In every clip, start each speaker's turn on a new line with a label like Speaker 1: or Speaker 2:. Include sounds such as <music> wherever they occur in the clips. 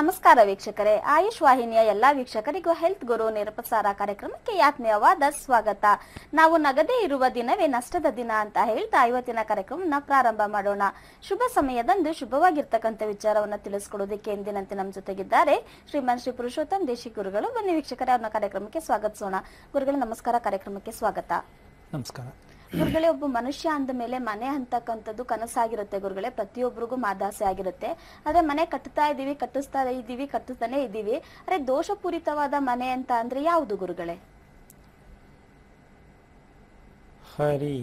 Speaker 1: ನಮಸ್ಕಾರ ವೀಕ್ಷಕರೇ ಆಯುಷ್ ವಾಹಿನಿಯ ಎಲ್ಲಾ ವೀಕ್ಷಕರಿಗೂ ಹೆಲ್ತ್ ಗುರು ನಿರಪಸಾರ ಕಾರ್ಯಕ್ರಮಕ್ಕೆ ಆತ್ಮೀಯವಾದ ಸ್ವಾಗತ ನಾವು ನಗದೇ ಇರುವ ದಿನವೇ ನಷ್ಟದ ದಿನ ಅಂತ ಹೇಳ್ತಾ ಇವತ್ತಿನ ಕಾರ್ಯಕ್ರಮನ ಪ್ರಾರಂಭ ಮಾಡೋಣ ಶುಭ ಸಮಯದಂದು ಶುಭವಾಗಿರ್ತಕ್ಕಂಥ ವಿಚಾರವನ್ನ ತಿಳಿಸ್ಕೊಡೋದಕ್ಕೆ ಎಂದಿನಂತೆ ನಮ್ಮ ಜೊತೆಗಿದ್ದಾರೆ ಶ್ರೀಮಾನ್ ಶ್ರೀ ಪುರುಷೋತ್ತಮ್ ದೇಶಿ ಗುರುಗಳು ಬನ್ನಿ ವೀಕ್ಷಕರೇ ಅವರ ಕಾರ್ಯಕ್ರಮಕ್ಕೆ ಸ್ವಾಗತಿಸೋಣ ಗುರುಗಳು ನಮಸ್ಕಾರ ಕಾರ್ಯಕ್ರಮಕ್ಕೆ ಸ್ವಾಗತ ನಮಸ್ಕಾರ ಗುರುಗಳೇ ಒಬ್ಬ ಮನುಷ್ಯ ಅಂದ ಮೇಲೆ ಮನೆ ಅಂತಕ್ಕಂಥದ್ದು ಕನಸಾಗಿರುತ್ತೆ ಗುರುಗಳೇ ಪ್ರತಿಯೊಬ್ಬರಿಗೂ ಮಾದಾಸೆ ಆಗಿರುತ್ತೆ ಆದ್ರೆ ಮನೆ ಕಟ್ತಾ ಇದೀವಿ ಕಟ್ಟಿಸ್ತಾ ಇದ್ದೀವಿ ಕಟ್ಟಿಸ್ತಾನೆ ಇದ್ದೀವಿ ಅರೆ ದೋಷಪೂರಿತವಾದ ಮನೆ ಅಂತ ಅಂದ್ರೆ ಯಾವುದು ಗುರುಗಳೇ
Speaker 2: ಹರಿ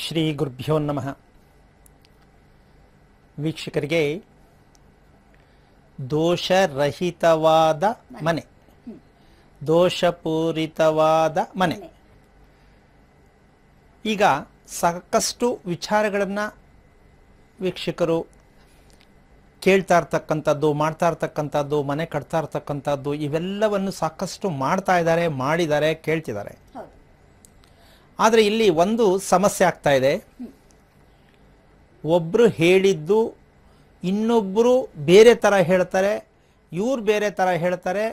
Speaker 2: ಶ್ರೀ ಗುರುಭ್ಯೋ ನಮಃ ವೀಕ್ಷಕರಿಗೆ ದೋಷರಹಿತವಾದ ಮನೆ ದೋಷಪೂರಿತವಾದ ಮನೆ ಈಗ ಸಾಕಷ್ಟು ವಿಚಾರಗಳನ್ನು ವೀಕ್ಷಕರು ಕೇಳ್ತಾ ಇರ್ತಕ್ಕಂಥದ್ದು ಮಾಡ್ತಾ ಇರ್ತಕ್ಕಂಥದ್ದು ಮನೆ ಕಟ್ತಾ ಇರ್ತಕ್ಕಂಥದ್ದು ಇವೆಲ್ಲವನ್ನು ಸಾಕಷ್ಟು ಮಾಡ್ತಾ ಇದ್ದಾರೆ ಮಾಡಿದ್ದಾರೆ ಕೇಳ್ತಿದ್ದಾರೆ ಆದರೆ ಇಲ್ಲಿ ಒಂದು ಸಮಸ್ಯೆ ಆಗ್ತಾ ಇದೆ ಒಬ್ಬರು ಹೇಳಿದ್ದು ಇನ್ನೊಬ್ಬರು ಬೇರೆ ಥರ ಹೇಳ್ತಾರೆ ಇವ್ರು ಬೇರೆ ಥರ ಹೇಳ್ತಾರೆ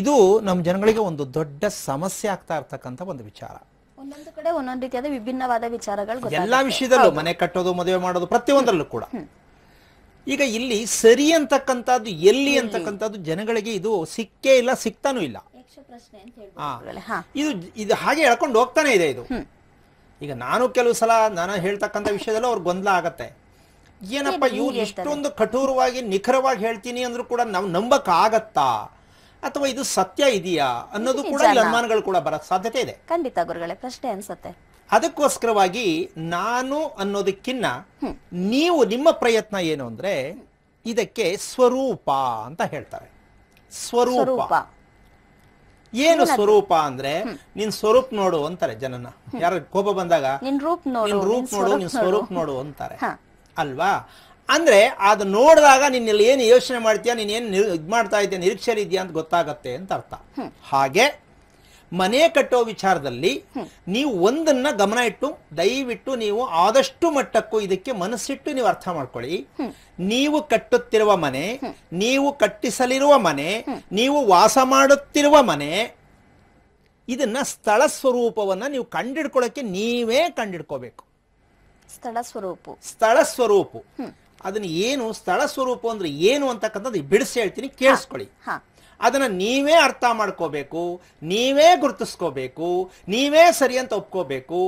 Speaker 2: ಇದು ನಮ್ಮ ಜನಗಳಿಗೆ ಒಂದು ದೊಡ್ಡ ಸಮಸ್ಯೆ ಆಗ್ತಾ ಇರ್ತಕ್ಕಂಥ ಒಂದು ವಿಚಾರ
Speaker 1: ಒಂದೊಂದು ಕಡೆ ಒಂದೊಂದು ರೀತಿಯಾದ ವಿಭಿನ್ನವಾದ ವಿಚಾರಗಳು ಎಲ್ಲಾ ವಿಷಯದಲ್ಲೂ
Speaker 2: ಮನೆ ಕಟ್ಟೋದು ಮದುವೆ ಮಾಡೋದು ಪ್ರತಿಯೊಂದರಲ್ಲೂ ಕೂಡ ಈಗ ಇಲ್ಲಿ ಸರಿ ಅಂತಕ್ಕಂಥದ್ದು ಎಲ್ಲಿ ಅಂತಕ್ಕಂಥದ್ದು ಜನಗಳಿಗೆ ಇದು ಸಿಕ್ಕೇ ಇಲ್ಲ ಸಿಕ್ತಾನೂ ಇಲ್ಲ ಇದು ಇದು ಹಾಗೆ ಹೇಳ್ಕೊಂಡು ಹೋಗ್ತಾನೆ ಇದೆ ಇದು ಈಗ ನಾನು ಕೆಲವು ಸಲ ನಾನು ಹೇಳ್ತಕ್ಕಂಥ ವಿಷಯದಲ್ಲೂ ಅವ್ರಿಗೆ ಗೊಂದಲ ಆಗತ್ತೆ ಏನಪ್ಪ ಇವ್ರು ಇಷ್ಟೊಂದು ಕಠೋರವಾಗಿ ನಿಖರವಾಗಿ ಹೇಳ್ತೀನಿ ಅಂದ್ರೂ ಕೂಡ ನಾವು ನಂಬಕ್ ಆಗತ್ತಾ ಅಥವಾ ಇದು ಸತ್ಯ ಇದೆಯಾ ಅನ್ನೋದು ಕೂಡ ಅನುಮಾನಗಳು ಕೂಡ ಬರ ಸಾಧ್ಯತೆ ಇದೆ
Speaker 1: ಖಂಡಿತ ಗುರುಗಳೇ ಪ್ರಶ್ನೆ ಅನ್ಸುತ್ತೆ
Speaker 2: ಅದಕ್ಕೋಸ್ಕರವಾಗಿ ನಾನು ಅನ್ನೋದಕ್ಕಿನ್ನ ನೀವು ನಿಮ್ಮ ಪ್ರಯತ್ನ ಏನು ಅಂದ್ರೆ ಇದಕ್ಕೆ ಸ್ವರೂಪ ಅಂತ ಹೇಳ್ತಾರೆ ಸ್ವರೂಪ ಏನು ಸ್ವರೂಪ ಅಂದ್ರೆ ನಿನ್ ಸ್ವರೂಪ್ ನೋಡು ಅಂತಾರೆ ಜನನ ಯಾರ ಕೋಪ ಬಂದಾಗ
Speaker 1: ನಿನ್ ರೂಪ್ ನೋಡು ನಿನ್ ಸ್ವರೂಪ್
Speaker 2: ನೋಡು ಅಂತಾರೆ ಅಲ್ವಾ ಅಂದರೆ ಅದು ನೋಡಿದಾಗ ನಿನ್ನೆಲ್ಲಿ ಏನು ಯೋಚನೆ ಮಾಡ್ತೀಯಾ ನೀನೇನು ಇದು ಮಾಡ್ತಾ ಇದೆಯಾ ನಿರೀಕ್ಷೆ ಇದೆಯಾ ಅಂತ ಗೊತ್ತಾಗತ್ತೆ ಅಂತ ಅರ್ಥ ಹಾಗೆ ಮನೆ ಕಟ್ಟೋ ವಿಚಾರದಲ್ಲಿ ನೀವು ಒಂದನ್ನ ಗಮನ ಇಟ್ಟು ದಯವಿಟ್ಟು ನೀವು ಆದಷ್ಟು ಮಟ್ಟಕ್ಕೂ ಇದಕ್ಕೆ ಮನಸ್ಸಿಟ್ಟು ನೀವು ಅರ್ಥ ಮಾಡ್ಕೊಳ್ಳಿ ನೀವು ಕಟ್ಟುತ್ತಿರುವ ಮನೆ ನೀವು ಕಟ್ಟಿಸಲಿರುವ ಮನೆ ನೀವು ವಾಸ ಮಾಡುತ್ತಿರುವ ಮನೆ ಇದನ್ನ ಸ್ಥಳ ಸ್ವರೂಪವನ್ನ ನೀವು ಕಂಡಿಡ್ಕೊಳ್ಳೋಕೆ ನೀವೇ ಕಂಡಿಡ್ಕೋಬೇಕು
Speaker 1: ಸ್ಥಳ ಸ್ವರೂಪ
Speaker 2: ಸ್ಥಳ ಸ್ವರೂಪ ಅದನ್ನ ಏನು ಸ್ಥಳ ಸ್ವರೂಪ ಅಂದ್ರೆ ಏನು ಅಂತಕ್ಕಂಥದ್ದು ಬಿಡಿಸಿ ಹೇಳ್ತೀನಿ ಕೇಳಿಸ್ಕೊಳ್ಳಿ ಅದನ್ನ ನೀವೇ ಅರ್ಥ ಮಾಡ್ಕೋಬೇಕು ನೀವೇ ಗುರುತಿಸ್ಕೋಬೇಕು ನೀವೇ ಸರಿ ಅಂತ ಒಪ್ಕೋಬೇಕು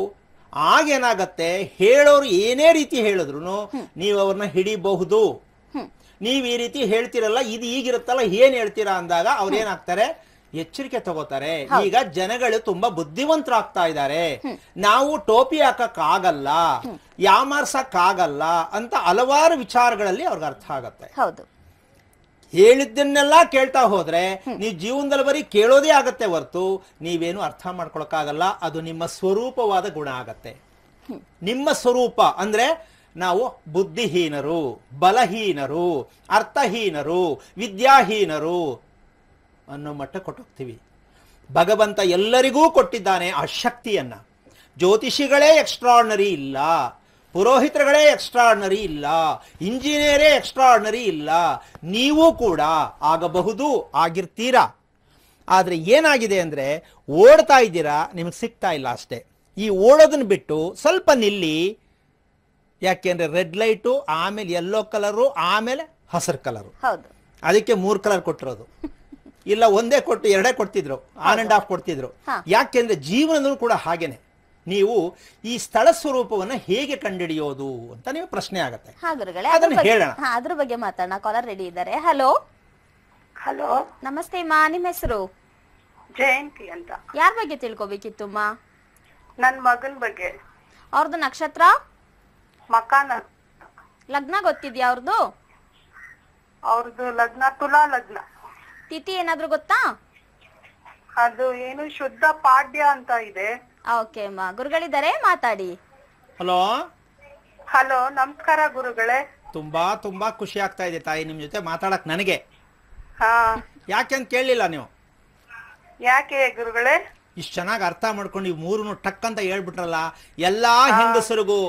Speaker 2: ಆಗೇನಾಗತ್ತೆ ಹೇಳೋರು ಏನೇ ರೀತಿ ಹೇಳಿದ್ರು ನೀವು ಅವ್ರನ್ನ ಹಿಡಿಬಹುದು ನೀವು ಈ ರೀತಿ ಹೇಳ್ತಿರಲ್ಲ ಇದು ಈಗಿರುತ್ತಲ್ಲ ಏನ್ ಹೇಳ್ತೀರಾ ಅಂದಾಗ ಅವ್ರೇನಾಗ್ತಾರೆ ಎಚ್ಚರಿಕೆ ತಗೋತಾರೆ ಈಗ ಜನಗಳು ತುಂಬಾ ಬುದ್ಧಿವಂತರಾಗ್ತಾ ಇದ್ದಾರೆ ನಾವು ಟೋಪಿ ಆಗಲ್ಲ ಯಾಮಾರ್ಸಕ್ ಆಗಲ್ಲ ಅಂತ ಹಲವಾರು ವಿಚಾರಗಳಲ್ಲಿ ಅವ್ರಿಗೆ ಅರ್ಥ ಆಗತ್ತೆ ಹೌದು ಹೇಳಿದ್ದನ್ನೆಲ್ಲ ಕೇಳ್ತಾ ಹೋದ್ರೆ ನೀವು ಜೀವನದಲ್ಲಿ ಬರೀ ಕೇಳೋದೇ ಆಗತ್ತೆ ಹೊರತು ನೀವೇನು ಅರ್ಥ ಮಾಡ್ಕೊಳಕ್ಕಾಗಲ್ಲ ಅದು ನಿಮ್ಮ ಸ್ವರೂಪವಾದ ಗುಣ ಆಗತ್ತೆ ನಿಮ್ಮ ಸ್ವರೂಪ ಅಂದ್ರೆ ನಾವು ಬುದ್ಧಿಹೀನರು ಬಲಹೀನರು ಅರ್ಥಹೀನರು ವಿದ್ಯಾಹೀನರು ಅನ್ನೋ ಮಟ್ಟ ಕೊಟ್ಟೋಗ್ತೀವಿ ಭಗವಂತ ಎಲ್ಲರಿಗೂ ಕೊಟ್ಟಿದ್ದಾನೆ ಆ ಶಕ್ತಿಯನ್ನು ಜ್ಯೋತಿಷಿಗಳೇ ಎಕ್ಸ್ಟ್ರಾರ್ನರಿ ಇಲ್ಲ ಪುರೋಹಿತರುಗಳೇ ಎಕ್ಸ್ಟ್ರಾರ್ನರಿ ಇಲ್ಲ ಇಂಜಿನಿಯರೇ ಎಕ್ಸ್ಟ್ರಾರ್ನರಿ ಇಲ್ಲ ನೀವು ಕೂಡ ಆಗಬಹುದು ಆಗಿರ್ತೀರಾ ಆದರೆ ಏನಾಗಿದೆ ಅಂದರೆ ಓಡ್ತಾ ಇದ್ದೀರಾ ನಿಮಗೆ ಸಿಗ್ತಾ ಇಲ್ಲ ಅಷ್ಟೇ ಈ ಓಡೋದನ್ನು ಬಿಟ್ಟು ಸ್ವಲ್ಪ ನಿಲ್ಲಿ ಯಾಕೆಂದ್ರೆ ರೆಡ್ ಲೈಟು ಆಮೇಲೆ ಯೆಲ್ಲೋ ಕಲರು ಆಮೇಲೆ ಹಸಿರು ಕಲರು ಅದಕ್ಕೆ ಮೂರು ಕಲರ್ ಕೊಟ್ಟಿರೋದು ಇಲ್ಲ ಒಂದೇ ಕೊಟ್ಟು ಎರಡೇ ಕೊಡ್ತಿದ್ರು ಆನ್ ಅಂಡ್ ಆಫ್ ಕೊಡ್ತಿದ್ರು ಯಾಕೆಂದ್ರೆ ಜೀವನದಲ್ಲೂ ಕೂಡ ಹಾಗೇನೆ ನೀವು ಈ ಸ್ಥಳ ಸ್ವರೂಪವನ್ನ ಹೇಗೆ ಕಂಡುಹಿಡಿಯೋದು ಅಂತ ನೀವು ಪ್ರಶ್ನೆ ಆಗತ್ತೆ
Speaker 1: ಅದ್ರ ಬಗ್ಗೆ ಮಾತಾಡೋಣ ಕಾಲರ್ ರೆಡಿ ಇದ್ದಾರೆ ಹಲೋ ಹಲೋ ನಮಸ್ತೆ ಮಾ ನಿಮ್ಮ ಹೆಸರು ಜಯಂತಿ ಅಂತ ಯಾರ ಬಗ್ಗೆ ತಿಳ್ಕೊಬೇಕಿತ್ತು ಮಾ ನನ್ನ ಮಗನ ಬಗ್ಗೆ ಅವ್ರದ್ದು ನಕ್ಷತ್ರ ಮಕಾನ ಲಗ್ನ ಗೊತ್ತಿದ್ಯಾ ಅವ್ರದ್ದು ಅವ್ರದ್ದು ಲಗ್ನ ತುಲಾ ಲಗ್ನ ತಿಥಿ ಏನಾದ್ರು ಗೊತ್ತಾ ಅದು ಏನು ಶುದ್ಧ ಪಾಡ್ಯ ಅಂತ ಇದೆ ಓಕೆ ಅಮ್ಮ ಗುರುಗಳಿದ್ದಾರೆ ಮಾತಾಡಿ
Speaker 2: ಹಲೋ ಹಲೋ ನಮಸ್ಕಾರ ಗುರುಗಳೇ ತುಂಬಾ ತುಂಬಾ ಖುಷಿ ಆಗ್ತಾ ಇದೆ ತಾಯಿ ನಿಮ್ ಜೊತೆ ಮಾತಾಡಕ್ ನನಗೆ ಹಾ ಯಾಕೆ ಅಂತ ಕೇಳಲಿಲ್ಲ ನೀವು ಯಾಕೆ ಗುರುಗಳೇ ಇಷ್ಟ ಚೆನ್ನಾಗಿ ಅರ್ಥ ಮಾಡ್ಕೊಂಡು ಈ ಮೂರನ್ನು ಟಕ್ ಅಂತ ಹೇಳ್ಬಿಟ್ರಲ್ಲ ಎಲ್ಲಾ ಹೆಂಗಸರಿಗೂ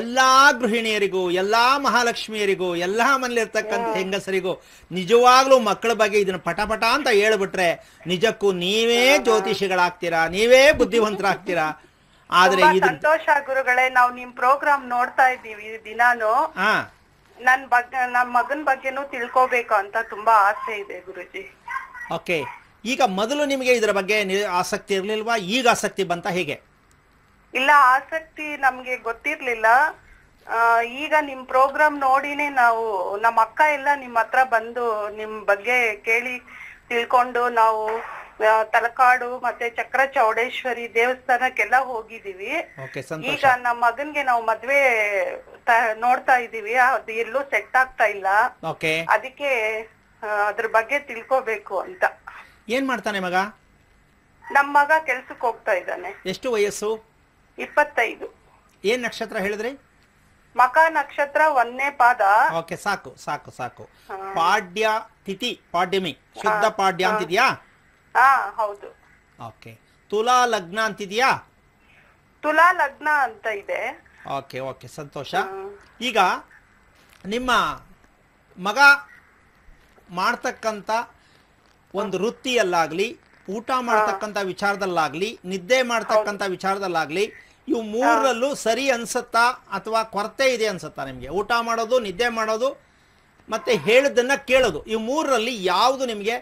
Speaker 2: ಎಲ್ಲಾ ಗೃಹಿಣಿಯರಿಗೂ ಎಲ್ಲಾ ಮಹಾಲಕ್ಷ್ಮಿಯರಿಗೂ ಎಲ್ಲಾ ಮನೇಲಿರ್ತಕ್ಕಂಥ ಹೆಂಗಸರಿಗೂ ನಿಜವಾಗ್ಲೂ ಮಕ್ಕಳ ಬಗ್ಗೆ ಇದನ್ನ ಪಟಪಟ ಅಂತ ಹೇಳ್ಬಿಟ್ರೆ ನಿಜಕ್ಕೂ ನೀವೇ ಜ್ಯೋತಿಷಿಗಳಾಗ್ತೀರಾ ನೀವೇ ಬುದ್ಧಿವಂತರಾಗ್ತೀರಾ ಆದ್ರೆ
Speaker 1: ಸಂತೋಷ ಗುರುಗಳೇ ನಾವು ನಿಮ್ ಪ್ರೋಗ್ರಾಮ್ ನೋಡ್ತಾ ಇದ್ದೀವಿ ದಿನಾನು ನನ್ ಬಗ್ಗೆ ನಮ್ ಮಗನ್ ಬಗ್ಗೆನೂ ತಿಳ್ಕೋಬೇಕು ಅಂತ ತುಂಬಾ ಆಸೆ ಇದೆ ಗುರುಜಿ
Speaker 2: ಓಕೆ ಈಗ ಮೊದಲು ನಿಮಗೆ ಇದರ ಬಗ್ಗೆ ಆಸಕ್ತಿ ಇರ್ಲಿಲ್ವಾ ಈಗ ಆಸಕ್ತಿ ಬಂತ ಹೇಗೆ
Speaker 1: ಇಲ್ಲ ಆಸಕ್ತಿ ನಮ್ಗೆ ಗೊತ್ತಿರ್ಲಿಲ್ಲ ಈಗ ನಿಮ್ ಪ್ರೋಗ್ರಾಮ್ ನೋಡಿನೇ ನಾವು ನಮ್ಮ ಅಕ್ಕ ಎಲ್ಲ ನಿಮ್ ಹತ್ರ ಬಂದು ನಿಮ್ ಬಗ್ಗೆ ಕೇಳಿ ತಿಳ್ಕೊಂಡು ನಾವು ತಲಕಾಡು ಮತ್ತೆ ಚಕ್ರ ಚೌಡೇಶ್ವರಿ ದೇವಸ್ಥಾನಕ್ಕೆಲ್ಲ ಹೋಗಿದೀವಿ ಈಗ ನಮ್ಮ ಮಗನ್ಗೆ ನಾವು ಮದ್ವೆ ನೋಡ್ತಾ ಇದೀವಿ ಅದು ಎಲ್ಲೂ ಸೆಟ್ ಆಗ್ತಾ ಇಲ್ಲ ಅದಕ್ಕೆ ಅದ್ರ ಬಗ್ಗೆ
Speaker 2: ತಿಳ್ಕೋಬೇಕು ಅಂತ ಏನ್ ಮಾಡ್ತಾನೆ ಮಗ ನಮ್ಮ ಮಗ ಕೆಲ್ಸಕ್ಕೆ ಹೋಗ್ತಾ ಇದ್ದಾನೆ ಎಷ್ಟು ವಯಸ್ಸು ಇಪ್ಪತ್ತೈದು ಏನ್ ನಕ್ಷತ್ರ ಹೇಳಿದ್ರಿ ಮಕ ನಕ್ಷತ್ರ ಒಂದನೇ ಪಾದ ಓಕೆ ಸಾಕು ಸಾಕು ಸಾಕು ಪಾಡ್ಯ ತಿಥಿ ಪಾಡ್ಯಮಿ ಶುದ್ಧ ಪಾಡ್ಯ ಅಂತಿದ್ಯಾ ಹೌದು ಓಕೆ ತುಲಾ ಲಗ್ನ ಅಂತಿದ್ಯಾ ತುಲಾ ಲಗ್ನ ಅಂತ ಇದೆ ಓಕೆ ಓಕೆ ಸಂತೋಷ ಈಗ ನಿಮ್ಮ ಮಗ ಮಾಡ್ತಕ್ಕಂಥ ಒಂದು ವೃತ್ತಿಯಲ್ಲಾಗಲಿ ಊಟ ಮಾಡ್ತಕ್ಕಂಥ ವಿಚಾರದಲ್ಲಾಗಲಿ ನಿದ್ದೆ ಮಾಡ್ತಕ್ಕಂಥ ವಿಚಾರದಲ್ಲಾಗಲಿ ಇವು ಮೂರ್ರಲ್ಲೂ ಸರಿ ಅನ್ಸತ್ತಾ ಅಥವಾ ಕೊರತೆ ಇದೆ ಅನ್ಸತ್ತಾ ನಿಮಗೆ ಊಟ ಮಾಡೋದು ನಿದ್ದೆ ಮಾಡೋದು ಮತ್ತೆ ಹೇಳುದನ್ನ ಕೇಳೋದು ಇವು ಮೂರರಲ್ಲಿ ಯಾವುದು ನಿಮಗೆ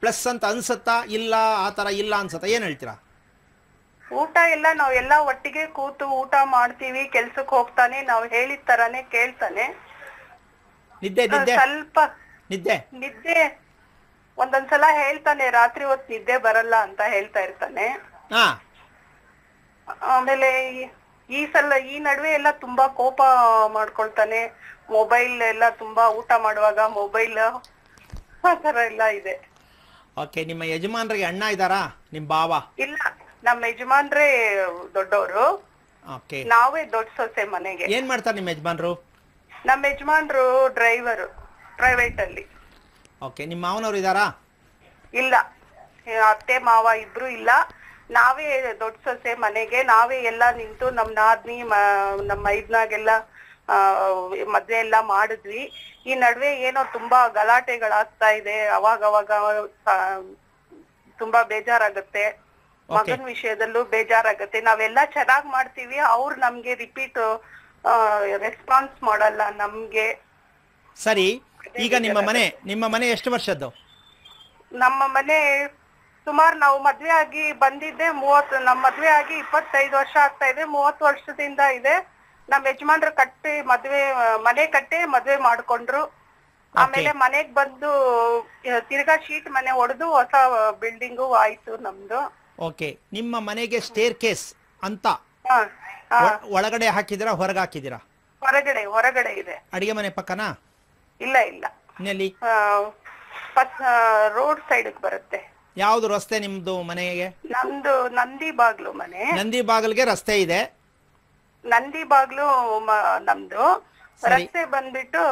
Speaker 2: ಪ್ಲಸ್ ಅಂತ ಅನ್ಸತ್ತಾ ಇಲ್ಲ ಆತರ ಇಲ್ಲ ಅನ್ಸತ್ತಾ ಏನ್ ಹೇಳ್ತೀರಾ
Speaker 1: ಊಟ ಇಲ್ಲ ನಾವ್ ಎಲ್ಲಾ ಒಟ್ಟಿಗೆ ಕೂತು ಊಟ ಮಾಡ್ತೀವಿ ಕೆಲ್ಸಕ್ಕೆ ಹೋಗ್ತಾನೆ ನಾವ್ ಹೇಳಿದ ತರಾನೇ ಕೇಳ್ತಾನೆ ನಿದ್ದೆ ನಿದ್ದೆ ಸ್ವಲ್ಪ ನಿದ್ದೆ ನಿದ್ದೆ ಒಂದೊಂದ್ಸಲ ಹೇಳ್ತಾನೆ ರಾತ್ರಿ ಹೊತ್ತು ನಿದ್ದೆ ಬರಲ್ಲ ಅಂತ ಹೇಳ್ತಾ ಇರ್ತಾನೆ ಹಾ ಆಮೇಲೆ ಈ ಸಲ ಈ ನಡುವೆ ಎಲ್ಲ ತುಂಬಾ ಕೋಪ ಮಾಡ್ಕೊಳ್ತಾನೆ ಮೊಬೈಲ್ ಎಲ್ಲ ತುಂಬಾ ಊಟ ಮಾಡುವಾಗ ಮೊಬೈಲ್ ಆ ತರ ಎಲ್ಲ ಇದೆ
Speaker 2: ಓಕೆ ನಿಮ್ಮ ಯಜಮಾನ್ರಿಗೆ ಅಣ್ಣ ಇದಾರಾ ನಿಮ್ ಬಾವ ಇಲ್ಲ ನಮ್ಮ ಯಜಮಾನ್ರೇ ದೊಡ್ಡವರು ಓಕೆ
Speaker 1: ನಾವೇ ದೊಡ್ಡ ಸೊಸೆ ಮನೆಗೆ
Speaker 2: ಏನ್ ಮಾಡ್ತಾರೆ ನಿಮ್ಮ ಯಜಮಾನ್ರು
Speaker 1: ನಮ್ಮ ಯಜಮಾನ್ರು ಡ್ರೈವರ್ ಪ್ರೈವೇಟ್ ಅಲ್ಲಿ
Speaker 2: ಓಕೆ ನಿಮ್ಮ ಮಾವನವ್ರು ಇದಾರಾ
Speaker 1: ಇಲ್ಲ ಅತ್ತೆ ಮಾವ ಇಬ್ರು ಇಲ್ಲ ನಾವೇ ದೊಡ್ಡ ಸೊಸೆ ಮನೆಗೆ ನಾವೇ ಎಲ್ಲ ನಿಂತು ನಮ್ ನಾದ್ನಿ ನಮ್ಮ ಮೈದ್ನಾಗೆಲ್ಲ ಮದ್ವೆ ಎಲ್ಲ ಮಾಡಿದ್ವಿ ಈ ನಡುವೆ ಏನೋ ತುಂಬಾ ಗಲಾಟೆಗಳಾಗ್ತಾ ಇದೆ ಅವಾಗ ಅವಾಗ ತುಂಬಾ ಬೇಜಾರಾಗತ್ತೆ ಮಗನ್ ವಿಷಯದಲ್ಲೂ ಬೇಜಾರಾಗತ್ತೆ ನಾವೆಲ್ಲ ಚೆನ್ನಾಗ್ ಮಾಡ್ತೀವಿ ಅವ್ರು ನಮ್ಗೆ ರಿಪೀಟ್ ರೆಸ್ಪಾನ್ಸ್ ಮಾಡಲ್ಲ ನಮ್ಗೆ
Speaker 2: ಸರಿ ಈಗ ನಿಮ್ಮ ಮನೆ ನಿಮ್ಮ ಮನೆ ಎಷ್ಟು ವರ್ಷದ್ದು
Speaker 1: ನಮ್ಮ ಮನೆ ಸುಮಾರು ನಾವು ಮದ್ವೆ ಆಗಿ ಬಂದಿದ್ದೆ ಮೂವತ್ ನಮ್ ಮದ್ವೆ ಆಗಿ ಇಪ್ಪತ್ತೈದು ವರ್ಷ ಆಗ್ತಾ ಇದೆ ಮೂವತ್ತು ವರ್ಷದಿಂದ ಇದೆ ನಮ್ ಯಜಮಾನ್ರು ಕಟ್ಟಿ ಮದ್ವೆ ಮನೆ ಕಟ್ಟಿ ಮದ್ವೆ ಮಾಡ್ಕೊಂಡ್ರು ಆಮೇಲೆ ಮನೆಗ್ ಬಂದು ತಿರ್ಗಾ ಶೀಟ್ ಮನೆ ಹೊಡೆದು ಹೊಸ ಬಿಲ್ಡಿಂಗು ಆಯ್ತು ನಮ್ದು
Speaker 2: ಓಕೆ ನಿಮ್ಮ
Speaker 1: ಮನೆಗೆ ಸ್ಟೇರ್
Speaker 2: ಕೇಸ್ ಅಂತ ಹಾ ಒಳಗಡೆ ಹಾಕಿದಿರಾ ಹೊರಗೆ ಹಾಕಿದಿರಾ
Speaker 1: ಹೊರಗಡೆ ಹೊರಗಡೆ ಇದೆ
Speaker 2: ಅಡಿಗೆ ಮನೆ ಪಕ್ಕನಾ
Speaker 1: ಇಲ್ಲ ಇಲ್ಲ ರೋಡ್ ಸೈಡ್ ಬರುತ್ತೆ
Speaker 2: ಯಾವ್ದು ರಸ್ತೆ ನಿಮ್ದು ಮನೆಗೆ
Speaker 1: ನಮ್ದು ನಂದಿ ಬಾಗ್ಲು ಮನೆ
Speaker 2: ನಂದಿ ಬಾಗಿಲ್ಗೆ ರಸ್ತೆ ಇದೆ
Speaker 1: ನಂದಿ ಬಾಗ್ಲು ನಮ್ದು ರಸ್ತೆ ಬಂದ್ಬಿಟ್ಟು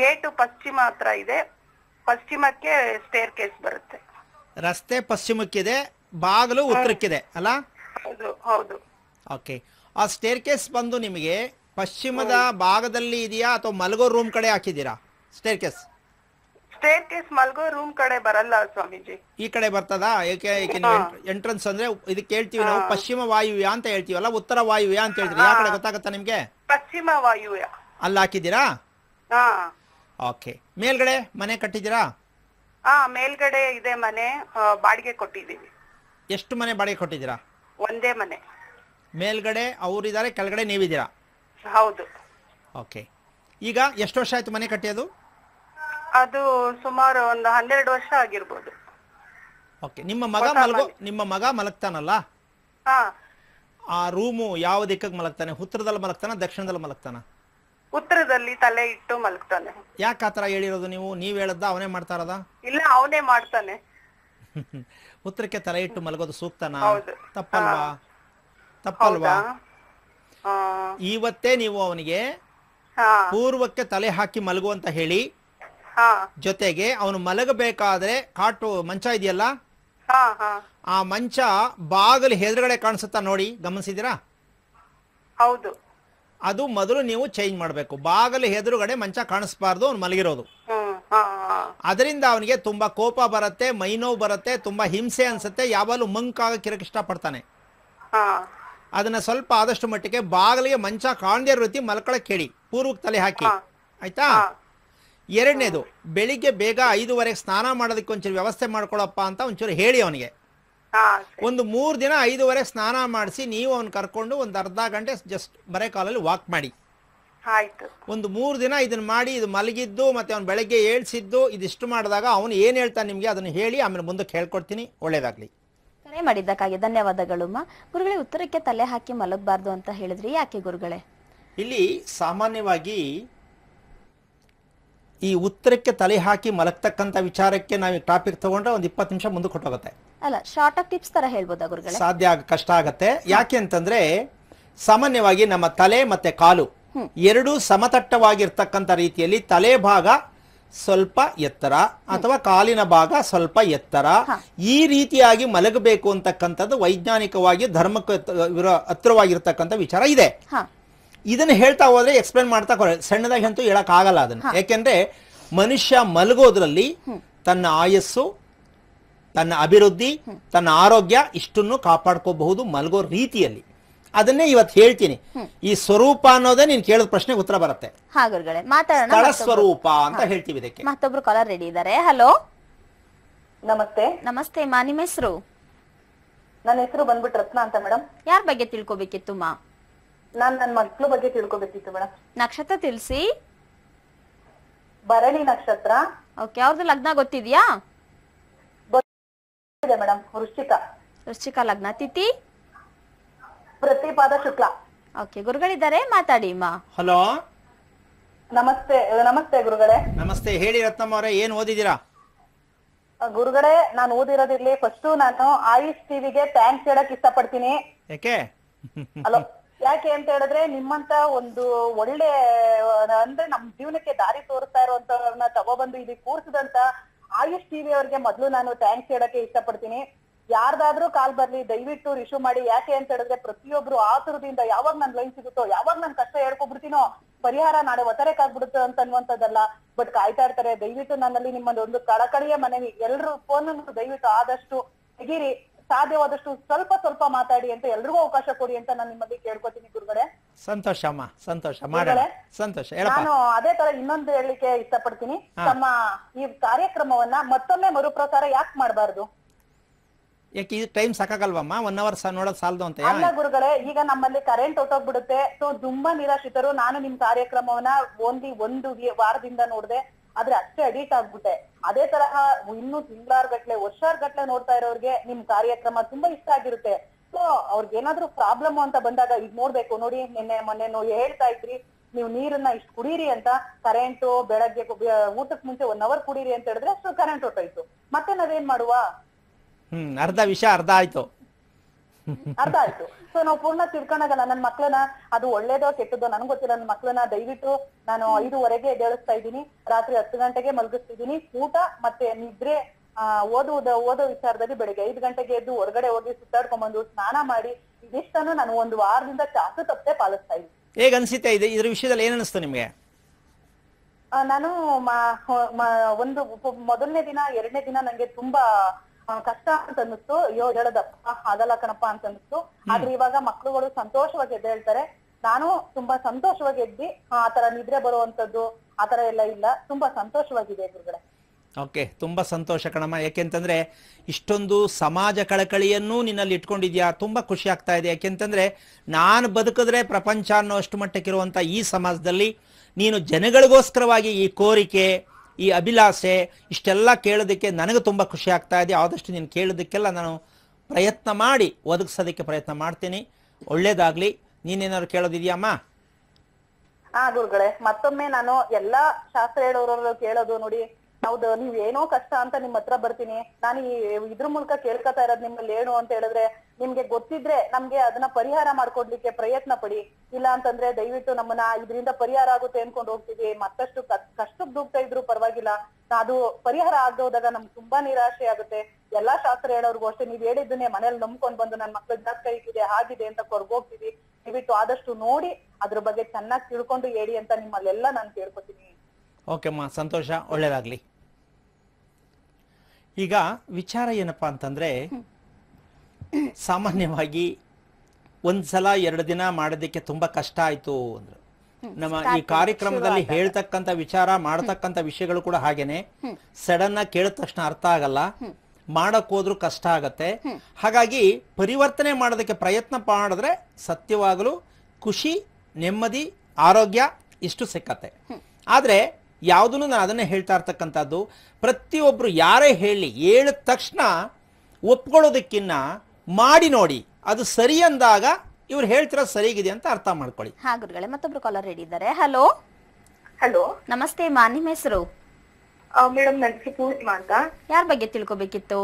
Speaker 1: ಗೇಟು ಪಶ್ಚಿಮ ಹತ್ರ ಇದೆ ಪಶ್ಚಿಮಕ್ಕೆ ಸ್ಟೇರ್ ಕೇಸ್ ಬರುತ್ತೆ
Speaker 2: ರಸ್ತೆ ಪಶ್ಚಿಮಕ್ಕಿದೆ ಬಾಗಿಲು ಉತ್ತರಕ್ಕಿದೆ ಅಲ್ಲ ಹೌದು ಹೌದು ಓಕೆ ಆ ಸ್ಟೇರ್ ಕೇಸ್ ಬಂದು ನಿಮಗೆ ಪಶ್ಚಿಮದ ಭಾಗದಲ್ಲಿ ಇದೆಯಾ ಅಥವಾ ಮಲಗೋ ರೂಮ್ ಕಡೆ ಹಾಕಿದ್ದೀರಾ ಸ್ಟೇರ್ ಕೇಸ್
Speaker 1: ಸ್ಟೇರ್ ಮಲ್ಗೋ ರೂಮ್ ಕಡೆ ಬರಲ್ಲ ಸ್ವಾಮೀಜಿ
Speaker 2: ಈ ಕಡೆ ಬರ್ತದ ಏಕೆ ಎಂಟ್ರನ್ಸ್ ಅಂದ್ರೆ ಇದಕ್ಕೆ ಹೇಳ್ತೀವಿ ನಾವು ಪಶ್ಚಿಮ ವಾಯುವ್ಯ ಅಂತ ಹೇಳ್ತೀವಲ್ಲ ಉತ್ತರ ವಾಯುವ್ಯ ಅಂತ ಹೇಳ್ತೀವಿ ಯಾವ ಕಡೆ ಗೊತ್ತಾಗತ್ತಾ ನಿಮ್ಗೆ ಪಶ್ಚಿಮ ವಾಯುವ್ಯ ಅಲ್ಲಿ ಹಾಕಿದ್ದೀರಾ ಓಕೆ ಮೇಲ್ಗಡೆ ಮನೆ ಕಟ್ಟಿದ್ದೀರಾ ಹಾ ಮೇಲ್ಗಡೆ ಇದೆ ಮನೆ ಬಾಡಿಗೆ ಕೊಟ್ಟಿದ್ದೀವಿ ಎಷ್ಟು ಮನೆ ಬಾಡಿಗೆ ಕೊಟ್ಟಿದ್ದೀರಾ ಒಂದೇ ಮನೆ ಮೇಲ್ಗಡೆ ಅವರಿದ್ದಾರೆ ಕೆಳಗಡೆ ನೀವಿದ್ದೀರಾ ಹೌದು ಓಕೆ ಈಗ ಎಷ್ಟು ವರ್ಷ ಆಯ್ತು ಮನೆ ಕಟ್ಟಿಯೋದು ಅದು ಸುಮಾರು ಒಂದು ಹನ್ನೆರಡು ವರ್ಷ ಆಗಿರ್ಬೋದು ಓಕೆ ನಿಮ್ಮ ಮಗ ಮಲಗೋ ನಿಮ್ಮ ಮಗ ಮಲಗ್ತಾನಲ್ಲ ಹಾ ಆ ರೂಮು ಯಾವ ದಿಕ್ಕಕ್ಕೆ ಮಲಗ್ತಾನೆ ಉತ್ತರದಲ್ಲಿ ಮಲಗ್ತಾನ ದಕ್ಷಿಣದಲ್ಲಿ ಮಲಗ್ತಾನ ಉತ್ತರದಲ್ಲಿ ತಲೆ ಇಟ್ಟು ಮಲಗ್ತಾನೆ ಯಾಕೆ ಆತರ ಹೇಳಿರೋದು ನೀವು ನೀವು ಹೇಳದ್ದ ಅವನೇ ಮಾಡ್ತಾರದ ಇಲ್ಲ ಅವನೇ ಮಾಡ್ತಾನೆ <laughs> ಉತ್ತರಕ್ಕೆ ತಲೆ ಇಟ್ಟು ಮಲಗೋದು ಸೂಕ್ತನಾ ತಪ್ಪಲ್ವಾ ತಪ್ಪಲ್ವಾ ಇವತ್ತೇ ನೀವು ಅವನಿಗೆ ಪೂರ್ವಕ್ಕೆ ತಲೆ ಹಾಕಿ ಮಲಗುವಂತ ಹೇಳಿ ಜೊತೆಗೆ ಅವನು ಮಲಗಬೇಕಾದ್ರೆ ಕಾಟು ಮಂಚ ಇದೆಯಲ್ಲ ಆ ಮಂಚ ಬಾಗಿಲು ಹೆದರುಗಡೆ ಕಾಣಿಸುತ್ತಾ ನೋಡಿ ಗಮನಿಸಿದಿರಾ ಹೌದು ಅದು ಮೊದಲು ನೀವು ಚೇಂಜ್ ಮಾಡಬೇಕು ಬಾಗಿಲು ಹೆದರುಗಡೆ ಮಂಚ ಕಾಣಿಸ್ಬಾರ್ದು ಅವ್ನು ಮಲಗಿರೋದು ಅದರಿಂದ ಅವನಿಗೆ ತುಂಬಾ ಕೋಪ ಬರುತ್ತೆ ಮೈನೋವು ಬರುತ್ತೆ ತುಂಬಾ ಹಿಂಸೆ ಅನ್ಸುತ್ತೆ ಯಾವಾಗಲೂ ಮಂಕಾಗ ಕಿರಕ್ ಇಷ್ಟಪಡ್ತಾನೆ ಅದನ್ನ ಸ್ವಲ್ಪ ಆದಷ್ಟು ಮಟ್ಟಿಗೆ ಬಾಗಿಲಿಗೆ ಮಂಚ ಕಾಣದೇ ರೀತಿ ಮಲ್ಕೊಳಕ್ಕೆ ಕೇಳಿ ಪೂರ್ವಕ್ಕೆ ತಲೆ ಹಾಕಿ ಆಯ್ತಾ ಎರಡನೇದು ಬೆಳಿಗ್ಗೆ ಬೇಗ ಐದುವರೆಗೆ ಸ್ನಾನ ಮಾಡೋದಕ್ಕೆ ಒಂಚೂರು ವ್ಯವಸ್ಥೆ ಮಾಡ್ಕೊಳಪ್ಪ ಅಂತ ಒಂಚೂರು ಹೇಳಿ ಅವನಿಗೆ ಒಂದು ಮೂರು ದಿನ ಐದುವರೆ ಸ್ನಾನ ಮಾಡಿಸಿ ನೀವು ಅವ್ನು ಕರ್ಕೊಂಡು ಒಂದು ಅರ್ಧ ಗಂಟೆ ಜಸ್ಟ್ ಬರೇ ಕಾಲಲ್ಲಿ ವಾಕ್ ಮಾಡಿ ಒಂದು ಮೂರು ದಿನ ಇದನ್ನ ಮಾಡಿ ಇದು ಮಲಗಿದ್ದು ಮತ್ತೆ ಅವ್ನು ಬೆಳಗ್ಗೆ ಏಳ್ಸಿದ್ದು ಇದಿಷ್ಟು ಮಾಡಿದಾಗ ಅವನು ಏನು ಹೇಳ್ತಾನೆ ನಿಮಗೆ ಅದನ್ನು ಹೇಳಿ ಆಮೇಲೆ ಮುಂದಕ್ಕೆ ಹೇಳ್ಕೊಡ್ತೀನಿ ಒಳ್ಳೇದಾಗ್ಲಿ ಕರೆ
Speaker 1: ಮಾಡಿದ್ದಕ್ಕಾಗಿ ಧನ್ಯವಾದಗಳು ಗುರುಗಳೇ ಉತ್ತರಕ್ಕೆ ತಲೆ ಹಾಕಿ ಮಲಗಬಾರ್ದು ಅಂತ ಹೇಳಿದ್ರಿ ಯಾಕೆ ಗುರುಗಳೇ
Speaker 2: ಇಲ್ಲಿ ಸಾಮಾನ್ಯವಾಗಿ ಈ ಉತ್ತರಕ್ಕೆ ತಲೆ ಹಾಕಿ ಮಲಗ್ತಕ್ಕಂಥ ವಿಚಾರಕ್ಕೆ ನಾವು ಟಾಪಿಕ್ ತಗೊಂಡ್ರೆ ಒಂದು ಇಪ್ಪತ್ತು ನಿಮಿಷ ಮುಂದೆ ಕೊಟ್ಟೋಗುತ್ತೆ
Speaker 1: ಅಲ್ಲ ಶಾರ್ಟ್ ಆಫ್ ಟಿಪ್ಸ್ ತರ
Speaker 2: ಹೇಳ್ಬೋದು ಗುರುಗಳೇ ಸಾಧ್ಯ ಆಗ ಕಷ್ಟ ಆಗತ್ತೆ ಯಾಕೆ ಅಂತಂದ್ರೆ ಸಾಮಾನ್ಯವಾಗಿ ನಮ್ಮ ತಲೆ ಮತ್ತೆ ಕಾಲು ಎರಡೂ ಸಮತಟ್ಟವಾಗಿರ್ತಕ್ಕಂಥ ರೀತಿಯಲ್ಲಿ ತಲೆ ಭಾಗ ಸ್ವಲ್ಪ ಎತ್ತರ ಅಥವಾ ಕಾಲಿನ ಭಾಗ ಸ್ವಲ್ಪ ಎತ್ತರ ಈ ರೀತಿಯಾಗಿ ಮಲಗಬೇಕು ಅಂತಕ್ಕಂಥದ್ದು ವೈಜ್ಞಾನಿಕವಾಗಿ ಧರ್ಮಕ್ಕೆ ಹತ್ರವಾಗಿರ್ತಕ್ಕಂಥ ವಿಚಾರ ಇದೆ ಇದನ್ನ ಹೇಳ್ತಾ ಹೋದ್ರೆ ಎಕ್ಸ್ಪ್ಲೇನ್ ಮಾಡ್ತಾ ಸಣ್ಣದಾಗಿ ಅಂತೂ ಆಗಲ್ಲ ಅದನ್ನ ಯಾಕೆಂದ್ರೆ ಮನುಷ್ಯ ಮಲಗೋದ್ರಲ್ಲಿ ತನ್ನ ಆಯಸ್ಸು ತನ್ನ ಅಭಿವೃದ್ಧಿ ತನ್ನ ಆರೋಗ್ಯ ಇಷ್ಟನ್ನು ಕಾಪಾಡ್ಕೋಬಹುದು ಮಲಗೋ ರೀತಿಯಲ್ಲಿ ಅದನ್ನೇ ಇವತ್ತು ಹೇಳ್ತೀನಿ ಈ ಸ್ವರೂಪ ಅನ್ನೋದೇ ನೀನ್ ಕೇಳಿದ ಪ್ರಶ್ನೆಗೆ ಉತ್ತರ ಬರುತ್ತೆ
Speaker 1: ಸ್ವರೂಪ ಅಂತ ಹೇಳ್ತೀವಿ ಇದಕ್ಕೆ ಮತ್ತೊಬ್ರು ಕಾಲರ್ ರೆಡಿ ಇದ್ದಾರೆ ಹಲೋ ನಮಸ್ತೆ ನಮಸ್ತೆ ಮಾ ನಿಮ್ಮ ಹೆಸರು ನನ್ನ ಹೆಸರು ಬಂದ್ಬಿಟ್ಟು ರತ್ನ ಅಂತ ಮೇಡಮ್ ಯಾರ ಬಗ್ಗೆ ತಿಳ್ಕೊಬೇಕಿತ್ತು ಮಾ ನಾನ್ ನನ್ನ ಮಕ್ಳು ಬಗ್ಗೆ ತಿಳ್ಕೊಬೇಕಿತ್ತು ಮೇಡಮ್ ನಕ್ಷತ್ರ ತಿಳಿಸಿ ಭರಣಿ ನಕ್ಷತ್ರ ಓಕೆ ಅವ್ರದ್ದು ಲಗ್ನ ಗೊತ್ತಿದ್ಯಾ ಇದೆ ಮೇಡಮ್ ವೃಶ್ಚಿಕ ವೃಶ್ಚಿಕ ಲಗ್ನ ತಿಥಿ ಪ್ರತಿಪಾದ ಶುಕ್ಲ ಓಕೆ ಗುರುಗಳಿದ್ದಾರೆ ಮಾತಾಡಿ ಮಾ ಹಲೋ ನಮಸ್ತೆ ನಮಸ್ತೆ ಗುರುಗಳೇ
Speaker 2: ನಮಸ್ತೆ ಹೇಳಿ ರತ್ನಮ್ಮ ಅವರೇ ಏನ್ ಓದಿದ್ದೀರಾ
Speaker 1: ಗುರುಗಳೇ ನಾನು ಓದಿರೋದಿರ್ಲಿ ಫಸ್ಟ್ ನಾನು ಆಯುಷ್ ಟಿವಿಗೆ ಥ್ಯಾಂಕ್ಸ್ ಹೇಳಕ್ ಇಷ್ಟಪಡ್ತೀನಿ
Speaker 2: ಯಾಕೆ ಹಲೋ
Speaker 1: ಯಾಕೆ ಅಂತ ಹೇಳಿದ್ರೆ ನಿಮ್ಮಂತ ಒಂದು ಒಳ್ಳೆ ಅಂದ್ರೆ ನಮ್ ಜೀವನಕ್ಕೆ ದಾರಿ ತೋರಿಸ್ತಾ ಇರುವಂತವ್ರನ್ನ ತಗೊಬಂದು ಇಲ್ಲಿ ಕೂರಿಸಿದಂತ ಆಯುಷ್ ಟಿವಿ ಅವ್ರಿಗೆ ಮೊದ್ಲು ನಾನು ಥ್ಯಾಂಕ್ಸ್ ಹೇಳಕ್ಕೆ ಇಷ್ಟಪಡ್ತೀನಿ ಯಾರ್ದಾದ್ರೂ ಕಾಲ್ ಬರ್ಲಿ ದಯವಿಟ್ಟು ರಿಶ್ಯೂ ಮಾಡಿ ಯಾಕೆ ಅಂತ ಹೇಳಿದ್ರೆ ಪ್ರತಿಯೊಬ್ರು ಆತುರದಿಂದ ಯಾವಾಗ ನನ್ ಲೈನ್ ಸಿಗುತ್ತೋ ಯಾವಾಗ ನನ್ ಕಷ್ಟ ಹೇಳ್ಕೊಬಿಡ್ತೀನೋ ಪರಿಹಾರ ನಾಳೆ ಒತ್ತರೇಕಾಗ್ಬಿಡುತ್ತೋ ಅಂತ ಅನ್ನುವಂಥದ್ದಲ್ಲ ಬಟ್ ಕಾಯ್ತಾ ಇರ್ತಾರೆ ದಯವಿಟ್ಟು ನನ್ನಲ್ಲಿ ನಿಮ್ಮಲ್ಲಿ ಒಂದು ಕಳಕಳಿಯ ಮನವಿ ಎಲ್ರು ಫೋನ್ ದಯವಿಟ್ಟು ಆದಷ್ಟು ತೆಗೀರಿ ಸಾಧ್ಯವಾದಷ್ಟು ಸ್ವಲ್ಪ ಸ್ವಲ್ಪ ಮಾತಾಡಿ ಅಂತ ಎಲ್ರಿಗೂ ಅವಕಾಶ ಕೊಡಿ ಅಂತ ನಾನು ನಿಮ್ಮಲ್ಲಿ ಕೇಳ್ಕೊತೀನಿ ಗುರುಗಳೇ
Speaker 2: ಸಂತೋಷ ಅಮ್ಮ ಸಂತೋಷ ಸಂತೋಷ ನಾನು
Speaker 1: ಅದೇ ತರ ಇನ್ನೊಂದು ಹೇಳಲಿಕ್ಕೆ ಇಷ್ಟಪಡ್ತೀನಿ ತಮ್ಮ ಈ ಕಾರ್ಯಕ್ರಮವನ್ನ ಮತ್ತೊಮ್ಮೆ ಮರುಪ್ರಸಾರ ಯಾಕೆ ಮಾಡಬಾರ್ದು
Speaker 2: ಯಾಕೆ ಇದು ಟೈಮ್ ಸಾಕಾಗಲ್ವಮ್ಮ ಒನ್ ಅವರ್ ನೋಡೋದು ಸಾಲದು ಅಂತ ಅಲ್ಲ
Speaker 1: ಗುರುಗಳೇ ಈಗ ನಮ್ಮಲ್ಲಿ ಕರೆಂಟ್ ಹೊಟ್ಟೋಗ್ಬಿಡುತ್ತೆ ಸೊ ತುಂಬಾ ನಿರಾಶಿತರು ನಾನು ನಿಮ್ ಕಾರ್ಯಕ್ರಮವನ್ನ ಒಂದಿ ಒಂದು ವಾರದಿಂದ ನೋಡಿದೆ ಆದ್ರೆ ಅಷ್ಟೇ ಅಡಿಕ್ಟ್ ಆಗ್ಬಿಟ್ಟೆ ಅದೇ ತರಹ ಇನ್ನು ತಿಂಗಳಾರ್ ಗಟ್ಲೆ ವರ್ಷಾರ್ ಗಟ್ಲೆ ನೋಡ್ತಾ ಇರೋರ್ಗೆ ನಿಮ್ ಕಾರ್ಯಕ್ರಮ ತುಂಬಾ ಇಷ್ಟ ಆಗಿರುತ್ತೆ ಸೊ ಅವ್ರಿಗೆ ಏನಾದ್ರು ಪ್ರಾಬ್ಲಮ್ ಅಂತ ಬಂದಾಗ ಈಗ ನೋಡ್ಬೇಕು ನೋಡಿ ನಿನ್ನೆ ಮೊನ್ನೆ ಹೇಳ್ತಾ ಇದ್ರಿ ನೀವು ನೀರನ್ನ ಇಷ್ಟು ಕುಡೀರಿ ಅಂತ ಕರೆಂಟ್ ಬೆಳಗ್ಗೆ ಊಟಕ್ಕೆ ಮುಂಚೆ ಒನ್ ಅವರ್ ಕುಡೀರಿ ಅಂತ ಹೇಳಿದ್ರೆ ಅಷ್ಟು ಕರೆಂಟ್ ಹೊಟ್ಟೋಯ್ತು ಮತ್ತೆ ನಾವೇನ್ ಮಾಡುವ
Speaker 2: ಹ್ಮ್ ಅರ್ಧ ವಿಷಯ ಅರ್ಧ ಆಯ್ತು
Speaker 1: ಅರ್ಥ ಆಯ್ತು ಸೊ ನಾವು ಪೂರ್ಣ ತಿಳ್ಕೊಂಡಾಗಲ್ಲ ನನ್ನ ಮಕ್ಳನ್ನ ಅದು ಒಳ್ಳೇದೋ ಕೆಟ್ಟದೋ ನನ್ಗೆ ಗೊತ್ತಿಲ್ಲ ನನ್ನ ಮಕ್ಳನ್ನ ದಯವಿಟ್ಟು ನಾನು ಐದುವರೆಗೆ ಎದ್ದೇಳಿಸ್ತಾ ಇದ್ದೀನಿ ರಾತ್ರಿ ಹತ್ತು ಗಂಟೆಗೆ ಮಲಗಿಸ್ತಿದ್ದೀನಿ ಊಟ ಮತ್ತೆ ನಿದ್ರೆ ಆ ಓದುವುದ ಓದೋ ವಿಚಾರದಲ್ಲಿ ಬೆಳಿಗ್ಗೆ ಐದು ಗಂಟೆಗೆ ಎದ್ದು ಹೊರಗಡೆ ಹೋಗಿ ಸುತ್ತಾಡ್ಕೊಂಡ್ಬಂದು ಸ್ನಾನ ಮಾಡಿ ಇದಿಷ್ಟನ್ನು ನಾನು ಒಂದು ವಾರದಿಂದ ಚಾಕು ತಪ್ಪೆ ಪಾಲಿಸ್ತಾ ಇದ್ದೀನಿ
Speaker 2: ಹೇಗ ಅನ್ಸುತ್ತೆ ಇದೆ ಇದ್ರ ವಿಷಯದಲ್ಲಿ ಏನ್ ಅನಿಸ್ತು ನಿಮ್ಗೆ
Speaker 1: ನಾನು ಒಂದು ಮೊದಲನೇ ದಿನ ಎರಡನೇ ದಿನ ನಂಗೆ ತುಂಬಾ ಕಷ್ಟ ಅಂತ ಅನ್ನಿಸ್ತು ಅಯ್ಯೋ ಹೇಳದಪ್ಪ ಆಗಲ್ಲ ಕಣಪ್ಪ ಅಂತ ಅನ್ನಿಸ್ತು ಆದ್ರೆ ಇವಾಗ ಮಕ್ಳುಗಳು ಸಂತೋಷವಾಗಿ ಎದ್ದು ಹೇಳ್ತಾರೆ ನಾನು ತುಂಬಾ ಸಂತೋಷವಾಗಿ ಎದ್ದಿ ಆತರ ನಿದ್ರೆ ಬರುವಂತದ್ದು ಆತರ ಎಲ್ಲ ಇಲ್ಲ ತುಂಬಾ ಸಂತೋಷವಾಗಿದೆ ಗುರುಗಳೇ
Speaker 2: ಓಕೆ ತುಂಬಾ ಸಂತೋಷ ಕಣಮ್ಮ ಯಾಕೆಂತಂದ್ರೆ ಇಷ್ಟೊಂದು ಸಮಾಜ ಕಳಕಳಿಯನ್ನು ನಿನ್ನಲ್ಲಿ ಇಟ್ಕೊಂಡಿದ್ಯಾ ತುಂಬಾ ಖುಷಿ ಆಗ್ತಾ ಇದೆ ಯಾಕೆಂತಂದ್ರೆ ನಾನು ಬದುಕಿದ್ರೆ ಪ್ರಪಂಚ ಅನ್ನೋ ಅಷ್ಟು ಮಟ್ಟಕ್ಕಿರುವಂತ ಈ ಸಮಾಜದಲ್ಲಿ ನೀನು ಜನಗಳಿಗೋಸ್ಕರವಾಗಿ ಈ ಕೋರಿಕೆ ಈ ಅಭಿಲಾಷೆ ಇಷ್ಟೆಲ್ಲ ಕೇಳೋದಕ್ಕೆ ನನಗೆ ತುಂಬ ಖುಷಿ ಆಗ್ತಾ ಇದೆ ಆದಷ್ಟು ನೀನು ಕೇಳೋದಕ್ಕೆಲ್ಲ ನಾನು ಪ್ರಯತ್ನ ಮಾಡಿ ಒದಗಿಸೋದಕ್ಕೆ ಪ್ರಯತ್ನ ಮಾಡ್ತೀನಿ ಒಳ್ಳೇದಾಗ್ಲಿ ನೀನೇನಾದ್ರು ಕೇಳೋದಿದೆಯಮ್ಮ
Speaker 1: ಹಾ ಗುರುಗಳೇ ಮತ್ತೊಮ್ಮೆ ನಾನು ಎಲ್ಲಾ ಶಾಸ್ತ್ರ ಹೇಳೋರ ಕೇಳೋದು ನೋಡಿ ಹೌದು ನೀವ್ ಏನೋ ಕಷ್ಟ ಅಂತ ನಿಮ್ಮ ಹತ್ರ ಬರ್ತೀನಿ ನಾನು ಇದ್ರ ಮೂಲಕ ಕೇಳ್ಕೊತಾ ಇರೋದು ನಿಮ್ಮಲ್ಲಿ ಏನು ಅಂತ ಹೇಳಿದ್ರೆ ನಿಮ್ಗೆ ಗೊತ್ತಿದ್ರೆ ನಮ್ಗೆ ಅದನ್ನ ಪರಿಹಾರ ಮಾಡ್ಕೊಡ್ಲಿಕ್ಕೆ ಪ್ರಯತ್ನ ಪಡಿ ಇಲ್ಲ ಅಂತಂದ್ರೆ ದಯವಿಟ್ಟು ನಮ್ಮನ್ನ ಇದರಿಂದ ಪರಿಹಾರ ಆಗುತ್ತೆ ಅನ್ಕೊಂಡು ಹೋಗ್ತೀವಿ ಮತ್ತಷ್ಟು ಕಷ್ಟಕ್ ದುಡ್ತಾ ಇದ್ರು ಪರವಾಗಿಲ್ಲ ಅದು ಪರಿಹಾರ ಆಗದೆ ಹೋದಾಗ ನಮ್ಗೆ ತುಂಬಾ ನಿರಾಶೆ ಆಗುತ್ತೆ ಎಲ್ಲಾ ಶಾಸ್ತ್ರ ಹೇಳೋರ್ಗು ಅಷ್ಟೇ ನೀವ್ ಹೇಳಿದ್ದನ್ನೇ ಮನೇಲಿ ನಂಬ್ಕೊಂಡ್ ಬಂದು ನನ್ ಮಕ್ಳು ಜಾಸ್ತಿ ಹೀಗಿದೆ ಆಗಿದೆ ಅಂತ ಕೊರ್ಗೋಗ್ತೀವಿ ದಯವಿಟ್ಟು ಆದಷ್ಟು ನೋಡಿ ಅದ್ರ ಬಗ್ಗೆ ಚೆನ್ನಾಗಿ ತಿಳ್ಕೊಂಡು ಹೇಳಿ ಅಂತ ನಿಮ್ಮಲ್ಲೆಲ್ಲ ನಾನು ಕೇಳ್ಕೊತೀನಿ
Speaker 2: ಓಕೆಮ್ಮ ಸಂತೋಷ ಒಳ್ಳೇದಾಗ್ಲಿ ಈಗ ವಿಚಾರ ಏನಪ್ಪಾ ಅಂತಂದ್ರೆ ಸಾಮಾನ್ಯವಾಗಿ ಒಂದ್ಸಲ ಎರಡು ದಿನ ಮಾಡೋದಕ್ಕೆ ತುಂಬಾ ಕಷ್ಟ ಆಯ್ತು ಅಂದ್ರು
Speaker 3: ನಮ್ಮ ಈ ಕಾರ್ಯಕ್ರಮದಲ್ಲಿ
Speaker 2: ಹೇಳ್ತಕ್ಕಂಥ ವಿಚಾರ ಮಾಡತಕ್ಕಂಥ ವಿಷಯಗಳು ಕೂಡ ಹಾಗೇನೆ ಸಡನ್ ಆಗಿ ಕೇಳಿದ ತಕ್ಷಣ ಅರ್ಥ ಆಗಲ್ಲ ಮಾಡಕ್ ಹೋದ್ರೂ ಕಷ್ಟ ಆಗತ್ತೆ ಹಾಗಾಗಿ ಪರಿವರ್ತನೆ ಮಾಡೋದಕ್ಕೆ ಪ್ರಯತ್ನ ಮಾಡಿದ್ರೆ ಸತ್ಯವಾಗಲು ಖುಷಿ ನೆಮ್ಮದಿ ಆರೋಗ್ಯ ಇಷ್ಟು ಸಿಕ್ಕತ್ತೆ ಆದ್ರೆ ಯಾವುದನ್ನು ನಾನು ಅದನ್ನೇ ಹೇಳ್ತಾ ಇರ್ತಕ್ಕಂಥದ್ದು ಪ್ರತಿಯೊಬ್ರು ಯಾರೇ ಹೇಳಿ ಹೇಳಿದ ತಕ್ಷಣ ಒಪ್ಕೊಳ್ಳೋದಕ್ಕಿನ್ನ ಮಾಡಿ ನೋಡಿ ಅದು ಸರಿ ಅಂದಾಗ ಇವ್ರು ಹೇಳ್ತಿರೋ ಸರಿಗಿದೆ ಅಂತ ಅರ್ಥ ಮಾಡ್ಕೊಳ್ಳಿ
Speaker 1: ಹಾ ಗುರುಗಳೇ ಮತ್ತೊಬ್ರು ಕಾಲರ್ ರೆಡಿ ಇದ್ದಾರೆ ಹಲೋ ಹಲೋ ನಮಸ್ತೆ ಮಾ ನಿಮ್ಮ ಹೆಸರು ಮೇಡಮ್ ಪೂರ್ಣಿಮಾ ಅಂತ ಯಾರ ಬಗ್ಗೆ ತಿಳ್ಕೊಬೇಕಿತ್ತು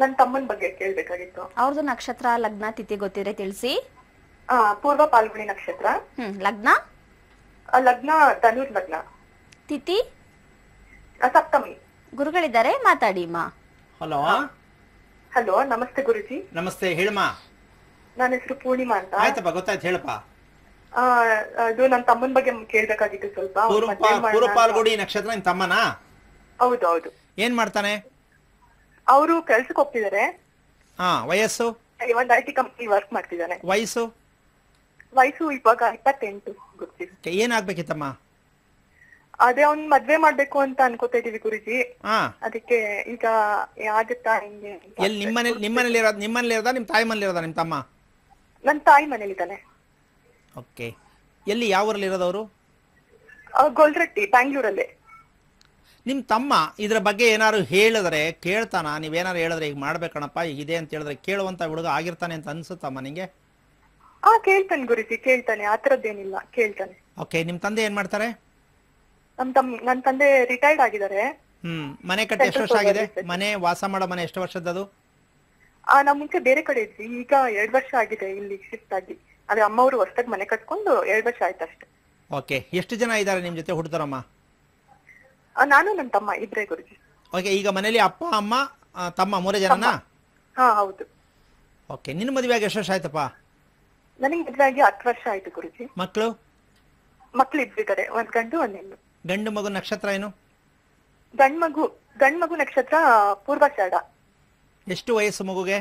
Speaker 1: ನನ್ನ ತಮ್ಮನ ಬಗ್ಗೆ ಕೇಳ್ಬೇಕಾಗಿತ್ತು ಅವ್ರದ್ದು ನಕ್ಷತ್ರ ಲಗ್ನ ತಿಥಿ ಗೊತ್ತಿದ್ರೆ ತಿಳಿಸಿ ಆ, ಪೂರ್ವ ಪಾಲ್ಗುಣಿ ನಕ್ಷತ್ರ ಹ್ಮ್ ಲಗ್ನ ಲಗ್ನ ತನೂರ್ ಲಗ್ನ ತಿಥಿ ಸಪ್ತಮಿ ಗುರುಗಳಿದ್ದಾರೆ ಮಾತಾಡಿ ಮಾ
Speaker 2: ಹಲೋ ಹಲೋ
Speaker 1: ನಮಸ್ತೆ ಗುರುಜಿ
Speaker 2: ನಮಸ್ತೆ ಹೇಳಮ್ಮ
Speaker 1: ನನ್ನ ಹೆಸರು ಪೂರ್ಣಿಮಾ ಅಂತ ಆಯ್ತಪ್ಪ ಗೊತ್ತಾಯ್ತು ಹೇಳಪ್ಪ ಆ, ಇದು
Speaker 2: ನನ್ನ ತಮ್ಮನ ಬಗ್ಗೆ ಕೇಳ್ಬೇಕಾಗಿತ್ತು ಸ್ವಲ್ಪ ಅವ್ರ ನಕ್ಷತ್ರ ನಿಮ್ಮ ತಮ್ಮನ ಹೌದು ಹೌದು ಏನ್ ಮಾಡ್ತಾನೆ ಅವರು ಕೆಲ್ಸಕ್ಕೆ ಹೋಗ್ತಿದಾರೆ ಹಾ ವಯಸ್ಸು ಒಂದ್ ಐ ಟಿ ಕಂಪನಿ ವರ್ಕ್ ಮಾಡ್ತಿದ್ದಾನೆ ವಯಸ್ಸು ವಯಸ್ಸು ಇವಾಗ ಇಪ್ಪತ್ತೆಂಟು ಗುರುಜಿ ಏನಾಗ್ಬೇಕಿತ್ತಮ್ಮ
Speaker 1: ಅದೇ ಅವ್ನ್ ಮದ್ವೆ ಮಾಡ್ಬೇಕು ಅಂತ ಅನ್ಕೋತಾ ಇದೀವಿ ಗುರುಜಿ ಹಾ ಅದಕ್ಕೆ ಈಗ ಆಗುತ್ತಾ ಹಿಂಗೆ
Speaker 2: ಎಲ್ಲಿ ನಿಮ್ಮನೇಲಿ ನಿಮ್ಮನೇಲಿ ಇರೋದು ನಿಮ್ಮನೇಲಿ ಇರೋದಾ ನಿಮ್ಮ ತಾಯಿ ಮನೇಲಿ ಇರೋದಾ ನಿಮ್ಮ ತಮ್ಮ ನನ್ ತಾಯಿ ಮನೇಲಿದ್ದಾನೆ ಓಕೆ ಎಲ್ಲಿ ಯಾವ ಊರಲ್ಲಿ ಇರೋದವರು ಅವ್ರ್ ಗೊಲ್ರಟ್ಟಿ ನಿಮ್ಮ ತಮ್ಮ ಇದ್ರ ಬಗ್ಗೆ ಏನಾದ್ರು ಹೇಳಿದ್ರೆ ಕೇಳ್ತಾನ ನೀವೇನಾದ್ರು ಹೇಳಿದ್ರೆ ಈಗ ಮಾಡ್ಬೇಕಣಪ್ಪ ಈಗ ಇದೆ ಅಂತ ಹೇಳಿದ್ರೆ ಕೇಳುವಂತ ಹುಡುಗ ಆಗಿರ್ತಾನೆ ಅಂತ ಅನ್ಸುತ್ತಮ್ಮ ನಿಂಗೆ
Speaker 1: ಹಾ ಕೇಳ್ತಾನೆ ಗುರುಜಿ ಕೇಳ್ತಾನೆ ಆ ಥರದ್ದೇನಿಲ್ಲ ಕೇಳ್ತಾನೆ
Speaker 2: ಓಕೆ ನಿಮ್ಮ ತಂದೆ ಏನ್ ಮಾಡ್ತಾರೆ ನಮ್ ತಮ್ ನನ್ ತಂದೆ ರಿಟೈರ್ಡ್ ಆಗಿದ್ದಾರೆ ಹ್ಮ್ ಮನೆ ಕಟ್ಟಿ ಎಷ್ಟು ವರ್ಷ ಆಗಿದೆ ಮನೆ ವಾಸ ಮಾಡೋ ಮನೆ ಎಷ್ಟು ಅದು ಆ ನಾವ್ ಮುಂಚೆ ಬೇರೆ ಕಡೆ
Speaker 1: ಇದ್ವಿ ಈಗ ಎರಡ್ ವರ್ಷ ಆಗಿದೆ ಇಲ್ಲಿ ಶಿಫ್ಟ್ ಆಗಿ ಅದೇ ಅಮ್ಮ ಅವರು ಮನೆ ಕಟ್ಕೊಂಡು ಎರಡ್ ವರ್ಷ ಆಯ್ತು ಅಷ್ಟೇ
Speaker 2: ಓಕೆ ಎಷ್ಟು ಜನ ಇದ್ದಾರೆ ನಿಮ್ ಜೊತೆ ಹುಡ್ತಾರಮ್ಮ ನಾನು ನನ್ ತಮ್ಮ ಇಬ್ರೇ ಗುರುಜಿ ಓಕೆ ಈಗ ಮನೇಲಿ ಅಪ್ಪ ಅಮ್ಮ ತಮ್ಮ ಮೂರೇ ಜನನಾ ಹಾ ಹೌದು ಓಕೆ ನಿನ್ನ ಆಗಿ ಎಷ್ಟು ವರ್ಷ ಆಯ್ತಪ್ಪ ನನಗೆ ಮದ್ವೆ ಆಗಿ ಹತ್ತು ವರ್ಷ ಆಯ್ತು ಗುರುಜಿ ಮಕ್ಕಳು ಮಕ್ಳು ಇಬ್ರಿದ್ದಾರೆ ಒಂದ್ ಗಂಡು ಒಂದ್ ಹೆಣ್ಣು ಗಂಡು ಮಗು ನಕ್ಷತ್ರ ಏನು ಗಂಡ್ ಮಗು ಗಂಡ್ ಮಗು ನಕ್ಷತ್ರ ಪೂರ್ವಾಷಾಢ ಎಷ್ಟು ವಯಸ್ಸು ಮಗುಗೆ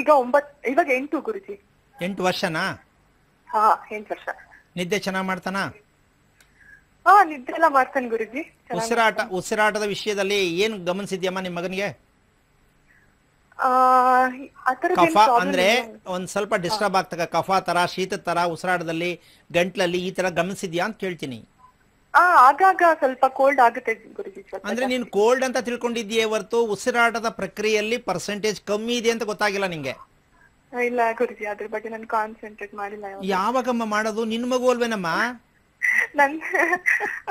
Speaker 2: ಈಗ ಒಂಬತ್ ಇವಾಗ ಎಂಟು ಗುರುಜಿ ಎಂಟು ವರ್ಷನಾ ಹಾ ಎಂಟು ವರ್ಷ ನಿದ್ದೆ ಚೆನ್ನಾಗ್ ಮಾಡ್ತಾನಾ
Speaker 1: ಹಾ ನಿದ್ದೆ ಎಲ್ಲ ಮಾಡ್ತಾನೆ ಗುರುಜಿ
Speaker 2: ಉಸಿರಾಟ ಉಸಿರಾಟದ ವಿಷಯದಲ್ಲಿ ಏನ್ ಗಮನಿಸಿದ್ಯಮ್ಮ ನಿಮ್ ಮಗನಿಗೆ ಕಫ ಅಂದ್ರೆ ಒಂದ್ ಸ್ವಲ್ಪ ಡಿಸ್ಟರ್ಬ್ ಆಗ್ತಕ್ಕ ಕಫ ತರ ಶೀತ ತರ ಉಸಿರಾಟದಲ್ಲಿ ಗಂಟ್ಲಲ್ಲಿ ಈ ತರ ಗಮನಿಸಿದ್ಯಾ ಅಂತ ಕೇಳ್ತೀನಿ
Speaker 1: ಆಗಾಗ ಸ್ವಲ್ಪ ಕೋಲ್ಡ್ ಆಗುತ್ತೆ ಗುರುಜಿ
Speaker 2: ಅಂದ್ರೆ ನೀನು ಕೋಲ್ಡ್ ಅಂತ ತಿಳ್ಕೊಂಡಿದ್ದೀಯೇ ಹೊರತು ಉಸಿರಾಟದ ಪ್ರಕ್ರಿಯೆಯಲ್ಲಿ ಪರ್ಸೆಂಟೇಜ್ ಕಮ್ಮಿ ಇದೆ ಅಂತ ಗೊತ್ತಾಗಿಲ್ಲ ನಿಂಗೆ
Speaker 1: ಇಲ್ಲ ಗುರುಜಿ ಅದ್ರ ಬಗ್ಗೆ ನಾನು ಕಾನ್ಸಂಟ್ರೇಟ್ ಮಾಡಿಲ್ಲ
Speaker 2: ಯಾವಾಗಮ್ಮ ಮಾಡೋದು ನಿನ್ ಮಗು ಅಲ್ವೇನಮ್ಮ
Speaker 1: ನನ್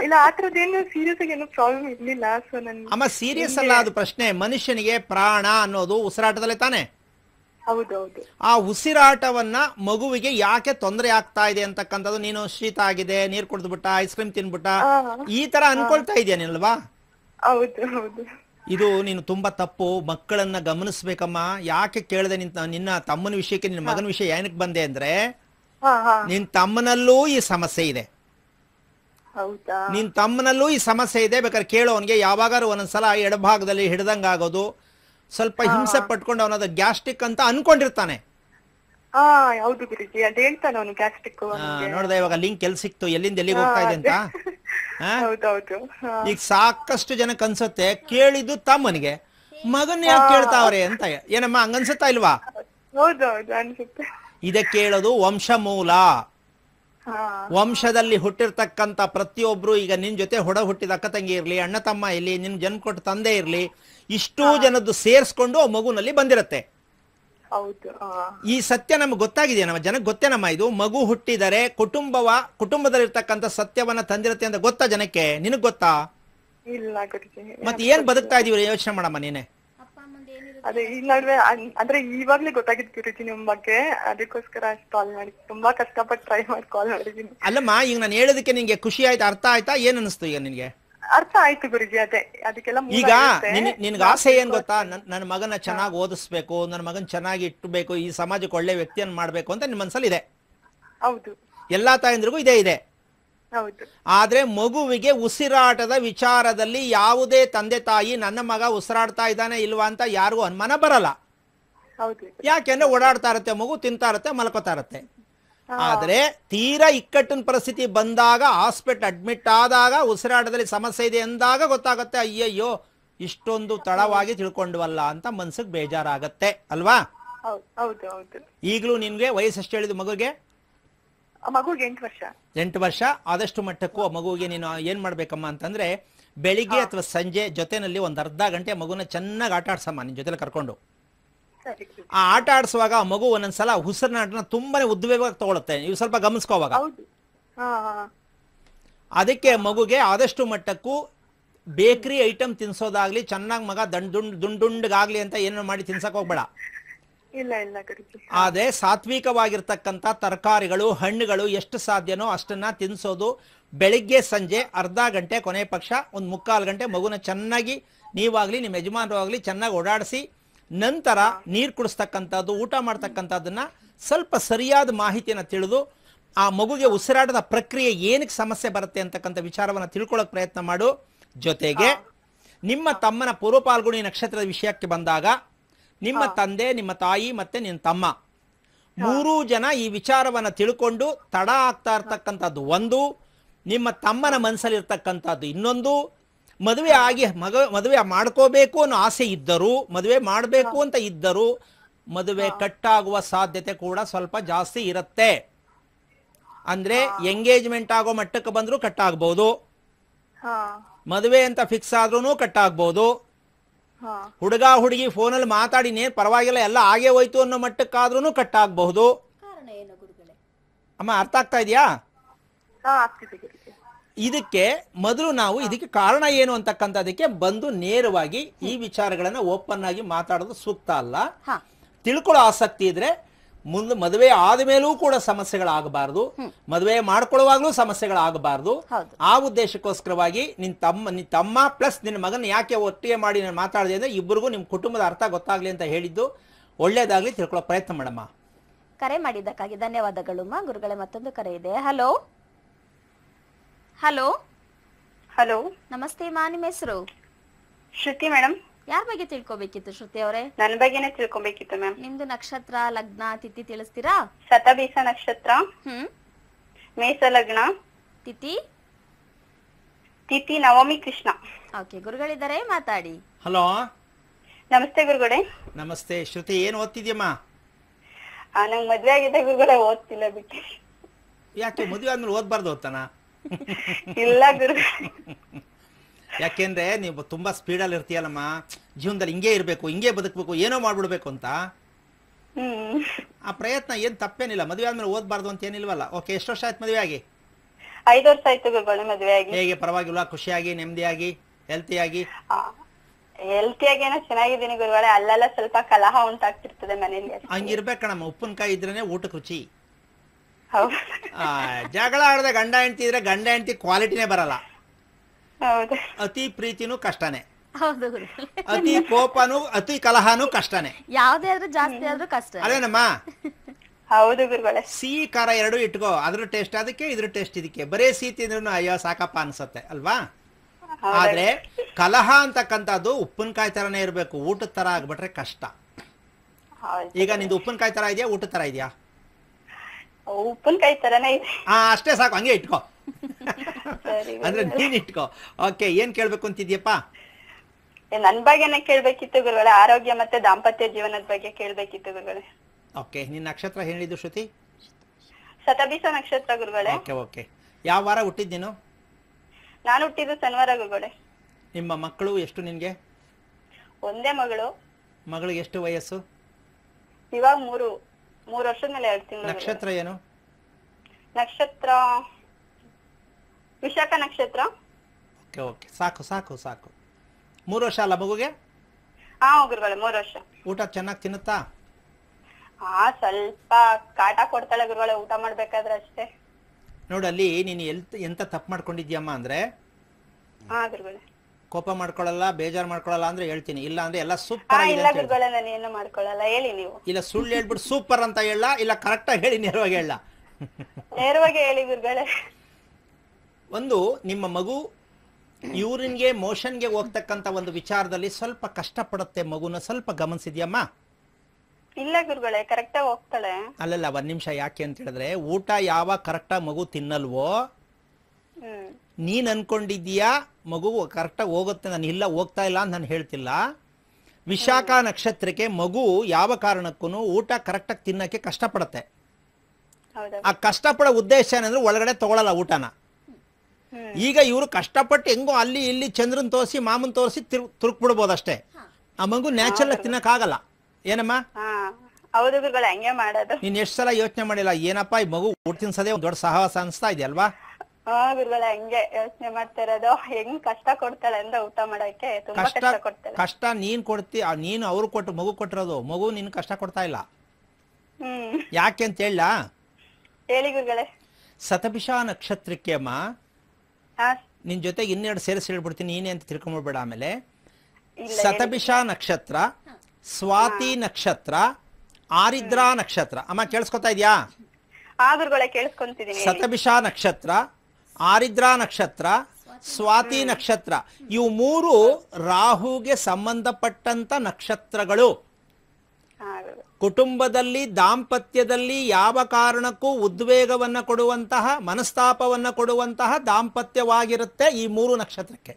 Speaker 1: ಇಲ್ಲ ಆ ಏನು ಸೀರಿಯಸ್ ಆಗಿ ಏನು ಪ್ರಾಬ್ಲಮ್ ಇರ್ಲಿಲ್ಲ ಸೊ ನನ್ ಅಮ್ಮ ಸೀರಿಯಸ್ ಅಲ್ಲ
Speaker 2: ಅದು ಪ್ರಶ್ನೆ ಮನುಷ್ಯನಿಗೆ ಪ್ರಾಣ ಅನ್ನೋದು ಉಸಿರಾಟದಲ್ಲೇ ತಾನೆ ಆ ಉಸಿರಾಟವನ್ನ ಮಗುವಿಗೆ ಯಾಕೆ ತೊಂದರೆ ಆಗ್ತಾ ಇದೆ ಅಂತಕ್ಕಂಥದ್ದು ನೀನು ಶೀತ ಆಗಿದೆ ನೀರ್ ಕುಡಿದ್ಬಿಟ್ಟ ಐಸ್ ಕ್ರೀಮ್ ತಿನ್ಬಿಟ್ಟ ಈ ತರ ಅನ್ಕೊಳ್ತಾ ಇದೆಯಾ ಇದು ನೀನು ತುಂಬಾ ತಪ್ಪು ಮಕ್ಕಳನ್ನ ಗಮನಿಸ್ಬೇಕಮ್ಮ ಯಾಕೆ ಕೇಳದೆ ನಿಂತ ನಿನ್ನ ತಮ್ಮನ ವಿಷಯಕ್ಕೆ ನಿನ್ನ ಮಗನ ವಿಷಯ ಏನಕ್ಕೆ ಬಂದೆ ಅಂದ್ರೆ ನಿನ್ ತಮ್ಮನಲ್ಲೂ ಈ ಸಮಸ್ಯೆ ಇದೆ ನಿನ್ ತಮ್ಮನಲ್ಲೂ ಈ ಸಮಸ್ಯೆ ಇದೆ ಬೇಕಾದ್ರೆ ಕೇಳೋನ್ಗೆ ಯಾವಾಗಾರು ಒಂದೊಂದ್ಸಲ ಎಡಭಾಗದಲ್ಲಿ ಆಗೋದು ಸ್ವಲ್ಪ ಹಿಂಸೆ ಪಟ್ಕೊಂಡು ಅವನದ ಗ್ಯಾಸ್ಟ್ರಿಕ್ ಅಂತ ಅನ್ಕೊಂಡಿರ್ತಾನೆ ಹೌದು ಇವಾಗ ಲಿಂಕ್ ಎಲ್ಲಿ ಸಿಕ್ತು ಎಲ್ಲಿಂದ ಎಲ್ಲಿಗೆ ಹೋಗ್ತಾ ಇದೆ ಅಂತ ಈಗ ಸಾಕಷ್ಟು ಜನಕ್ಕೆ ಅನ್ಸುತ್ತೆ ಕೇಳಿದ್ದು ತಮ್ಮನಿಗೆ ಮಗನ್ ಯಾಕೆ ಕೇಳ್ತಾವ್ರೆ ಅಂತ ಏನಮ್ಮ ಹಂಗನ್ಸುತ್ತಾ ಇಲ್ವಾ ಇದ ಕೇಳೋದು ವಂಶ ಮೂಲ ವಂಶದಲ್ಲಿ ಹುಟ್ಟಿರ್ತಕ್ಕಂತ ಪ್ರತಿಯೊಬ್ರು ಈಗ ನಿನ್ ಜೊತೆ ಹೊಡ ಹುಟ್ಟಿದ ಅಕ್ಕ ತಂಗಿ ಇರ್ಲಿ ಅಣ್ಣ ತಮ್ಮ ಇರ್ಲಿ ನಿನ್ ಜನ್ ಕೊಟ್ಟ ತಂದೆ ಇರ್ಲಿ ಇಷ್ಟು ಜನದ್ದು ಸೇರಿಸ್ಕೊಂಡು ಆ ಮಗುನಲ್ಲಿ ಬಂದಿರತ್ತೆ ಈ ಸತ್ಯ ನಮ್ಗೆ ಗೊತ್ತಾಗಿದೆ ನಮ್ಮ ಜನಕ್ಕೆ ಗೊತ್ತೇ ನಮ್ಮ ಇದು ಮಗು ಹುಟ್ಟಿದರೆ ಕುಟುಂಬವ ಕುಟುಂಬದಲ್ಲಿರ್ತಕ್ಕಂತ ಸತ್ಯವನ್ನ ತಂದಿರತ್ತೆ ಅಂತ ಗೊತ್ತಾ ಜನಕ್ಕೆ ನಿನಗ್ ಗೊತ್ತಾ
Speaker 1: ಮತ್ತೆ ಏನ್ ಬದುಕ್ತಾ ಇದೀವಿ
Speaker 2: ಯೋಚನೆ ಮಾಡಮ್ಮ ನೀನೆ
Speaker 1: ಅದೇ ನಡುವೆ ಅಂದ್ರೆ ಇವಾಗ್ಲೇ ಬಗ್ಗೆ ಅದಕ್ಕೋಸ್ಕರ ಕಾಲ್ ಮಾಡಿ ತುಂಬಾ ಕಷ್ಟಪಟ್ಟು ಟ್ರೈ ಮಾಡಿ ಕಾಲ್ ಮಾಡಿದೀನಿ
Speaker 2: ಅಲ್ಲಮ್ಮ ಈಗ ನಾನು ಹೇಳೋದಕ್ಕೆ ನಿಂಗೆ ಖುಷಿ ಆಯ್ತಾ ಅರ್ಥ ಆಯ್ತಾ ಏನ್ ಅನಿಸ್ತು ಈಗ ನಿನ್ಗೆ
Speaker 1: ಅರ್ಥ ಆಯ್ತು ಗುರುಜಿ ಅದೇ ಅದಕ್ಕೆಲ್ಲ ಈಗ ನಿನ್ಗ ಆಸೆ ಏನ್
Speaker 2: ಗೊತ್ತಾ ನನ್ನ ಮಗನ ಚೆನ್ನಾಗಿ ಓದಿಸ್ಬೇಕು ನನ್ನ ಮಗನ್ ಚೆನ್ನಾಗಿ ಇಟ್ಟಬೇಕು ಈ ಸಮಾಜಕ್ಕೆ ಒಳ್ಳೆ ವ್ಯಕ್ತಿಯನ್ನು ಮಾಡ್ಬೇಕು ಅಂತ ನಿಮ್ ಮನ್ಸಲ್ಲಿ ಇದೆ ಹೌದು ಎಲ್ಲಾ ತಾಯಂದ್ರಿಗೂ ಇದೇ ಇದೆ ಆದ್ರೆ ಮಗುವಿಗೆ ಉಸಿರಾಟದ ವಿಚಾರದಲ್ಲಿ ಯಾವುದೇ ತಂದೆ ತಾಯಿ ನನ್ನ ಮಗ ಉಸಿರಾಡ್ತಾ ಇದ್ದಾನೆ ಇಲ್ವಾ ಅಂತ ಯಾರಿಗೂ ಅನುಮಾನ ಬರಲ್ಲ ಯಾಕೆಂದ್ರೆ ಓಡಾಡ್ತಾ ಇರತ್ತೆ ಮಗು ತಿಂತಾ ಇರುತ್ತೆ ಮಲ್ಕೋತಾ ಇರುತ್ತೆ ಆದರೆ ತೀರಾ ಇಕ್ಕಟ್ಟಿನ ಪರಿಸ್ಥಿತಿ ಬಂದಾಗ ಹಾಸ್ಪಿಟಲ್ ಅಡ್ಮಿಟ್ ಆದಾಗ ಉಸಿರಾಟದಲ್ಲಿ ಸಮಸ್ಯೆ ಇದೆ ಎಂದಾಗ ಗೊತ್ತಾಗುತ್ತೆ ಅಯ್ಯಯ್ಯೋ ಇಷ್ಟೊಂದು ತಡವಾಗಿ ತಿಳ್ಕೊಂಡ್ವಲ್ಲ ಅಂತ ಮನ್ಸಿಗೆ ಬೇಜಾರಾಗತ್ತೆ ಅಲ್ವಾ ಈಗಲೂ ನಿನ್ಗೆ ಎಷ್ಟು ಹೇಳಿದ್ ಮಗುಗೆ ಎಂಟು ವರ್ಷ ಆದಷ್ಟು ಮಟ್ಟಕ್ಕೂ ಆ ಮಗುವಿಗೆ ನೀನು ಏನ್ ಮಾಡ್ಬೇಕಮ್ಮ ಅಂತಂದ್ರೆ ಬೆಳಿಗ್ಗೆ ಅಥವಾ ಸಂಜೆ ಜೊತೆನಲ್ಲಿ ಒಂದ್ ಅರ್ಧ ಗಂಟೆ ಮಗುನ ಚೆನ್ನಾಗಿ ಆಟ ಆಡ್ಸಮ್ಮ ನಿನ್ ಜೊತೆಲಿ ಕರ್ಕೊಂಡು ಆ ಆಟ ಆಡಿಸುವಾಗ ಆ ಮಗು ಒಂದೊಂದ್ಸಲ ಉಸಿರಿನಾಟನ ತುಂಬಾನೇ ಉದ್ವೇಗವಾಗಿ ತಗೊಳುತ್ತೆ ನೀವು ಸ್ವಲ್ಪ ಗಮನಿಸ್ಕೋವಾಗ ಅದಕ್ಕೆ ಮಗುಗೆ ಆದಷ್ಟು ಮಟ್ಟಕ್ಕೂ ಬೇಕರಿ ಐಟಮ್ ತಿನ್ಸೋದಾಗ್ಲಿ ಚೆನ್ನಾಗಿ ಮಗ ದಂಡ್ ದುಂಡುಂಡ್ಗಾಗ್ಲಿ ಅಂತ ಏನೋ ಮಾಡಿ ತಿನ್ಸಕ್ ಹೋಗ್ಬೇಡ ಆದ್ರೆ ಸಾತ್ವಿಕವಾಗಿರ್ತಕ್ಕಂತ ತರಕಾರಿಗಳು ಹಣ್ಣುಗಳು ಎಷ್ಟು ಸಾಧ್ಯನೋ ಅಷ್ಟನ್ನ ತಿನ್ಸೋದು ಬೆಳಿಗ್ಗೆ ಸಂಜೆ ಅರ್ಧ ಗಂಟೆ ಕೊನೆ ಪಕ್ಷ ಒಂದು ಮುಕ್ಕಾಲು ಗಂಟೆ ಮಗುನ ಚೆನ್ನಾಗಿ ನೀವಾಗ್ಲಿ ನಿಮ್ಮ ಯಜಮಾನರು ಆಗ್ಲಿ ಚೆನ್ನಾಗಿ ಓಡಾಡಿಸಿ ನಂತರ ನೀರು ಕುಡಿಸ್ತಕ್ಕಂಥದ್ದು ಊಟ ಮಾಡ್ತಕ್ಕಂಥದ್ದನ್ನ ಸ್ವಲ್ಪ ಸರಿಯಾದ ಮಾಹಿತಿಯನ್ನು ತಿಳಿದು ಆ ಮಗುಗೆ ಉಸಿರಾಟದ ಪ್ರಕ್ರಿಯೆ ಏನಕ್ಕೆ ಸಮಸ್ಯೆ ಬರುತ್ತೆ ಅಂತಕ್ಕಂಥ ವಿಚಾರವನ್ನು ತಿಳ್ಕೊಳ್ಳೋಕೆ ಪ್ರಯತ್ನ ಮಾಡು ಜೊತೆಗೆ ನಿಮ್ಮ ತಮ್ಮನ ಪೂರ್ವ ಪಾಲ್ಗುಣಿ ನಕ್ಷತ್ರದ ವಿಷಯಕ್ಕೆ ಬಂದಾಗ ನಿಮ್ಮ ತಂದೆ ನಿಮ್ಮ ತಾಯಿ ಮತ್ತೆ ನಿನ್ನ ತಮ್ಮ ಮೂರೂ ಜನ ಈ ವಿಚಾರವನ್ನು ತಿಳ್ಕೊಂಡು ತಡ ಆಗ್ತಾ ಇರ್ತಕ್ಕಂಥದ್ದು ಒಂದು ನಿಮ್ಮ ತಮ್ಮನ ಮನಸ್ಸಲ್ಲಿರ್ತಕ್ಕಂಥದ್ದು ಇನ್ನೊಂದು ಮದುವೆ ಆಗಿ ಮಗ ಮದುವೆ ಮಾಡ್ಕೋಬೇಕು ಅನ್ನೋ ಆಸೆ ಇದ್ದರು ಮದುವೆ ಮಾಡಬೇಕು ಅಂತ ಇದ್ದರು ಮದುವೆ ಆಗುವ ಸಾಧ್ಯತೆ ಕೂಡ ಸ್ವಲ್ಪ ಜಾಸ್ತಿ ಇರುತ್ತೆ ಅಂದ್ರೆ ಎಂಗೇಜ್ಮೆಂಟ್ ಆಗೋ ಮಟ್ಟಕ್ಕೆ ಕಟ್ ಆಗ್ಬಹುದು ಮದುವೆ ಅಂತ ಫಿಕ್ಸ್ ಆದ್ರೂ ಕಟ್ಟಾಗ್ಬೋದು ಹುಡುಗ ಹುಡುಗಿ ಫೋನಲ್ಲಿ ಮಾತಾಡಿನೇ ಪರವಾಗಿಲ್ಲ ಎಲ್ಲ ಆಗೇ ಹೋಯ್ತು ಅನ್ನೋ ಮಟ್ಟಕ್ಕಾದ್ರೂ ಆಗ್ಬಹುದು ಅಮ್ಮ ಅರ್ಥ ಆಗ್ತಾ ಇದೆಯಾ ಇದಕ್ಕೆ ಮೊದಲು ನಾವು ಇದಕ್ಕೆ ಕಾರಣ ಏನು ಅಂತಕ್ಕಂಥದಕ್ಕೆ ಬಂದು ನೇರವಾಗಿ ಈ ವಿಚಾರಗಳನ್ನ ಓಪನ್ ಆಗಿ ಮಾತಾಡೋದು ಸೂಕ್ತ ಅಲ್ಲ ತಿಳ್ಕೊಳ್ಳೋ ಆಸಕ್ತಿ ಇದ್ರೆ ಮುಂದೆ ಮದುವೆ ಆದ ಮೇಲೂ ಕೂಡ ಸಮಸ್ಯೆಗಳಾಗಬಾರದು ಮದುವೆ ಮಾಡ್ಕೊಳ್ಳುವಾಗಲೂ ಸಮಸ್ಯೆಗಳಾಗಬಾರ್ದು ಆ ಉದ್ದೇಶಕ್ಕೋಸ್ಕರವಾಗಿ ನಿನ್ ತಮ್ಮ ನಿನ್ ತಮ್ಮ ಪ್ಲಸ್ ನಿನ್ನ ಮಗನ ಯಾಕೆ ಒಟ್ಟಿಗೆ ಮಾಡಿ ನಾನು ಮಾತಾಡಿದೆ ಅಂದ್ರೆ ಇಬ್ಬರಿಗೂ ನಿಮ್ಮ ಕುಟುಂಬದ ಅರ್ಥ ಗೊತ್ತಾಗ್ಲಿ ಅಂತ ಹೇಳಿದ್ದು ಒಳ್ಳೇದಾಗ್ಲಿ ತಿಳ್ಕೊಳ್ಳೋ ಪ್ರಯತ್ನ ಮಾಡಮ್ಮ
Speaker 1: ಕರೆ ಮಾಡಿದ್ದಕ್ಕಾಗಿ ಧನ್ಯವಾದಗಳು ಗುರುಗಳೇ ಮತ್ತೊಂದು ಕರೆ ಇದೆ ಹಲೋ ಹಲೋ ಹಲೋ ನಮಸ್ತೆ ಮಾ ನಿಮ್ಮ ಹೆಸರು ಶ್ರುತಿ ಮೇಡಮ್ ಯಾರ ಬಗ್ಗೆ ತಿಳ್ಕೊಬೇಕಿತ್ತು ಶ್ರುತಿ ಅವರೇ ನನ್ನ ಬಗ್ಗೆನೇ ತಿಳ್ಕೊಬೇಕಿತ್ತು ಮ್ಯಾಮ್ ನಿಮ್ದು ನಕ್ಷತ್ರ ಲಗ್ನ ತಿಥಿ ತಿಳಿಸ್ತೀರಾ ಶತಬೀಸ ನಕ್ಷತ್ರ ಹ್ಮ್ ಮೇಷ ಲಗ್ನ ತಿಥಿ ತಿಥಿ ನವಮಿ ಕೃಷ್ಣ ಓಕೆ ಗುರುಗಳಿದ್ದಾರೆ ಮಾತಾಡಿ
Speaker 2: ಹಲೋ ನಮಸ್ತೆ ಗುರುಗಳೇ ನಮಸ್ತೆ ಶ್ರುತಿ ಏನ್ ಓದ್ತಿದ್ಯಮ್ಮ
Speaker 1: ನಂಗೆ ಮದ್ವೆ ಆಗಿದೆ ಗುರುಗಳೇ ಓದ್ತಿಲ್ಲ ಬಿಟ್ಟು
Speaker 2: ಯಾಕೆ ಮದುವೆ ಆದ್ಮೇಲೆ ಓದ್ಬಾರ್ದು ಓದ್ತಾನ ಇಲ್ಲ ಗುರು ಯಾಕೆಂದ್ರೆ ನೀವು ತುಂಬಾ ಸ್ಪೀಡಲ್ಲಿ ಇರ್ತೀಯಲ್ಲಮ್ಮ ಜೀವನದಲ್ಲಿ ಹಿಂಗೇ ಇರ್ಬೇಕು ಹಿಂಗೆ ಬದುಕಬೇಕು ಏನೋ ಮಾಡ್ಬಿಡ್ಬೇಕು ಅಂತ ಆ ಪ್ರಯತ್ನ ಏನ್ ತಪ್ಪೇನಿಲ್ಲ ಮದುವೆ ಆದ್ಮೇಲೆ ಓದ್ಬಾರ್ದು ಅಂತ ಏನಿಲ್ವಲ್ಲ ಓಕೆ ಎಷ್ಟು ವರ್ಷ ಆಯ್ತು ಮದುವೆ ಆಗಿ ಐದು ವರ್ಷ ಆಯ್ತು ಮದ್ವೆ ಮದುವೆ ಆಗಿ ಹೇಗೆ ಪರವಾಗಿಲ್ಲ ಖುಷಿಯಾಗಿ ನೆಮ್ಮದಿಯಾಗಿ ಹೆಲ್ತಿಯಾಗಿ
Speaker 1: ಹೆಲ್ತಿಯಾಗಿ ಏನೋ ಚೆನ್ನಾಗಿದ್ದೀನಿ ಗುರುಗಳೇ ಅಲ್ಲೆಲ್ಲ ಸ್ವಲ್ಪ ಕಲಹ ಉಂಟಾಗ್ತಿರ್ತದೆ ಮನೆಯಲ್ಲಿ
Speaker 2: ಹಂಗಿರ್ಬೇಕಣಮ್ಮ ಉಪ್ಪಿನಕಾಯಿ ಇದ್ರೇನೆ ಊಟಕ್ಕೆ ರುಚಿ ಜಗಳ ಆಡದೆ ಗಂಡ ಹೆಂಡತಿ ಇದ್ರೆ ಗಂಡ ಹೆಂಡತಿ ಕ್ವಾಲಿಟಿನೇ ಬರಲ್ಲ ಅತಿ ಪ್ರೀತಿನೂ ಕಷ್ಟನೇ
Speaker 1: ಹೌದು ಅತಿ
Speaker 2: ಕೋಪನು ಅತಿ ಕಲಹನೂ ಕಷ್ಟನೇ
Speaker 1: ಯಾವ್ದೇ ಆದ್ರೂ ಜಾಸ್ತಿ ಆದ್ರೂ ಕಷ್ಟ ಅದೇನಮ್ಮ
Speaker 2: ಸಿಹಿ ಖಾರ ಎರಡು ಇಟ್ಕೋ ಅದ್ರ ಟೇಸ್ಟ್ ಅದಕ್ಕೆ ಇದ್ರ ಟೇಸ್ಟ್ ಇದಕ್ಕೆ ಬರೇ ಸಿಹಿ ತಿಂದ್ರು ಅಯ್ಯೋ ಸಾಕಪ್ಪ ಅನ್ಸತ್ತೆ ಅಲ್ವಾ ಆದ್ರೆ ಕಲಹ ಅಂತಕ್ಕಂಥದ್ದು ಉಪ್ಪಿನಕಾಯಿ ತರನೇ ಇರಬೇಕು ಊಟದ ತರ ಆಗ್ಬಿಟ್ರೆ ಕಷ್ಟ ಈಗ ನಿಂದು ಉಪ್ಪಿನಕಾಯಿ ತರ ಇದೆಯಾ ಊಟದ ತರ ಇದೆಯಾ ಉಪ್ಪಿನಕಾಯಿ ತರನೇ ಹಾ ಅಷ್ಟೇ ಸಾಕು ಹಂಗೆ ಇಟ್ಕೋ <laughs> ಅಂದ್ರೆ ನೀನ್ ಇಟ್ಕೋ ಓಕೆ ಏನ್ ಕೇಳ್ಬೇಕು ಅಂತಿದ್ಯಪ್ಪ
Speaker 1: ನನ್ ಬಗ್ಗೆನೆ ಕೇಳ್ಬೇಕಿತ್ತು ಗುರುಗಳ ಆರೋಗ್ಯ ಮತ್ತೆ ದಾಂಪತ್ಯ ಜೀವನದ ಬಗ್ಗೆ ಕೇಳ್ಬೇಕಿತ್ತು ಗುರುಗಳೇ
Speaker 2: ಓಕೆ ನಿನ್ನ ನಕ್ಷತ್ರ ಹೇಳಿದ್ರು ಶ್ರುತಿ ಶತಬೀಸ ನಕ್ಷತ್ರ ಗುರುಗಳೇ ಓಕೆ ಓಕೆ ಯಾವ ವಾರ ಹುಟ್ಟಿದ್ ನೀನು ನಾನು ಹುಟ್ಟಿದ್ದು ಶನಿವಾರ ಗುರುಗಳೇ ನಿಮ್ಮ ಮಕ್ಕಳು ಎಷ್ಟು ನಿನ್ಗೆ ಒಂದೇ ಮಗಳು ಮಗಳಿಗೆ ಎಷ್ಟು ವಯಸ್ಸು
Speaker 1: ಇವಾಗ ಮೂರು ಮೂರ್ ವರ್ಷದ ಮೇಲೆ ಎರಡ್ ತಿಂಗಳು ನಕ್ಷತ್ರ ಏನು ನಕ್ಷತ್ರ ವಿಶಾಖ ನಕ್ಷತ್ರ
Speaker 2: ಓಕೆ ಓಕೆ ಸಾಕು ಸಾಕು ಸಾಕು ಮೂರು ವರ್ಷ ಅಲ್ಲ ಮಗುಗೆ
Speaker 1: ಹಾ ಗುರುಗಳೇ ಮೂರ್ ವರ್ಷ
Speaker 2: ಊಟ ಚೆನ್ನಾಗಿ ತಿನ್ನುತ್ತಾ
Speaker 1: ಹಾ ಸ್ವಲ್ಪ ಕಾಟ ಕೊಡ್ತಾಳೆ ಗುರುಗಳೇ ಊಟ ಮಾಡ್ಬೇಕಾದ್ರೆ ಅಷ್ಟೇ
Speaker 2: ನೋಡಲ್ಲಿ ನೀನು ಎಲ್ತ್ ಎಂತ ತಪ್ಪು ಮಾಡ್ಕೊಂಡಿದ್ಯಮ್ಮ ಅಂದ್ರೆ ಹಾ ಗುರುಗಳೇ ಕೋಪ ಮಾಡ್ಕೊಳ್ಳಲ್ಲ ಬೇಜಾರ್ ಮಾಡ್ಕೊಳ್ಳಲ್ಲ ಅಂದ್ರೆ ಹೇಳ್ತೀನಿ ಇಲ್ಲ ಅಂದ್ರೆ ಎಲ್ಲ ಸೂಪರ್
Speaker 1: ಇಲ್ಲ ಮಾಡ್ಕೊಳ್ಳಲ್ಲ ಹೇಳಿ ನೀವು
Speaker 2: ಇಲ್ಲ ಸುಳ್ಳು ಹೇಳ್ಬಿಟ್ಟು ಸೂಪರ್ ಅಂತ ಹೇಳ ಇಲ್ಲ ಕರೆಕ್ಟ್ ಆಗಿ ಹೇಳಿ ನೇರವಾಗಿ ಹೇಳ ನೇರವಾಗಿ ಹೇಳಿ ಒಂದು ನಿಮ್ಮ ಮಗು ಯೂರಿನ್ಗೆ ಮೋಷನ್ಗೆ ಹೋಗ್ತಕ್ಕಂತ ಒಂದು ವಿಚಾರದಲ್ಲಿ ಸ್ವಲ್ಪ ಕಷ್ಟ ಪಡುತ್ತೆ ಮಗುನ ಸ್ವಲ್ಪ ಗಮನಿಸಿದ್ಯಮ್ಮ ಇಲ್ಲ ಗುರುಗಳೇ
Speaker 1: ಕರೆಕ್ಟ್ ಆಗಿ ಹೋಗ್ತಾಳೆ
Speaker 2: ಅಲ್ಲಲ್ಲ ಒಂದ್ ನಿಮಿಷ ಯಾಕೆ ಅಂತ ಹೇಳಿದ್ರೆ ಊಟ ಯಾವಾಗ ಕರೆಕ್ಟಾ ಮಗು ತಿನ್ನಲ್ವೋ ನೀನ್ ಅನ್ಕೊಂಡಿದ್ದೀಯಾ ಮಗು ಕರೆಕ್ಟಾಗಿ ಹೋಗುತ್ತೆ ನಾನು ಇಲ್ಲ ಹೋಗ್ತಾ ಇಲ್ಲ ಅಂತ ನಾನು ಹೇಳ್ತಿಲ್ಲ ವಿಶಾಖ ನಕ್ಷತ್ರಕ್ಕೆ ಮಗು ಯಾವ ಕಾರಣಕ್ಕೂ ಊಟ ಕರೆಕ್ಟಾಗಿ ತಿನ್ನಕ್ಕೆ ಕಷ್ಟಪಡುತ್ತೆ ಆ ಕಷ್ಟಪಡೋ ಉದ್ದೇಶ ಏನಂದ್ರೆ ಒಳಗಡೆ ತಗೊಳ್ಳಲ್ಲ ಊಟನ ಈಗ ಇವರು ಕಷ್ಟಪಟ್ಟು ಹೆಂಗೋ ಅಲ್ಲಿ ಇಲ್ಲಿ ಚಂದ್ರನ್ ತೋರಿಸಿ ಮಾಮನ್ ತೋರಿಸಿ ತುರುಕ್ ಅಷ್ಟೇ ಆ ಮಗು ನ್ಯಾಚುರಲ್ ಆಗಲ್ಲ ಏನಮ್ಮ ನೀನ್ ಎಷ್ಟು ಸಲ ಯೋಚನೆ ಮಾಡಿಲ್ಲ ಏನಪ್ಪಾ ಈ ಮಗು ಊಟ ತಿನ್ಸದೇ ಒಂದ್ ದೊಡ್ಡ ಸಾಹಸ ಅನ್ಸ್ತಾ ಇದೆಯಲ್ವಾ
Speaker 1: ಹಾ ಗುರುಗಳ ಹಂಗೆ ಯೋಚನೆ ಮಾಡ್ತಾ ಇರೋದು ಹೆಂಗ್ ಕಷ್ಟ ಕೊಡ್ತಾಳೆ ಅಂದ್ರೆ ಊಟ ಮಾಡಕ್ಕೆ ತುಂಬಾ ಕಷ್ಟ
Speaker 2: ಕಷ್ಟ ನೀನ್ ಕೊಡ್ತಿ ನೀನ್ ಅವ್ರು ಕೊಟ್ಟು ಮಗು ಕೊಟ್ಟಿರೋದು ಮಗು ನಿನ್ ಕಷ್ಟ ಕೊಡ್ತಾ ಇಲ್ಲ ಯಾಕೆ ಅಂತ ಹೇಳ ಹೇಳಿ ಗುರುಗಳೇ ನಕ್ಷತ್ರಕ್ಕೆ ಅಮ್ಮ ನಿನ್ ಜೊತೆಗೆ ಇನ್ನೆರಡು ಸೇರಿಸಿ ಹೇಳ್ಬಿಡ್ತೀನಿ ನೀನೇ ಅಂತ ತಿಳ್ಕೊಂಬಿಡ್ಬೇಡ ಆಮೇಲೆ
Speaker 1: ಇಲ್ಲ
Speaker 2: ನಕ್ಷತ್ರ ಸ್ವಾತಿ ನಕ್ಷತ್ರ ಆರಿದ್ರಾ ನಕ್ಷತ್ರ ಅಮ್ಮ ಕೇಳಿಸ್ಕೊತಾ ಇದ್ಯಾ
Speaker 1: ಸತಬಿಷ ಕೇಳಿಸ್ಕೊಂತಿದೀನಿ
Speaker 2: ನಕ್ಷತ್ರ ಆರಿದ್ರಾ ನಕ್ಷತ್ರ ಸ್ವಾತಿ ನಕ್ಷತ್ರ ಇವು ಮೂರು ರಾಹುಗೆ ಸಂಬಂಧಪಟ್ಟಂತ ನಕ್ಷತ್ರಗಳು ಕುಟುಂಬದಲ್ಲಿ ದಾಂಪತ್ಯದಲ್ಲಿ ಯಾವ ಕಾರಣಕ್ಕೂ ಉದ್ವೇಗವನ್ನು ಕೊಡುವಂತಹ ಮನಸ್ತಾಪವನ್ನು ಕೊಡುವಂತಹ ದಾಂಪತ್ಯವಾಗಿರುತ್ತೆ ಈ ಮೂರು ನಕ್ಷತ್ರಕ್ಕೆ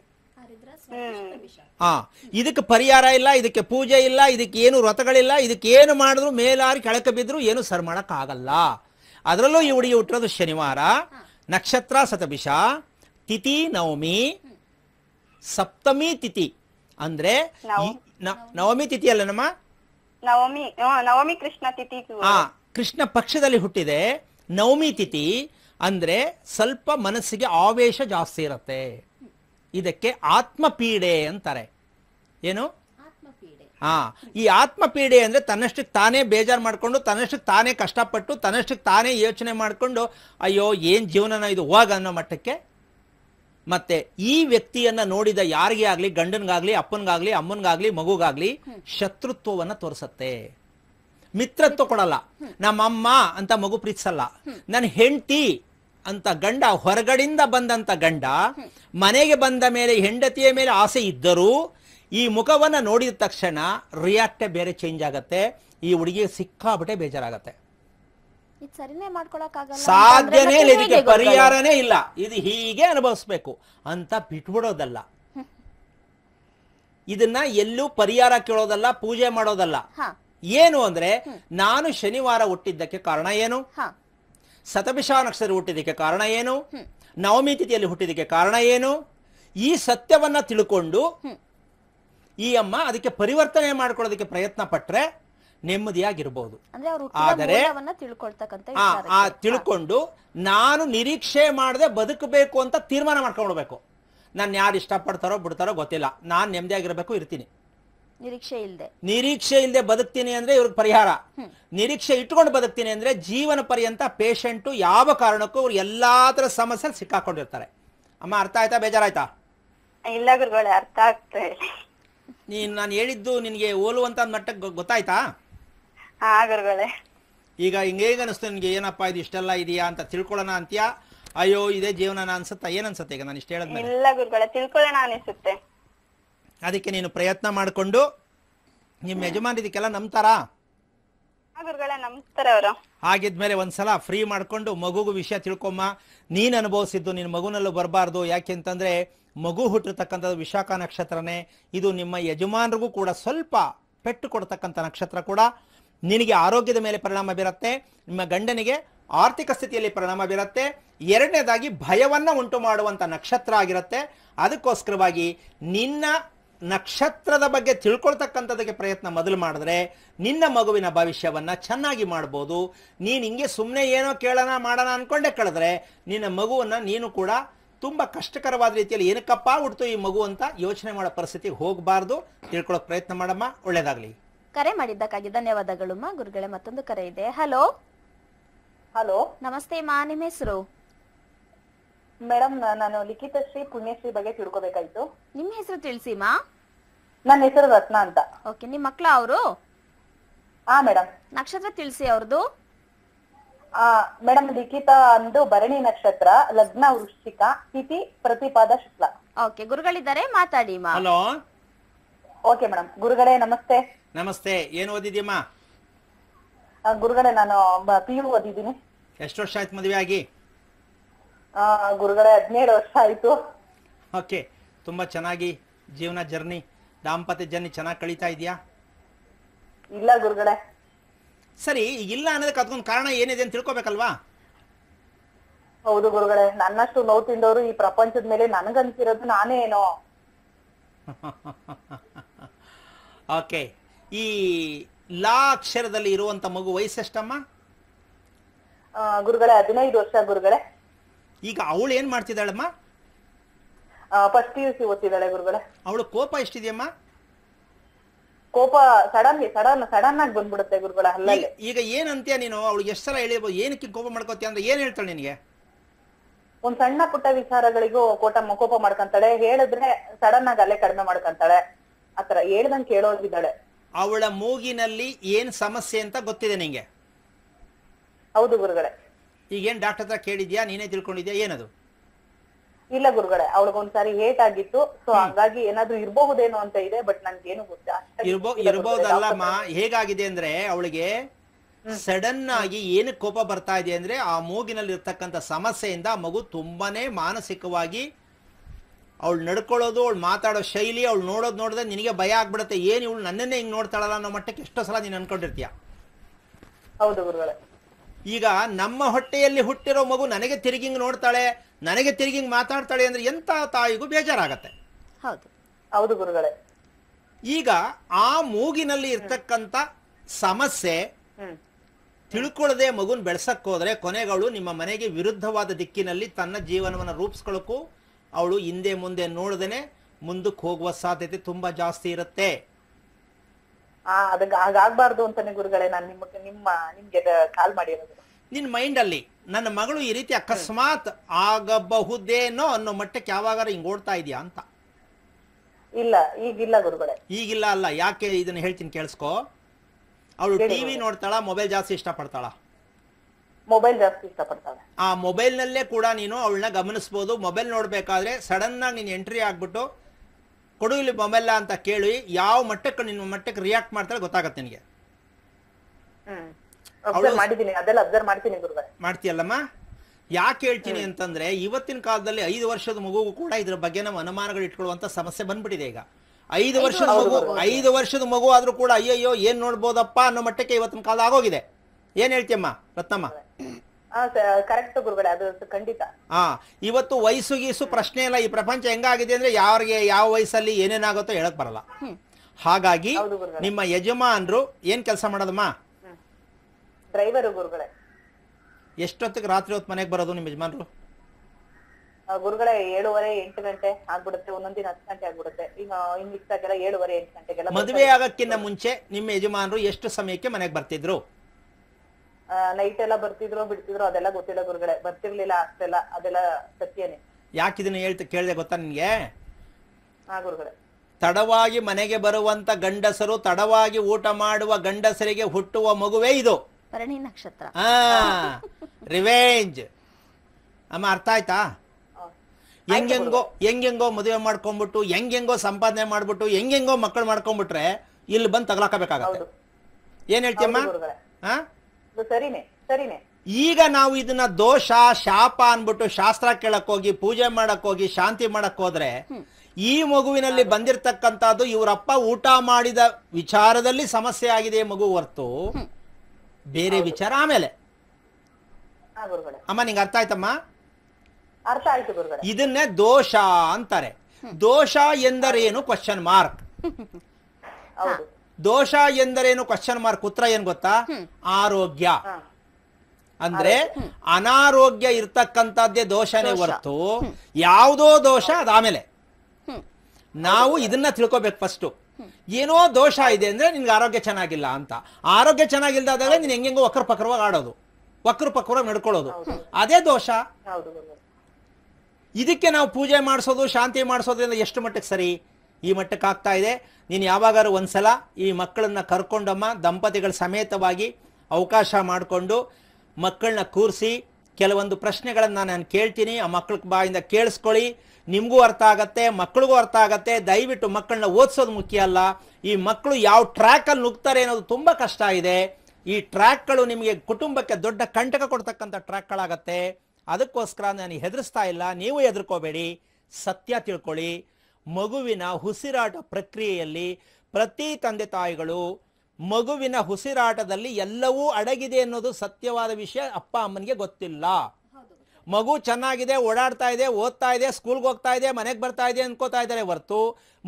Speaker 2: ಹಾ ಇದಕ್ಕೆ ಪರಿಹಾರ ಇಲ್ಲ ಇದಕ್ಕೆ ಪೂಜೆ ಇಲ್ಲ ಇದಕ್ಕೆ ಏನು ವ್ರತಗಳಿಲ್ಲ ಇದಕ್ಕೆ ಏನು ಮಾಡಿದ್ರು ಮೇಲಾರಿ ಕೆಳಕ ಬಿದ್ರು ಏನು ಸರ್ ಮಾಡಕ್ಕಾಗಲ್ಲ ಅದರಲ್ಲೂ ಹುಡುಗಿ ಹುಟ್ಟಿರೋದು ಶನಿವಾರ ನಕ್ಷತ್ರ ಸತಬಿಷ ತಿಥಿ ನವಮಿ ಸಪ್ತಮಿ ತಿಥಿ ಅಂದ್ರೆ ನವಮಿ ತಿಥಿ ಅಲ್ಲನಮ್ಮ
Speaker 1: ನವಮಿ ನವಮಿ ಕೃಷ್ಣ ತಿಥಿ ಹಾ
Speaker 2: ಕೃಷ್ಣ ಪಕ್ಷದಲ್ಲಿ ಹುಟ್ಟಿದೆ ನವಮಿ ತಿಥಿ ಅಂದ್ರೆ ಸ್ವಲ್ಪ ಮನಸ್ಸಿಗೆ ಆವೇಶ ಜಾಸ್ತಿ ಇರುತ್ತೆ ಇದಕ್ಕೆ ಆತ್ಮಪೀಡೆ ಅಂತಾರೆ ಏನು ಹಾ ಈ ಆತ್ಮಪೀಡೆ ಅಂದ್ರೆ ತನ್ನಷ್ಟಕ್ಕೆ ತಾನೇ ಬೇಜಾರ್ ಮಾಡಿಕೊಂಡು ತನ್ನಷ್ಟಕ್ಕೆ ತಾನೇ ಕಷ್ಟಪಟ್ಟು ತನ್ನಷ್ಟಕ್ಕೆ ತಾನೇ ಯೋಚನೆ ಮಾಡಿಕೊಂಡು ಅಯ್ಯೋ ಏನ್ ಜೀವನನ ಇದು ಹೋಗ ಅನ್ನೋ ಮಟ್ಟಕ್ಕೆ ಮತ್ತೆ ಈ ವ್ಯಕ್ತಿಯನ್ನ ನೋಡಿದ ಯಾರಿಗೆ ಆಗ್ಲಿ ಗಂಡನ್ಗಾಗ್ಲಿ ಅಪ್ಪನ್ಗಾಗ್ಲಿ ಅಮ್ಮನ್ಗಾಗ್ಲಿ ಮಗುಗಾಗ್ಲಿ ಶತ್ರುತ್ವವನ್ನ ತೋರಿಸತ್ತೆ ಮಿತ್ರತ್ವ ಕೊಡಲ್ಲ ನಮ್ಮಮ್ಮ ಅಂತ ಮಗು ಪ್ರೀತಿಸಲ್ಲ ನನ್ನ ಹೆಂಡತಿ ಅಂತ ಗಂಡ ಹೊರಗಡೆಯಿಂದ ಬಂದಂತ ಗಂಡ ಮನೆಗೆ ಬಂದ ಮೇಲೆ ಹೆಂಡತಿಯ ಮೇಲೆ ಆಸೆ ಇದ್ದರೂ ಈ ಮುಖವನ್ನು ನೋಡಿದ ತಕ್ಷಣ ರಿಯಾಕ್ಟೇ ಬೇರೆ ಚೇಂಜ್ ಆಗುತ್ತೆ ಈ ಹುಡುಗಿ ಸಿಕ್ಕಾಬಿಟ್ಟೆ ಬೇಜಾರಾಗತ್ತೆ
Speaker 1: ಸಾಧ್ಯನೇ ಇಲ್ಲ ಇದಕ್ಕೆ ಪರಿಹಾರನೇ ಇಲ್ಲ
Speaker 2: ಇದು ಹೀಗೆ ಅನುಭವಿಸ್ಬೇಕು ಅಂತ ಬಿಟ್ಬಿಡೋದಲ್ಲ ಇದನ್ನ ಎಲ್ಲೂ ಪರಿಹಾರ ಕೇಳೋದಲ್ಲ ಪೂಜೆ ಮಾಡೋದಲ್ಲ ಏನು ಅಂದ್ರೆ ನಾನು ಶನಿವಾರ ಹುಟ್ಟಿದ್ದಕ್ಕೆ ಕಾರಣ ಏನು ಸತಭಿಷ ನಕ್ಷತ್ರ ಹುಟ್ಟಿದ್ದಕ್ಕೆ ಕಾರಣ ಏನು ನವಮಿ ತಿಥಿಯಲ್ಲಿ ಹುಟ್ಟಿದ್ದಕ್ಕೆ ಕಾರಣ ಏನು ಈ ಸತ್ಯವನ್ನ ತಿಳ್ಕೊಂಡು ಈ ಅಮ್ಮ ಅದಕ್ಕೆ ಪರಿವರ್ತನೆ ಮಾಡ್ಕೊಳ್ಳೋದಕ್ಕೆ ಪ್ರಯತ್ನ ಪಟ್ರೆ ನೆಮ್ಮದಿಯಾಗಿರಬಹುದು ಆದರೆ ತಿಳ್ಕೊಂಡು ನಾನು ನಿರೀಕ್ಷೆ ಮಾಡದೆ ಬದುಕಬೇಕು ಅಂತ ತೀರ್ಮಾನ ಮಾಡ್ಕೊಂಡ್ಬೇಕು ನಾನು ಯಾರು ಇಷ್ಟಪಡ್ತಾರೋ ಬಿಡ್ತಾರೋ ಗೊತ್ತಿಲ್ಲ ನಾನು ನೆಮ್ಮದಿಯಾಗಿರಬೇಕು ಇರ್ತೀನಿ
Speaker 1: ನಿರೀಕ್ಷೆ ಇಲ್ಲದೆ
Speaker 2: ನಿರೀಕ್ಷೆ ಇಲ್ಲದೆ ಬದುಕ್ತೀನಿ ಅಂದ್ರೆ ಇವ್ರಿಗೆ ಪರಿಹಾರ ನಿರೀಕ್ಷೆ ಇಟ್ಕೊಂಡು ಬದುಕ್ತೀನಿ ಅಂದ್ರೆ ಜೀವನ ಪರ್ಯಂತ ಪೇಷಂಟು ಯಾವ ಕಾರಣಕ್ಕೂ ಅವ್ರು ಎಲ್ಲಾ ತರ ಸಮಸ್ಯೆ ಸಿಕ್ಕಾಕೊಂಡಿರ್ತಾರೆ ಅಮ್ಮ ಅರ್ಥ ಆಯ್ತಾ ಬೇಜಾರಾಯ್ತಾ ಇಲ್ಲ ಗುರುಗಳೇ ಅರ್ಥ ಆಗ್ತಾ ನೀನ್ ನಾನು ಹೇಳಿದ್ದು ನಿನಗೆ ಹೋಲುವಂತ ಮಟ್ಟಕ್ಕೆ ಗೊತ್ತಾಯ್ತಾ ಹಾ ಗುರುಗಳೇ ಈಗ ಹಿಂಗೆ ಅನಿಸ್ತು ನಿನಗೆ ಏನಪ್ಪ ಇದು ಇಷ್ಟೆಲ್ಲ ಇದೆಯಾ ಅಂತ ತಿಳ್ಕೊಳ್ಳೋಣ ಅಂತ್ಯಾ ಅಯ್ಯೋ ಇದೇ ಜೀವನ ಅನ್ಸುತ್ತ ಏನ್ ಅನ್ಸುತ್ತೆ ಈಗ ನಾನು ಇಷ್ಟ ಹೇಳಿದ್ಮೇಲೆ
Speaker 1: ಗುರುಗಳೇ
Speaker 2: ಅನಿಸುತ್ತೆ ಅದಕ್ಕೆ ನೀನು ಪ್ರಯತ್ನ ಮಾಡಿಕೊಂಡು ನಿಮ್ಮ ಯಜಮಾನ್ ಇದಕ್ಕೆಲ್ಲ ನಂಬ್ತಾರಾ ಗುರುಗಳೇ ಅವರು ಹಾಗಿದ್ಮೇಲೆ ಒಂದ್ಸಲ ಫ್ರೀ ಮಾಡ್ಕೊಂಡು ಮಗುಗೂ ವಿಷಯ ತಿಳ್ಕೊಮ್ಮ ನೀನ್ ಅನುಭವಿಸಿದ್ದು ನಿನ್ನ ಮಗುನಲ್ಲೂ ಬರಬಾರ್ದು ಯಾಕೆಂತಂದ್ರೆ ಮಗು ಹುಟ್ಟಿರ್ತಕ್ಕಂಥದ್ದು ವಿಶಾಖ ನಕ್ಷತ್ರನೇ ಇದು ನಿಮ್ಮ ಯಜಮಾನರಿಗೂ ಕೂಡ ಸ್ವಲ್ಪ ಪೆಟ್ಟು ಕೊಡ್ತಕ್ಕಂಥ ನಕ್ಷತ್ರ ಕೂಡ ನಿನಗೆ ಆರೋಗ್ಯದ ಮೇಲೆ ಪರಿಣಾಮ ಬೀರುತ್ತೆ ನಿಮ್ಮ ಗಂಡನಿಗೆ ಆರ್ಥಿಕ ಸ್ಥಿತಿಯಲ್ಲಿ ಪರಿಣಾಮ ಬೀರುತ್ತೆ ಎರಡನೇದಾಗಿ ಭಯವನ್ನು ಉಂಟು ಮಾಡುವಂಥ ನಕ್ಷತ್ರ ಆಗಿರುತ್ತೆ ಅದಕ್ಕೋಸ್ಕರವಾಗಿ ನಿನ್ನ ನಕ್ಷತ್ರದ ಬಗ್ಗೆ ತಿಳ್ಕೊಳ್ತಕ್ಕಂಥದಕ್ಕೆ ಪ್ರಯತ್ನ ಮೊದಲು ಮಾಡಿದ್ರೆ ನಿನ್ನ ಮಗುವಿನ ಭವಿಷ್ಯವನ್ನು ಚೆನ್ನಾಗಿ ಮಾಡ್ಬೋದು ನೀನು ಹಿಂಗೆ ಸುಮ್ಮನೆ ಏನೋ ಕೇಳೋಣ ಮಾಡೋಣ ಅಂದ್ಕೊಂಡೇ ಕಳೆದ್ರೆ ನಿನ್ನ ಮಗುವನ್ನು ನೀನು ಕೂಡ ತುಂಬ ಕಷ್ಟಕರವಾದ ರೀತಿಯಲ್ಲಿ ಏನಕ್ಕಪ್ಪ ಹುಡ್ತು ಈ ಮಗು ಅಂತ ಯೋಚನೆ ಮಾಡೋ ಪರಿಸ್ಥಿತಿ ಹೋಗಬಾರ್ದು ತಿಳ್ಕೊಳಕ್ ಪ್ರಯತ್ನ ಮಾಡಮ್ಮ ಒಳ್ಳೇದಾಗ್ಲಿ
Speaker 1: ಕರೆ ಮಾಡಿದ್ದಕ್ಕಾಗಿ ಧನ್ಯವಾದಗಳುಮ್ಮ ಗುರುಗಳೇ ಮತ್ತೊಂದು ಕರೆ ಇದೆ ಹಲೋ ಹಲೋ ನಮಸ್ತೆ ಮಾ ನಿಮ್ಮ ಹೆಸರು ಮೇಡಮ್ ನಾನು ಲಿಖಿತ ಶ್ರೀ ಪುಣ್ಯಶ್ರೀ ಬಗ್ಗೆ ತಿಳ್ಕೊಬೇಕಾಯ್ತು ನಿಮ್ಮ ಹೆಸರು ತಿಳಿಸಿ ಮಾ ನನ್ನ ಹೆಸರು ರತ್ನ ಅಂತ ಓಕೆ ನಿಮ್ಮ ಮಕ್ಳ ಅವರು ಹಾ ಮೇಡಮ್ ನಕ್ಷತ್ರ ತಿಳಿಸಿ ಅವ್ರದ್ದು ಆ ಮೇಡಮ್ ಲಿಖಿತ ಅಂದು ಭರಣಿ ನಕ್ಷತ್ರ ಲಗ್ನ ವೃಶ್ಚಿಕ ತಿಥಿ ಪ್ರತಿಪಾದ ಶುಕ್ಲ ಓಕೆ ಗುರುಗಳಿದ್ದಾರೆ ಮಾತಾಡಿ ಮಾ ಹಲೋ ಓಕೆ ಮೇಡಮ್ ಗುರುಗಳೇ ನಮಸ್ತೆ
Speaker 2: ನಮಸ್ತೆ ಏನು ಓದಿದ್ಯಮ್ಮ
Speaker 1: ಆ, ಗುರುಗಳೇ ನಾನು ಪಿ ಯು ಓದಿದ್ದೀನಿ
Speaker 2: ಎಷ್ಟು ವರ್ಷ ಆಯ್ತು ಮದುವೆ ಆಗಿ ಆ, ಗುರುಗಳೇ ಹದಿನೇಳು ವರ್ಷ ಆಯ್ತು ಓಕೆ ತುಂಬಾ ಚೆನ್ನಾಗಿ ಜೀವನ ಜರ್ನಿ ದಾಂಪತ್ಯ ಜರ್ನಿ ಚೆನ್ನಾಗಿ ಕಳೀತಾ ಇದೆಯಾ ಇಲ್ಲ ಗುರುಗಳೇ ಸರಿ ಇಲ್ಲ ಅನ್ನೋದಕ್ಕೆ ಅದೊಂದು ಕಾರಣ ಏನಿದೆ ಅಂತ ತಿಳ್ಕೊಬೇಕಲ್ವಾ ಹೌದು ಗುರುಗಳೇ ನನ್ನಷ್ಟು
Speaker 1: ನೋವು ತಿಂದವರು ಈ ಪ್ರಪಂಚದ ಮೇಲೆ ನನಗನ್ಸಿರೋದು ನಾನೇ ಏನೋ
Speaker 2: ಓಕೆ ಈ ಲಾ ಅಕ್ಷರದಲ್ಲಿ ಇರುವಂತ ಮಗು ವಯಸ್ಸೆಷ್ಟಮ್ಮ ಗುರುಗಳೇ ಹದಿನೈದು ವರ್ಷ ಗುರುಗಳೇ ಈಗ ಅವಳು ಏನ್ ಮಾಡ್ತಿದ್ದಾಳಮ್ಮ ಫಸ್ಟ್ ಪಿ ಯು ಸಿ ಓದ್ತಿದ್ದಾಳೆ ಗುರುಗಳೇ ಅವಳು ಕೋಪ ಎಷ್ಟಿದೆಯಮ್ಮ
Speaker 1: ಕೋಪ ಸಡನ್ ಸಡನ್ ಸಡನ್ ಆಗಿ ಬಂದ್ಬಿಡುತ್ತೆ ಗುರುಗಳ ಹಲ್ಲಲ್ಲಿ
Speaker 2: ಈಗ ಏನಂತೀಯ ನೀನು ಅವಳಿಗೆ ಎಷ್ಟು ಸಲ ಹೇಳಿರ್ಬೋದು ಏನಕ್ಕೆ ಕೋಪ ಮಾಡ್ಕೋತೀಯ ಅಂದ್ರೆ ಏನ್ ಹೇಳ್ತಾಳೆ ನಿನಗೆ ಒಂದ್
Speaker 1: ಸಣ್ಣ ಪುಟ್ಟ ವಿಚಾರಗಳಿಗೂ ಕೋಟ ಕೋಪ ಮಾಡ್ಕೊಂತಾಳೆ ಹೇಳಿದ್ರೆ ಸಡನ್ ಆಗಿ ಅಲ್ಲೇ ಕಡಿಮೆ ಮಾಡ್ಕೊಂತಾಳೆ
Speaker 2: ಆತರ ಹೇಳ್ದಂಗ್ ಕೇಳೋದಿದ್ದಾಳೆ ಅವಳ ಮೂಗಿನಲ್ಲಿ ಏನ್ ಸಮಸ್ಯೆ ಅಂತ ಗೊತ್ತಿದೆ ನಿಂಗೆ ಹೌದು ಗುರುಗಳೇ ಈಗೇನ್ ಡಾಕ್ಟರ್ ಹತ್ರ ಕೇಳಿದ್ಯಾ ನೀನೇ ತಿಳ್ಕೊಂಡಿದ್ಯಾ ಏನದು
Speaker 1: ಇಲ್ಲ ಗುರುಗಳೆ ಅವಳಗೊಂದ್ಸಾರಿ ಹೇಟ್ ಆಗಿತ್ತು ಸೊ ಹಾಗಾಗಿ ಏನಾದ್ರೂ ಇರಬಹುದೇನೋ ಅಂತ ಇದೆ ಬಟ್ ನನ್ಗೇನು ಇರ್ಬೋ
Speaker 2: ಹೇಗಾಗಿದೆ ಅಂದ್ರೆ ಅವಳಿಗೆ ಸಡನ್ ಆಗಿ ಏನು ಕೋಪ ಬರ್ತಾ ಇದೆ ಅಂದ್ರೆ ಆ ಮೂಗಿನಲ್ಲಿ ಇರ್ತಕ್ಕಂತ ಸಮಸ್ಯೆಯಿಂದ ಮಗು ತುಂಬಾನೇ ಮಾನಸಿಕವಾಗಿ ಅವಳು ನಡ್ಕೊಳ್ಳೋದು ಅವಳು ಮಾತಾಡೋ ಶೈಲಿ ಅವಳು ನೋಡೋದು ನೋಡಿದ್ರೆ ನಿನಗೆ ಭಯ ಆಗ್ಬಿಡತ್ತೆ ಏನು ಇವಳು ನನ್ನನ್ನೇ ಹಿಂಗ್ ನೋಡ್ತಾಳಲ್ಲ ಅನ್ನೋ ಮಟ್ಟಕ್ಕೆ ಎಷ್ಟೋ ಸಲ ನೀನು ಅನ್ಕೊಂಡಿರ್ತೀಯ ಹೌದು ಈಗ ನಮ್ಮ ಹೊಟ್ಟೆಯಲ್ಲಿ ಹುಟ್ಟಿರೋ ಮಗು ನನಗೆ ತಿರುಗಿ ನೋಡ್ತಾಳೆ ನನಗೆ ತಿರುಗಿ ಮಾತಾಡ್ತಾಳೆ ಅಂದ್ರೆ ಎಂತ ತಾಯಿಗೂ ಬೇಜಾರಾಗತ್ತೆ ಹೌದು ಗುರುಗಳೇ ಈಗ ಆ ಮೂಗಿನಲ್ಲಿ ಇರ್ತಕ್ಕಂಥ ಸಮಸ್ಯೆ ತಿಳ್ಕೊಳ್ಳದೆ ಮಗುನ್ ಹೋದ್ರೆ ಕೊನೆಗಳು ನಿಮ್ಮ ಮನೆಗೆ ವಿರುದ್ಧವಾದ ದಿಕ್ಕಿನಲ್ಲಿ ತನ್ನ ಜೀವನವನ್ನು ರೂಪಿಸ್ಕೊಳಕು ಅವಳು ಹಿಂದೆ ಮುಂದೆ ನೋಡದೇನೆ ಮುಂದಕ್ಕೆ ಹೋಗುವ ಸಾಧ್ಯತೆ ತುಂಬಾ ಜಾಸ್ತಿ ಇರುತ್ತೆ
Speaker 1: ಆ ಅದಕ್ಕೆ ಹಾಗಾಗ್ಬಾರ್ದು ಅಂತಾನೆ ಗುರುಗಳೇ ನಾನು ನಿಮ್ಮ ನಿಮ್ಮ
Speaker 2: ನಿಮ್ಗೆ ಕಾಲ್ ಮಾಡಿರೋದು ನಿನ್ನ ಮೈಂಡಲ್ಲಿ ನನ್ನ ಮಗಳು ಈ ರೀತಿ ಅಕಸ್ಮಾತ್ ಆಗಬಹುದೇನೋ ಅನ್ನೋ ಮಟ್ಟಕ್ಕೆ ಯಾವಾಗಾರ ಹಿಂಗ್ ಓಡ್ತಾ ಇದೆಯಾ ಅಂತ ಇಲ್ಲ ಈಗಿಲ್ಲ ಗುರುಗಳೇ ಅಲ್ಲ ಯಾಕೆ ಇದನ್ನ ಹೇಳ್ತೀನಿ ಕೇಳಿಸ್ಕೋ ಅವಳು ಟಿವಿ ನೋಡ್ತಾಳ ಮೊಬೈಲ್ ಜಾಸ್ತಿ ಇಷ್ಟಪಡ್ತಾಳ ಮೊಬೈಲ್ ಜಾಸ್ತಿ ಇಷ್ಟಪಡ್ತಾಳೆ ಆ ನಲ್ಲೇ ಕೂಡ ನೀನು ಅವಳನ್ನ ಗಮನಿಸಬಹುದು ಮೊಬೈಲ್ ನೋಡ್ಬೇಕಾದ್ರೆ ಸಡನ್ ಆಗಿ ನೀನ್ ಎಂಟ್ರಿ ಆಗ್ಬಿಟ್ಟು ಕೊಡು ಇಲ್ಲಿ ಮೊಬೈಲ್ ಅಂತ ಕೇಳಿ ಯಾವ ಮಟ್ಟಕ್ಕೆ ನಿನ್ನ ಮಟ್ಟಕ್ಕೆ ರಿಯಾಕ್ಟ್ ಮಾಡ್ತಾಳೆ ಗೊತ್ತಾಗತ್ತೆ ನಿನಗೆ
Speaker 1: ಅಬ್ಸರ್ವ್
Speaker 2: ಮಾಡ್ತೀಯಲ್ಲಮ್ಮ ಯಾಕೆ ಹೇಳ್ತೀನಿ ಅಂತಂದ್ರೆ ಇವತ್ತಿನ ಕಾಲದಲ್ಲಿ ಐದು ವರ್ಷದ ಮಗುಗೂ ಕೂಡ ಇದ್ರ ಬಗ್ಗೆ ನಾವು ಅನುಮಾನಗಳು ಇಟ್ಕೊಳ್ಳುವಂತ ಸಮಸ್ಯೆ ಬಂದ್ಬಿಟ್ಟಿದೆ ಈಗ ಐದು ವರ್ಷದ ಮಗು ಐದು ವರ್ಷದ ಮಗು ಆದ್ರೂ ಕೂಡ ಅಯ್ಯಯ್ಯೋ ಏನ್ ನೋಡ್ಬೋದಪ್ಪ ಅನ್ನೋ ಮಟ್ಟಕ್ಕೆ ಇವತ್ತಿನ ಕಾಲ ಆಗೋಗಿದೆ ಏನ್ ಹೇಳ್ತೀಯಮ್ಮ ರತ್ನಮ್ಮ ಖಂಡಿತ ಹಾ ಇವತ್ತು ವಯಸ್ಸು ಗೀಸು ಪ್ರಶ್ನೆ ಇಲ್ಲ ಈ ಪ್ರಪಂಚ ಹೆಂಗಾಗಿದೆ ಅಂದ್ರೆ ಯಾರಿಗೆ ಯಾವ ವಯಸ್ಸಲ್ಲಿ ಏನೇನಾಗುತ್ತೋ ಹೇಳಕ್ ಬರಲ್ಲ ಹಾಗಾಗಿ ನಿಮ್ಮ ಯಜಮಾನ್ರು ಏನ್ ಕೆಲಸ ಮಾಡೋದಮ್ಮ ಡ್ರೈವರು ಗುರುಗಳೇ ಎಷ್ಟೊತ್ತಿಗೆ ರಾತ್ರಿ ಹೊತ್ತು ಮನೆಗೆ ಬರೋದು ನಿಮ್ಮ ಯಜಮಾನ್ರು
Speaker 1: ಆ, ಗುರುಗಳೇ ಏಳುವರೆ ಎಂಟು ಗಂಟೆ ಆಗ್ಬಿಡುತ್ತೆ ಒಂದೊಂದಿನ ಹತ್ತು ಗಂಟೆ ಆಗ್ಬಿಡುತ್ತೆ ಈಗ ಇನ್ ಮಿಕ್ಸಾಗೆಲ್ಲ ಏಳುವರೆ ಎಂಟು ಗಂಟೆಗೆಲ್ಲ ಮದುವೆ
Speaker 2: ಆಗಕ್ಕಿಂತ ಮುಂಚೆ ನಿಮ್ಮ ಯಜಮಾನರು ಎಷ್ಟು ಸಮಯಕ್ಕೆ ಮನೆಗೆ ಬರ್ತಿದ್ರು
Speaker 1: ನೈಟ್ ಎಲ್ಲ ಬರ್ತಿದ್ರು ಬಿಡ್ತಿದ್ರು ಅದೆಲ್ಲ ಗೊತ್ತಿಲ್ಲ ಗುರುಗಳೇ ಬರ್ತಿರ್ಲಿಲ್ಲ ಅಷ್ಟೆಲ್ಲ ಅದೆಲ್ಲ
Speaker 2: ಸತ್ಯನೇ ಯಾಕೆ ಇದನ್ನ ಹೇಳ್ತ ಕೇಳಿದೆ ಗೊತ್ತಾ ನಿನಗೆ ಆ ಗುರುಗಳೇ ತಡವಾಗಿ ಮನೆಗೆ ಬರುವಂತ ಗಂಡಸರು ತಡವಾಗಿ ಊಟ ಮಾಡುವ ಗಂಡಸರಿಗೆ ಹುಟ್ಟುವ ಮಗುವೇ ಇದು
Speaker 1: ಭರಣಿ ನಕ್ಷತ್ರ
Speaker 2: ಆ ಅಮ್ಮ ಅರ್ಥ ಆಯ್ತಾ ಹೆಂಗೆಂಗೋ ಹೆಂಗೆಂಗೋ ಮದುವೆ ಮಾಡ್ಕೊಂಡ್ಬಿಟ್ಟು ಹೆಂಗೆಂಗೋ ಸಂಪಾದನೆ ಮಾಡ್ಬಿಟ್ಟು ಹೆಂಗೆಂಗೋ ಮಕ್ಕಳು ಮಾಡ್ಕೊಂಡ್ಬಿಟ್ರೆ ಇಲ್ಲಿ ಬಂದು ತಗಲಾಕಬೇಕಾಗತ್ತೆ ಏನ್ ಹೇಳ್ತೀಯಮ್ಮ
Speaker 1: ಸರಿನೇ ಸರಿನೇ
Speaker 2: ಈಗ ನಾವು ಇದನ್ನ ದೋಷ ಶಾಪ ಅನ್ಬಿಟ್ಟು ಶಾಸ್ತ್ರ ಕೇಳಕ್ ಹೋಗಿ ಪೂಜೆ ಮಾಡಕ್ ಹೋಗಿ ಶಾಂತಿ ಮಾಡಕ್ ಹೋದ್ರೆ ಈ ಮಗುವಿನಲ್ಲಿ ಬಂದಿರತಕ್ಕಂಥದ್ದು ಇವರಪ್ಪ ಊಟ ಮಾಡಿದ ವಿಚಾರದಲ್ಲಿ ಸಮಸ್ಯೆ ಆಗಿದೆ ಮಗು ಹೊರ್ತು ಬೇರೆ ವಿಚಾರ ಆಮೇಲೆ ಅಮ್ಮ ನಿಂಗೆ ಅರ್ಥ ಆಯ್ತಮ್ಮ ಅರ್ಥ ಆಯ್ತು ಇದನ್ನೇ ದೋಷ ಅಂತಾರೆ ದೋಷ ಎಂದರೇನು ಕ್ವಶನ್ ಮಾರ್ಕ್ <laughs> ದೋಷ ಎಂದರೇನು ಕ್ವಶನ್ ಮಾರ್ಕ್ ಉತ್ತರ ಏನ್ ಗೊತ್ತಾ ಆರೋಗ್ಯ ಅಂದ್ರೆ ಅನಾರೋಗ್ಯ ಇರ್ತಕ್ಕಂಥದ್ದೇ ದೋಷನೇ ಹೊರತು ಯಾವುದೋ ದೋಷ ಅದಾಮೇಲೆ ನಾವು ಇದನ್ನ ತಿಳ್ಕೊಬೇಕು ಫಸ್ಟು ಏನೋ ದೋಷ ಇದೆ ಅಂದರೆ ನಿನ್ಗೆ ಆರೋಗ್ಯ ಚೆನ್ನಾಗಿಲ್ಲ ಅಂತ ಆರೋಗ್ಯ ಚೆನ್ನಾಗಿಲ್ಲದಾದಾಗ ನೀನು ಹೆಂಗೆಂಗೋ ವಕ್ರ ಪಕ್ರವಾಗಿ ಆಡೋದು ವಕ್ರ ಪಕ್ರವಾಗಿ ನಡ್ಕೊಳ್ಳೋದು ಅದೇ ದೋಷ ಇದಕ್ಕೆ ನಾವು ಪೂಜೆ ಮಾಡಿಸೋದು ಶಾಂತಿ ಮಾಡಿಸೋದ್ರಿಂದ ಎಷ್ಟು ಮಟ್ಟಕ್ಕೆ ಸರಿ ಈ ಮಟ್ಟಕ್ಕೆ ಆಗ್ತಾ ಇದೆ ನೀನು ಯಾವಾಗಾರು ಒಂದ್ಸಲ ಈ ಮಕ್ಕಳನ್ನ ಕರ್ಕೊಂಡಮ್ಮ ದಂಪತಿಗಳ ಸಮೇತವಾಗಿ ಅವಕಾಶ ಮಾಡಿಕೊಂಡು ಮಕ್ಕಳನ್ನ ಕೂರಿಸಿ ಕೆಲವೊಂದು ಪ್ರಶ್ನೆಗಳನ್ನು ನಾನು ಕೇಳ್ತೀನಿ ಆ ಮಕ್ಕಳ ಬಾಯಿಂದ ಕೇಳಿಸ್ಕೊಳ್ಳಿ ನಿಮಗೂ ಅರ್ಥ ಆಗತ್ತೆ ಮಕ್ಕಳಿಗೂ ಅರ್ಥ ಆಗತ್ತೆ ದಯವಿಟ್ಟು ಮಕ್ಕಳನ್ನ ಓದಿಸೋದು ಮುಖ್ಯ ಅಲ್ಲ ಈ ಮಕ್ಕಳು ಯಾವ ಟ್ರ್ಯಾಕಲ್ಲಿ ನುಗ್ತಾರೆ ಅನ್ನೋದು ತುಂಬ ಕಷ್ಟ ಇದೆ ಈ ಟ್ರ್ಯಾಕ್ಗಳು ನಿಮಗೆ ಕುಟುಂಬಕ್ಕೆ ದೊಡ್ಡ ಕಂಟಕ ಕೊಡ್ತಕ್ಕಂಥ ಟ್ರ್ಯಾಕ್ಗಳಾಗತ್ತೆ ಅದಕ್ಕೋಸ್ಕರ ನಾನು ಹೆದರಿಸ್ತಾ ಇಲ್ಲ ನೀವು ಹೆದರ್ಕೋಬೇಡಿ ಸತ್ಯ ತಿಳ್ಕೊಳ್ಳಿ ಮಗುವಿನ ಉಸಿರಾಟ ಪ್ರಕ್ರಿಯೆಯಲ್ಲಿ ಪ್ರತಿ ತಂದೆ ತಾಯಿಗಳು ಮಗುವಿನ ಉಸಿರಾಟದಲ್ಲಿ ಎಲ್ಲವೂ ಅಡಗಿದೆ ಅನ್ನೋದು ಸತ್ಯವಾದ ವಿಷಯ ಅಪ್ಪ ಅಮ್ಮನಿಗೆ ಗೊತ್ತಿಲ್ಲ ಮಗು ಚೆನ್ನಾಗಿದೆ ಓಡಾಡ್ತಾ ಇದೆ ಓದ್ತಾ ಇದೆ ಸ್ಕೂಲ್ಗೆ ಹೋಗ್ತಾ ಇದೆ ಮನೆಗೆ ಬರ್ತಾ ಇದೆ ಅನ್ಕೋತಾ ಇದ್ದಾರೆ ಹೊರತು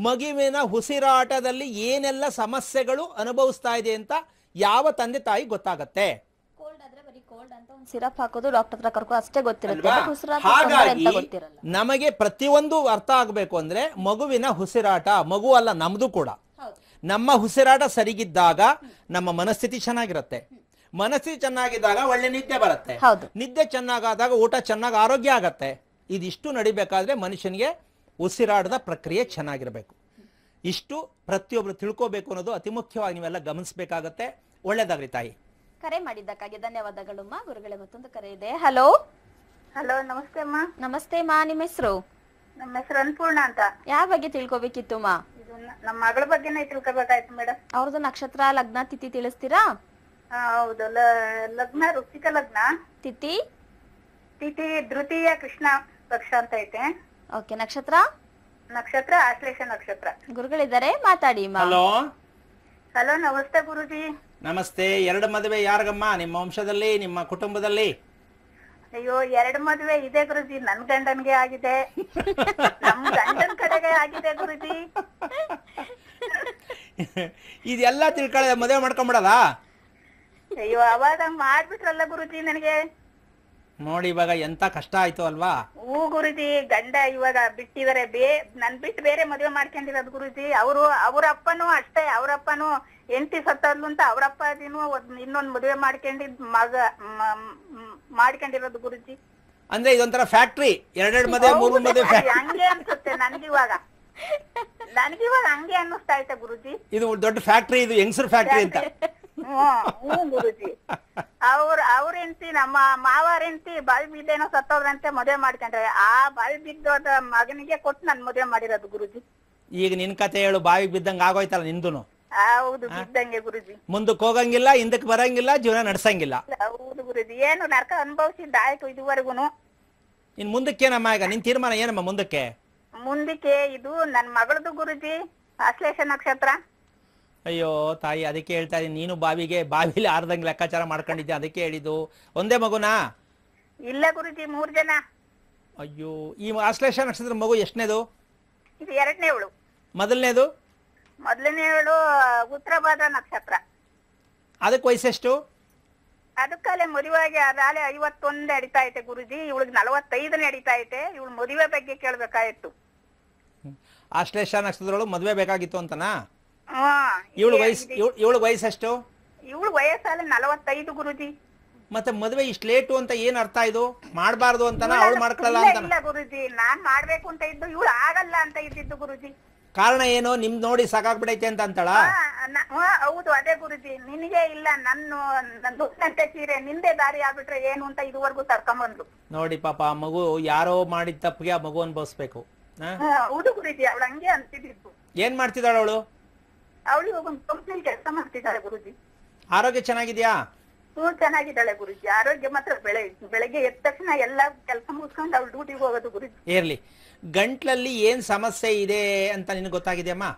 Speaker 2: ಮಗುವಿನ ಉಸಿರಾಟದಲ್ಲಿ ಏನೆಲ್ಲ ಸಮಸ್ಯೆಗಳು ಅನುಭವಿಸ್ತಾ ಇದೆ ಅಂತ ಯಾವ ತಂದೆ ತಾಯಿ ಗೊತ್ತಾಗತ್ತೆ
Speaker 1: ಸಿರಪ್ ಹಾಕೋದು ಡಾಕ್ಟರ್ ಅಷ್ಟೇ ಗೊತ್ತಿರುತ್ತೆ
Speaker 2: ನಮಗೆ ಪ್ರತಿಯೊಂದು ಅರ್ಥ ಆಗಬೇಕು ಅಂದ್ರೆ ಮಗುವಿನ ಉಸಿರಾಟ ಮಗು ಅಲ್ಲ ನಮ್ದು ಕೂಡ ನಮ್ಮ ಉಸಿರಾಟ ಸರಿಗಿದ್ದಾಗ ನಮ್ಮ ಮನಸ್ಥಿತಿ ಚೆನ್ನಾಗಿರುತ್ತೆ ಮನಸ್ಸು ಚೆನ್ನಾಗಿದ್ದಾಗ ಒಳ್ಳೆ ನಿದ್ದೆ ಬರುತ್ತೆ ನಿದ್ದೆ ಚೆನ್ನಾಗಾದಾಗ ಊಟ ಚೆನ್ನಾಗಿ ಆರೋಗ್ಯ ಆಗತ್ತೆ ಇದಿಷ್ಟು ನಡಿಬೇಕಾದ್ರೆ ಮನುಷ್ಯನಿಗೆ ಉಸಿರಾಡದ ಪ್ರಕ್ರಿಯೆ ಚೆನ್ನಾಗಿರಬೇಕು ಇಷ್ಟು ಪ್ರತಿಯೊಬ್ರು ತಿಳ್ಕೋಬೇಕು ಅನ್ನೋದು ಅತಿ ಮುಖ್ಯವಾಗಿ ನೀವೆಲ್ಲ ಗಮನಿಸಬೇಕಾಗತ್ತೆ ಒಳ್ಳೇದಾಗ್ರಿ ತಾಯಿ
Speaker 1: ಕರೆ ಮಾಡಿದ್ದಕ್ಕಾಗಿ ಧನ್ಯವಾದಗಳು ಗುರುಗಳೇ ಮತ್ತೊಂದು ಕರೆ ಇದೆ ಹಲೋ ಹಲೋ ನಮಸ್ತೆ ಅಮ್ಮ ನಮಸ್ತೆ ಮಾ ನಿಮ್ಮ ಹೆಸರು ನಮ್ಮ ಹೆಸರು ಅನ್ಪೂರ್ಣ ಅಂತ ಯಾವ ಬಗ್ಗೆ ತಿಳ್ಕೊಬೇಕಿತ್ತು ಮಾ ನಮ್ಮ ಮಗಳ ಬಗ್ಗೆನೇ ತಿಳ್ಕೊಬೇಕಾಯ್ತು ಮೇಡಮ್ ಅವ್ರದ್ದು ನಕ್ಷತ್ರ ಲಗ್ನ ತಿಥಿ ತಿಳಿಸ್ತೀರಾ ಹಾ ಹೌದು ಲಗ್ನ ರುಚಿಕ ಲಗ್ನ ತಿಥಿ ತಿಥಿ ದೃತೀಯ ಕೃಷ್ಣ ಪಕ್ಷ ಅಂತ ಐತೆ ಓಕೆ ನಕ್ಷತ್ರ ನಕ್ಷತ್ರ ಆಶ್ಲೇಷ ನಕ್ಷತ್ರ ಗುರುಗಳಿದ್ದಾರೆ
Speaker 2: ಮಾತಾಡಿ ಮಾ ಹಲೋ ಹಲೋ ನಮಸ್ತೆ ಗುರುಜಿ ನಮಸ್ತೆ ಎರಡು ಮದುವೆ ಯಾರಿಗಮ್ಮ ನಿಮ್ಮ ವಂಶದಲ್ಲಿ ನಿಮ್ಮ ಕುಟುಂಬದಲ್ಲಿ ಅಯ್ಯೋ ಎರಡ್ ಮದ್ವೆ ಇದೆ ಗುರುಜಿ ನನ್ ಗಂಡನ್ಗೆ
Speaker 1: ಆಗಿದೆ ನಮ್ ಗಂಡನ್ ಕಡೆಗೆ ಆಗಿದೆ ಗುರುಜಿ
Speaker 2: <laughs> ಇದೆಲ್ಲ ತಿಳ್ಕೊಳ್ಳೆ ಮದುವೆ ಮಾಡ್ಕೊಂಬಿಡೋದಾ
Speaker 1: ಅಯ್ಯೋ ಅವಾಗ ಮಾಡ್ಬಿಟ್ರಲ್ಲ ಗುರುಜಿ ನನಗೆ
Speaker 2: ನೋಡಿ ಇವಾಗ ಎಂತ ಕಷ್ಟ ಆಯ್ತು ಅಲ್ವಾ
Speaker 1: ಹೂ ಗುರುಜಿ ಗಂಡ ಇವಾಗ ಬಿಟ್ಟಿದಾರೆ ಬೇ ನನ್ ಬಿಟ್ಟು ಬೇರೆ ಮದುವೆ ಮಾಡ್ಕೊಂಡಿರೋದ್ ಗುರುಜಿ ಅವರು ಅವ್ರ ಅಷ್ಟೇ ಅವ್ರ ಅಪ್ಪನೂ ಎಂಟಿ ಸತ್ತದ್ಲು ಅಂತ ಅವ್ರ ಅಪ್ಪ ಅದೇನು ಇನ್ನೊಂದ್ ಮದುವೆ ಮಾಡ್ಕೊಂಡಿದ್ ಮಗ ಮಾಡ್ಕೊಂಡಿರೋದು ಗುರುಜಿ
Speaker 2: ಅಂದ್ರೆ ಇದೊಂಥರ ಫ್ಯಾಕ್ಟ್ರಿ ಎರಡೆರಡು ಮದುವೆ ಮೂರು ಮದುವೆ
Speaker 1: ಹಂಗೆ ಅನ್ಸುತ್ತೆ ಇವಾಗ ನನ್ಗಿವಾಗ ಇವಾಗ <laughs> ಹಂಗೆ ಅನ್ನಿಸ್ತಾ ಐತೆ ಗುರುಜಿ
Speaker 2: ಇದು ದೊಡ್ಡ ಫ್ಯಾಕ್ಟ್ರಿ ಇದು ಹೆಂಗ್ಸರ್ ಫ್ಯಾಕ್ಟ್ರಿ ಅಂತ
Speaker 1: ಹ್ಮ್ ಗುರುಜಿ ಅವ್ರ ಅವ್ರ ಹೆಂಡತಿ ನಮ್ಮ ಮಾವಾರ ಹೆಂಡತಿ ಬಾವಿ ಬಿದ್ದೇನೋ ಸತ್ತೋದ್ರಂತೆ ಮದುವೆ ಮಾಡ್ಕೊಂಡ್ರೆ ಆ ಬಾವಿ ಬಿದ್ದೋದ ಮಗನಿಗೆ ಕೊಟ್ಟು ನನ್ ಮದುವೆ ಮಾಡಿರೋದು ಗುರುಜಿ
Speaker 2: ಈಗ ನಿನ್ ಕತೆ ಹೇಳು ಬಾವಿಗ್ ಬಿದ್ದಂಗ ಆಗೋಯ್ತಲ್ಲ ನಿಂದುನು
Speaker 1: ಹೌದು ಬಿದ್ದಂಗೆ ಗುರುಜಿ
Speaker 2: ಮುಂದಕ್ಕೆ ಹೋಗಂಗಿಲ್ಲ ಹಿಂದಕ್ಕೆ ಬರಂಗಿಲ್ಲ ಜೀವನ ನಡೆಸಂಗಿಲ್ಲ
Speaker 1: ಹೌದು ಗುರುಜಿ ಏನು ನರಕ ಅನುಭವಿಸಿ ಆಯ್ತು ಇದುವರೆಗೂನು
Speaker 2: ಇನ್ ಮುಂದಕ್ಕೇನಮ್ಮ ಈಗ ನಿನ್ ತೀರ್ಮಾನ ಏನಮ್ಮ ಮುಂದಕ್ಕೆ
Speaker 1: ಮುಂದಕ್ಕೆ ಇದು ನನ್ ಮಗಳದು ಗುರುಜಿ ಅಶ್ಲೇಷ ನಕ್ಷತ್ರ
Speaker 2: ಅಯ್ಯೋ ತಾಯಿ ಅದಕ್ಕೆ ಹೇಳ್ತಾ ಇದೀನಿ ನೀನು ಬಾವಿಗೆ ಬಾವಿಲಿ ಆರ್ದಂಗ್ ಲೆಕ್ಕಾಚಾರ ಮಾಡ್ಕೊಂಡಿದ್ದೆ ಅದಕ್ಕೆ ಹೇಳಿದ್ದು ಒಂದೇ ಮಗುನಾ ಇಲ್ಲ ಗುರುಜಿ ಮೂರ್ ಜನ ಅಯ್ಯೋ ಈ ಆಶ್ಲೇಷ ನಕ್ಷತ್ರ ಮಗು ಎಷ್ಟನೇದು
Speaker 1: ಇದು ಎರಡನೇವಳು ಮೊದಲನೇದು ಇವಳು ಉತ್ತರಬಾದ ನಕ್ಷತ್ರ
Speaker 2: ಅದಕ್ಕೆ ವಯಸ್ಸೆಷ್ಟು
Speaker 1: ಅದಕ್ಕಲ್ಲೇ ಮದುವೆಗೆ ಅದಾಲೆ ಐವತ್ತೊಂದು ನಡೀತಾ ಐತೆ ಗುರುಜಿ ಇವಳಿಗೆ ನಲವತ್ತೈದು ನಡೀತಾ ಐತೆ ಇವಳು ಮದುವೆ ಬಗ್ಗೆ ಕೇಳಬೇಕಾಯಿತು
Speaker 2: ಆಶ್ಲೇಷ ನಕ್ಷತ್ರ ಮದುವೆ ಬೇಕಾಗಿತ್ತು ಅಂತನಾ ಇವಳು ವಯಸ್ಸು ಇವಳು ವಯಸ್ಸಷ್ಟು ಇವಳು ವಯಸ್ಸಲ್ಲ ನಲವತ್ತೈದು ಗುರುಜಿ ಮತ್ತೆ ಮದುವೆ ಇಷ್ಟು ಲೇಟು ಅಂತ ಏನ್ ಅರ್ಥ ಇದು ಮಾಡಬಾರ್ದು ಅಂತಾನ ಅವಳು ಮಾಡ್ಕೊಳ್ಳಲ್ಲ ಅಂತ
Speaker 1: ಗುರುಜಿ ನಾನ್ ಮಾಡ್ಬೇಕು ಅಂತ ಇದ್ದು ಇವಳು ಆಗಲ್ಲ ಅಂತ ಇದ್ದಿದ್ದು ಗುರುಜಿ
Speaker 2: ಕಾರಣ ಏನು ನಿಮ್ ನೋಡಿ ಸಾಕಾಗ್ಬಿಡೈತೆ ಅಂತ ಅಂತಳ
Speaker 1: ಹೌದು ಅದೇ ಗುರುಜಿ ನಿನಗೆ ಇಲ್ಲ ನನ್ನ ದುಡ್ಡಂತೆ ಸೀರೆ ನಿಂದೆ ದಾರಿ ಆಗ್ಬಿಟ್ರೆ ಏನು ಅಂತ ಇದುವರೆಗೂ ತರ್ಕೊಂಡ್ಬಂದ್ರು
Speaker 2: ನೋಡಿ ಪಾಪ ಆ ಮಗು ಯಾರೋ ಮಾಡಿದ ತಪ್ಪಿಗೆ ಆ ಮಗು ಅನ್ಭವಿಸ್ಬೇಕು
Speaker 1: ಹೌದು ಗುರುಜಿ ಅವಳು ಹಂಗೆ ಅಂತಿದ್ದು
Speaker 2: ಏನ್ ಮಾಡ್ತಿದ್ದಾಳು ಅವಳು
Speaker 1: ಅವಳು ಒಂದು ಕೆಲಸ ಮಾಡ್ತಿದ್ದಾಳೆ ಗುರುಜಿ
Speaker 2: ಆರೋಗ್ಯ ಚೆನ್ನಾಗಿದ್ಯಾ ಹ್ಮ್ ಚೆನ್ನಾಗಿದ್ದಾಳೆ ಗುರುಜಿ ಆರೋಗ್ಯ ಮಾತ್ರ ಬೆಳೆ ಬೆಳಗ್ಗೆ ಎದ್ದ ತಕ್ಷಣ ಎಲ್ಲಾ ಕೆಲಸ ಮುಗಿಸ್ಕೊಂಡು ಅವಳು ಡ್ಯೂಟಿಗೆ ಹೋಗೋದು ಗುರುಜಿ ಇರ್ಲಿ ಗಂಟ್ಲಲ್ಲಿ ಏನ್ ಸಮಸ್ಯೆ ಇದೆ ಅಂತ ನಿನಗೆ ಗೊತ್ತಾಗಿದೆಯಮ್ಮ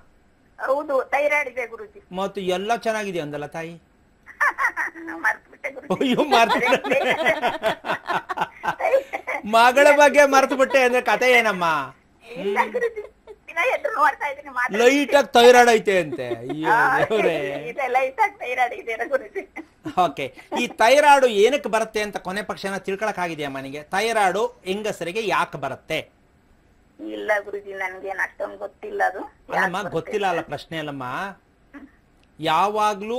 Speaker 1: ಹೌದು ಥೈರಾಯ್ಡ್ ಇದೆ ಗುರುಜಿ
Speaker 2: ಮತ್ತು ಎಲ್ಲ ಚೆನ್ನಾಗಿದೆ ಒಂದಲ್ಲ ತಾಯಿ
Speaker 1: <laughs>
Speaker 2: ಗುರುಜಿ ಅಯ್ಯೋ <laughs> ಮಗಳ ಬಗ್ಗೆ ಮರ್ತು ಬಿಟ್ಟೆ ಅಂದ್ರೆ ಕತೆ ಏನಮ್ಮ
Speaker 1: ಲೈಟ್ ಆಗಿ ಥೈರಾಯ್ಡ್
Speaker 2: ಐತೆ ಅಂತೆ ಓಕೆ ಈ ಥೈರಾಯ್ಡ್ ಏನಕ್ಕೆ ಬರುತ್ತೆ ಅಂತ ಕೊನೆ ಪಕ್ಷನ ತಿಳ್ಕೊಳಕ್ ಆಗಿದೆಯಾ ಮನೆಗೆ ಥೈರಾಯ್ಡ್ ಹೆಂಗಸರಿಗೆ ಯಾಕೆ ಬರುತ್ತೆ
Speaker 1: ಇಲ್ಲ ಗುರುಜಿ ಗೊತ್ತಿಲ್ಲ ಅದು ಅಲ್ಲಮ್ಮ ಗೊತ್ತಿಲ್ಲ
Speaker 2: ಅಲ್ಲ ಪ್ರಶ್ನೆ ಅಲ್ಲಮ್ಮ ಯಾವಾಗ್ಲೂ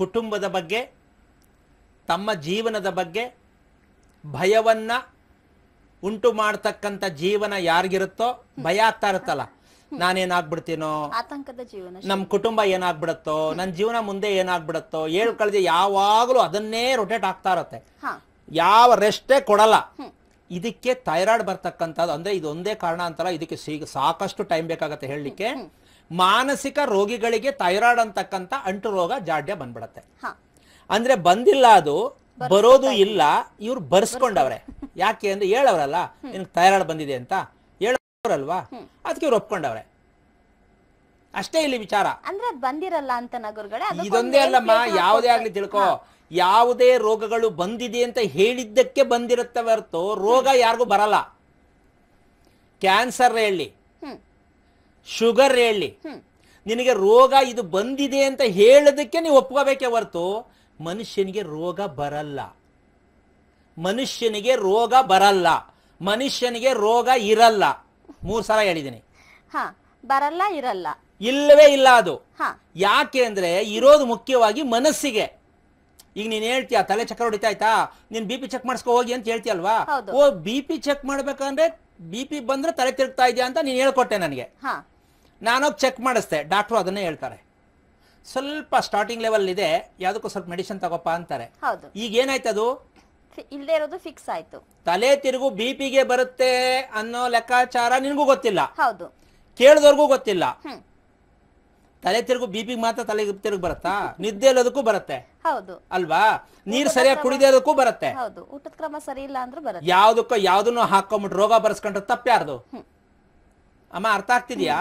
Speaker 2: ಕುಟುಂಬದ ಬಗ್ಗೆ ತಮ್ಮ ಜೀವನದ ಬಗ್ಗೆ ಭಯವನ್ನ ಉಂಟು ಮಾಡ್ತಕ್ಕಂಥ ಜೀವನ ಯಾರಿಗಿರುತ್ತೋ ಭಯ ಆಗ್ತಾ ಇರುತ್ತಲ್ಲ ನಾನೇನಾಗ್ಬಿಡ್ತೀನೋ
Speaker 1: ಆತಂಕದ ಜೀವನ ನಮ್ಮ
Speaker 2: ಕುಟುಂಬ ಏನಾಗ್ಬಿಡತ್ತೋ ನನ್ನ ಜೀವನ ಮುಂದೆ ಏನಾಗ್ಬಿಡತ್ತೋ ಹೇಳ್ ಕಳೆದ ಯಾವಾಗಲೂ ಅದನ್ನೇ ರೊಟೇಟ್ ಆಗ್ತಾ ಇರುತ್ತೆ ಯಾವ ರೆಸ್ಟೇ ಕೊಡಲ್ಲ ಇದಕ್ಕೆ ಥೈರಾಯ್ಡ್ ಬರ್ತಕ್ಕಂಥದ್ದು ಅಂದ್ರೆ ಇದೊಂದೇ ಕಾರಣ ಅಂತಲ್ಲ ಇದಕ್ಕೆ ಸಾಕಷ್ಟು ಟೈಮ್ ಬೇಕಾಗತ್ತೆ ಹೇಳಲಿಕ್ಕೆ ಮಾನಸಿಕ ರೋಗಿಗಳಿಗೆ ಥೈರಾಯ್ಡ್ ಅಂತಕ್ಕಂಥ ಅಂಟು ರೋಗ ಜಾಡ್ಯ ಬಂದ್ಬಿಡತ್ತೆ ಅಂದ್ರೆ ಬಂದಿಲ್ಲ ಅದು ಬರೋದು ಇಲ್ಲ ಇವ್ರು ಬರ್ಸ್ಕೊಂಡವ್ರೆ ಯಾಕೆ ಅಂದ್ರೆ ಹೇಳವ್ರಲ್ಲ ನಿನ್ಗೆ ಥೈರಾಯ್ಡ್ ಬಂದಿದೆ ಅಂತ ಹೇಳವ್ರಲ್ವಾ ಅದಕ್ಕೆ ಇವ್ರು ಒಪ್ಕೊಂಡವ್ರೆ ಅಷ್ಟೇ ಇಲ್ಲಿ ವಿಚಾರ
Speaker 1: ಅಂದ್ರೆ ಬಂದಿರಲ್ಲ ಅಂತ ಇದೊಂದೇ ಅಲ್ಲಮ್ಮ ಯಾವುದೇ ಆಗ್ಲಿ
Speaker 2: ತಿಳ್ಕೊ ಯಾವುದೇ ರೋಗಗಳು ಬಂದಿದೆ ಅಂತ ಹೇಳಿದ್ದಕ್ಕೆ ಬಂದಿರುತ್ತೆ ಹೊರತು ರೋಗ ಯಾರಿಗೂ ಬರಲ್ಲ ಕ್ಯಾನ್ಸರ್ ಹೇಳಿ ಶುಗರ್ ಹೇಳಿ ನಿನಗೆ ರೋಗ ಇದು ಬಂದಿದೆ ಅಂತ ಹೇಳೋದಕ್ಕೆ ನೀವು ಒಪ್ಕೋಬೇಕೆ ಹೊರತು ಮನುಷ್ಯನಿಗೆ ರೋಗ ಬರಲ್ಲ ಮನುಷ್ಯನಿಗೆ ರೋಗ ಬರಲ್ಲ ಮನುಷ್ಯನಿಗೆ ರೋಗ ಇರಲ್ಲ ಮೂರ್ ಸಲ ಹೇಳಿದ್ದೀನಿ
Speaker 1: ಹಾ ಬರಲ್ಲ ಇರಲ್ಲ
Speaker 2: ಇಲ್ಲವೇ ಇಲ್ಲ ಅದು ಯಾಕೆ ಅಂದ್ರೆ ಇರೋದು ಮುಖ್ಯವಾಗಿ ಮನಸ್ಸಿಗೆ ಈಗ ನೀನ್ ಹೇಳ್ತೀಯ ತಲೆ ಚಕ್ರ ಹೊಡಿತಾ ಆಯ್ತಾ ನೀನ್ ಬಿ ಪಿ ಚೆಕ್ ಮಾಡಿಸ್ಕೊ ಹೋಗಿ ಅಂತ ಹೇಳ್ತೀಯಲ್ವಾ ಓ ಬಿ ಪಿ ಚೆಕ್ ಮಾಡ್ಬೇಕಂದ್ರೆ ಬಿ ಪಿ ಬಂದ್ರೆ ತಲೆ ತಿರುಗ್ತಾ ಇದೆಯಾ ಅಂತ ನೀನ್ ಹೇಳ್ಕೊಟ್ಟೆ ನನಗೆ ನಾನೋಗಿ ಚೆಕ್ ಮಾಡಿಸ್ತೇ ಡಾಕ್ಟ್ರು ಅದನ್ನೇ ಹೇಳ್ತಾರೆ ಸ್ವಲ್ಪ ಸ್ಟಾರ್ಟಿಂಗ್ ಲೆವೆಲ್ ಇದೆ ಯಾವುದಕ್ಕೂ ಸ್ವಲ್ಪ ಮೆಡಿಸಿನ್ ತಗೋಪಾ ಅಂತಾರೆ ಈಗ ಏನಾಯ್ತು ಅದು
Speaker 1: ಇಲ್ಲದೆ ಇರೋದು ಫಿಕ್ಸ್ ಆಯ್ತು
Speaker 2: ತಲೆ ತಿರುಗು ಬಿಪಿಗೆ ಬರುತ್ತೆ ಅನ್ನೋ ಲೆಕ್ಕಾಚಾರ ನಿನಗೂ ಗೊತ್ತಿಲ್ಲ ಹೌದು ಕೇಳಿದವ್ರಿಗೂ ಗೊತ್ತಿಲ್ಲ ತಲೆ ತಿರುಗು ಬಿಪಿ ಮಾತ್ರ ತಲೆ ತಿರುಗು ಬರುತ್ತಾ ನಿದ್ದೆ ಇಲ್ಲೋದಕ್ಕೂ ಬರುತ್ತೆ ಹೌದು ಅಲ್ವಾ ನೀರ್ ಸರಿಯಾಗಿ ಕುಡಿದೇ ಅದಕ್ಕೂ ಬರುತ್ತೆ
Speaker 1: ಹೌದು ಊಟದ ಕ್ರಮ ಸರಿ ಇಲ್ಲ ಅಂದ್ರೂ ಬರುತ್ತೆ
Speaker 2: ಯಾವ್ದಕ್ಕ ಯಾವ್ದನ್ನು ಹಾಕೊಂಬಿಟ್ಟು ರೋಗ ಬರ್ಸ್ಕೊಂಡ್ರೆ ತಪ್ಪ್ಯಾರ್ದು ಅಮ್ಮ ಅರ್ಥ ಆಗ್ತಿದ್ಯಾ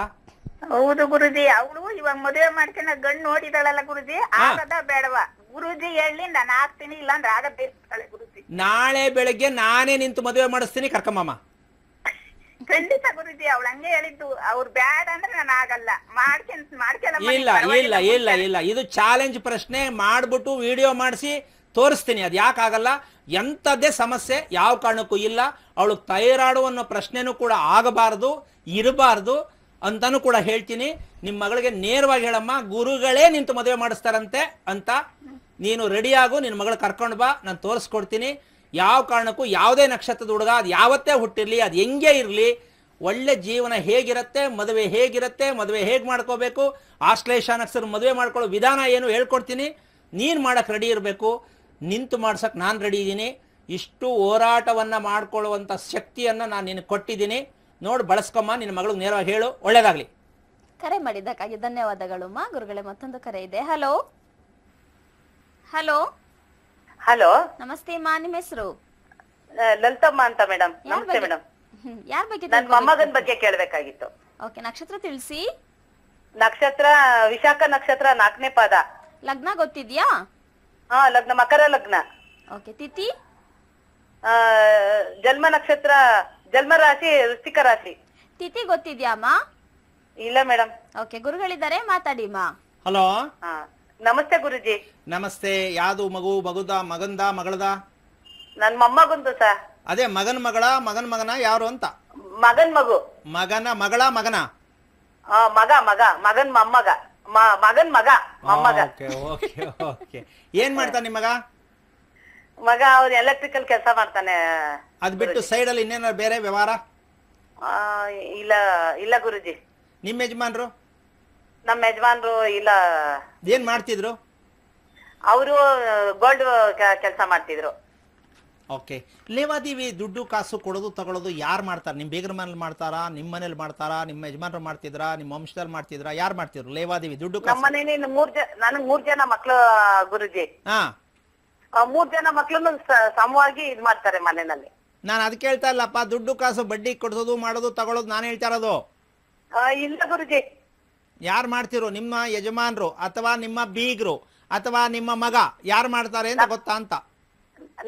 Speaker 1: ಹೌದು ಗುರುಜಿ ಅವಳು ಇವಾಗ ಮದುವೆ ಮಾಡ್ಕೊಂಡ ಗಂಡ್ ನೋಡಿದಾಳಲ್ಲ ಗುರುಜಿ ಆಗದ ಬೇಡವಾ ಗುರುಜಿ ಹೇಳಿ ನಾನು ಆಗ್ತೀನಿ ಇಲ್ಲ ಅಂದ್ರೆ ಆಗದ ಬೇಕಾಳೆ
Speaker 2: ಗುರುಜಿ ನಾಳೆ ಬೆಳಗ್ಗೆ ನಾನೇ ನಿಂತು ಮದುವೆ ಮಾಡಿಸ್ತೀನಿ ಕರ್ಕಮ್ಮಮ್ಮ
Speaker 1: ಖಂಡಿತ ಹೇಳಿದ್ದು ಬ್ಯಾಡ ಅಂದ್ರೆ ನಾನು ಆಗಲ್ಲ ಇಲ್ಲ ಇಲ್ಲ ಇಲ್ಲ
Speaker 2: ಇಲ್ಲ ಇದು ಚಾಲೆಂಜ್ ಪ್ರಶ್ನೆ ಮಾಡ್ಬಿಟ್ಟು ವಿಡಿಯೋ ಮಾಡಿಸಿ ತೋರಿಸ್ತೀನಿ ಅದು ಯಾಕಾಗಲ್ಲ ಎಂಥದ್ದೇ ಸಮಸ್ಯೆ ಯಾವ ಕಾರಣಕ್ಕೂ ಇಲ್ಲ ಅವಳು ತೈರಾಡು ಅನ್ನೋ ಪ್ರಶ್ನೆನೂ ಕೂಡ ಆಗಬಾರದು ಇರಬಾರದು ಅಂತಾನು ಕೂಡ ಹೇಳ್ತೀನಿ ನಿಮ್ಮ ಮಗಳಿಗೆ ನೇರವಾಗಿ ಹೇಳಮ್ಮ ಗುರುಗಳೇ ನಿಂತು ಮದುವೆ ಮಾಡಿಸ್ತಾರಂತೆ ಅಂತ ನೀನು ರೆಡಿಯಾಗು ನಿನ್ನ ಮಗಳು ಕರ್ಕೊಂಡು ಬಾ ನಾನು ತೋರಿಸ್ಕೊಡ್ತೀನಿ ಯಾವ ಕಾರಣಕ್ಕೂ ಯಾವುದೇ ನಕ್ಷತ್ರದ ಹುಡುಗ ಅದು ಯಾವತ್ತೇ ಹುಟ್ಟಿರಲಿ ಅದು ಹೆಂಗೆ ಇರಲಿ ಒಳ್ಳೆ ಜೀವನ ಹೇಗಿರುತ್ತೆ ಮದುವೆ ಹೇಗಿರುತ್ತೆ ಮದುವೆ ಹೇಗೆ ಮಾಡ್ಕೋಬೇಕು ಆಶ್ಲೇಷ ನಕ್ಷತ್ರ ಮದುವೆ ಮಾಡ್ಕೊಳ್ಳೋ ವಿಧಾನ ಏನು ಹೇಳ್ಕೊಡ್ತೀನಿ ನೀನು ಮಾಡೋಕ್ಕೆ ರೆಡಿ ಇರಬೇಕು ನಿಂತು ಮಾಡ್ಸೋಕ್ಕೆ ನಾನು ರೆಡಿ ಇದ್ದೀನಿ ಇಷ್ಟು ಹೋರಾಟವನ್ನು ಮಾಡ್ಕೊಳ್ಳುವಂಥ ಶಕ್ತಿಯನ್ನು ನಾನು ನಿನಗೆ ಕೊಟ್ಟಿದ್ದೀನಿ ನೋಡಿ ಬಳಸ್ಕೊಮ್ಮ ನಿನ್ನ ಮಗಳಿಗೆ ನೇರವಾಗಿ ಹೇಳು ಒಳ್ಳೇದಾಗಲಿ
Speaker 1: ಕರೆ ಮಾಡಿದ್ದಕ್ಕಾಗಿ ಧನ್ಯವಾದಗಳು ಮಾ ಗುರುಗಳೇ ಮತ್ತೊಂದು ಕರೆ ಇದೆ ಹಲೋ ಹಲೋ ಹಲೋ ನಮಸ್ತೆ ಮಾ ನಿಮ್ಮ ಹೆಸರು ಲಲಿತಮ್ಮ ಅಂತ ಮೇಡಮ್ ನಮಸ್ತೆ ಮೇಡಮ್ ಯಾರ ಬಗ್ಗೆ ನನ್ನ ಮೊಮ್ಮಗನ ಬಗ್ಗೆ ಕೇಳಬೇಕಾಗಿತ್ತು ಓಕೆ ನಕ್ಷತ್ರ ತಿಳಿಸಿ ನಕ್ಷತ್ರ ವಿಶಾಖ ನಕ್ಷತ್ರ ನಾಲ್ಕನೇ ಪಾದ ಲಗ್ನ ಗೊತ್ತಿದ್ಯಾ ಹಾ ಲಗ್ನ ಮಕರ ಲಗ್ನ ಓಕೆ ತಿಥಿ ಜನ್ಮ ನಕ್ಷತ್ರ ಜನ್ಮ ರಾಶಿ ವೃಶ್ಚಿಕ ರಾಶಿ ತಿಥಿ ಗೊತ್ತಿದ್ಯಾ ಅಮ್ಮ ಇಲ್ಲ ಮೇಡಮ್
Speaker 2: ಓಕೆ ಗುರುಗಳಿದ್ದಾರೆ ಮಾತಾಡಿ ಮಾ ಹಲೋ ಹಾ ನಮಸ್ತೆ ಗುರುಜಿ ನಮಸ್ತೆ ಯಾವುದು ಮಗು ಮಗುದ ಮಗಂದ ಮಗಳದ ನನ್ ಮೊಮ್ಮಗಂದು ಸರ್ ಅದೇ ಮಗನ್ ಮಗಳ ಮಗನ್ ಮಗನ ಯಾರು ಅಂತ ಮಗನ್ ಮಗು ಮಗನ ಮಗಳ ಮಗನ ಆ, ಮಗ ಮಗ ಮಗನ್ ಮೊಮ್ಮಗ ಮಗನ್ ಮಗ ಮೊಮ್ಮಗ ಏನ್ ಮಾಡ್ತಾನೆ
Speaker 1: ನಿಮ್ಮ ಮಗ ಮಗ ಅವ್ರು ಎಲೆಕ್ಟ್ರಿಕಲ್ ಕೆಲಸ ಮಾಡ್ತಾನೆ
Speaker 2: ಅದ್ ಬಿಟ್ಟು ಸೈಡ್ ಅಲ್ಲಿ ಇನ್ನೇನಾದ್ರು ಬೇರೆ ವ್ಯವಹಾರ ಆ, ಇಲ್ಲ ಇಲ್ಲ ಗುರುಜಿ ನಿಮ್ ಯಜಮಾನ್ರು ನಮ್ ಯಜಮಾನ್ರು ಇಲ್ಲ ಏನ್ ಮಾಡ್ತಿದ್ರು ಅವರು
Speaker 1: ಗೋಲ್ಡ್ ಕೆಲಸ ಮಾಡ್ತಿದ್ರು
Speaker 2: ಓಕೆ ಲೇವಾದೇವಿ ದುಡ್ಡು ಕಾಸು ಕೊಡೋದು ತಗೊಳೋದು ಯಾರು ಮಾಡ್ತಾರೆ ನಿಮ್ಮ ಬೇಗರ ಮನೇಲಿ ಮಾಡ್ತಾರಾ ನಿಮ್ಮ ಮನೇಲಿ ಮಾಡ್ತಾರಾ ನಿಮ್ಮ ಯಜಮಾನರು ಮಾಡ್ತಿದ್ರಾ ನಿಮ್ಮ ವಂಶದಲ್ಲಿ ಮಾಡ್ತಿದ್ರಾ ಯಾರು ಮಾಡ್ತಿದ್ರು ಲೇವಾದೇವಿ ದುಡ್ಡು ನಮ್ಮ ಮೂರ್ ಜನ ನನಗೆ ಜನ ಮಕ್ಳು ಗುರುಜಿ ಹಾ ಮೂರ್ ಜನ ಮಕ್ಕಳನ್ನು ಸಮವಾಗಿ ಇದ್ ಮಾಡ್ತಾರೆ ಮನೆಯಲ್ಲಿ ನಾನು ಅದಕ್ಕೆ ಹೇಳ್ತಾ ಇಲ್ಲಪ್ಪ ದುಡ್ಡು ಕಾಸು ಬಡ್ಡಿ ಕೊಡ್ಸೋದು ಮಾಡೋದು ತಗೊಳೋದು ನಾನು ಹೇಳ್ತಾ ಇರೋದು ಇಲ್ಲ ಗುರುಜಿ ಯಾರು ಮಾಡ್ತಿರೋ ನಿಮ್ಮ ಯಜಮಾನರು ಅಥವಾ ನಿಮ್ಮ ಬೀಗರು ಅಥವಾ ನಿಮ್ಮ ಮಗ ಯಾರು ಮಾಡ್ತಾರೆ ಅಂತ ಗೊತ್ತಾ ಅಂತ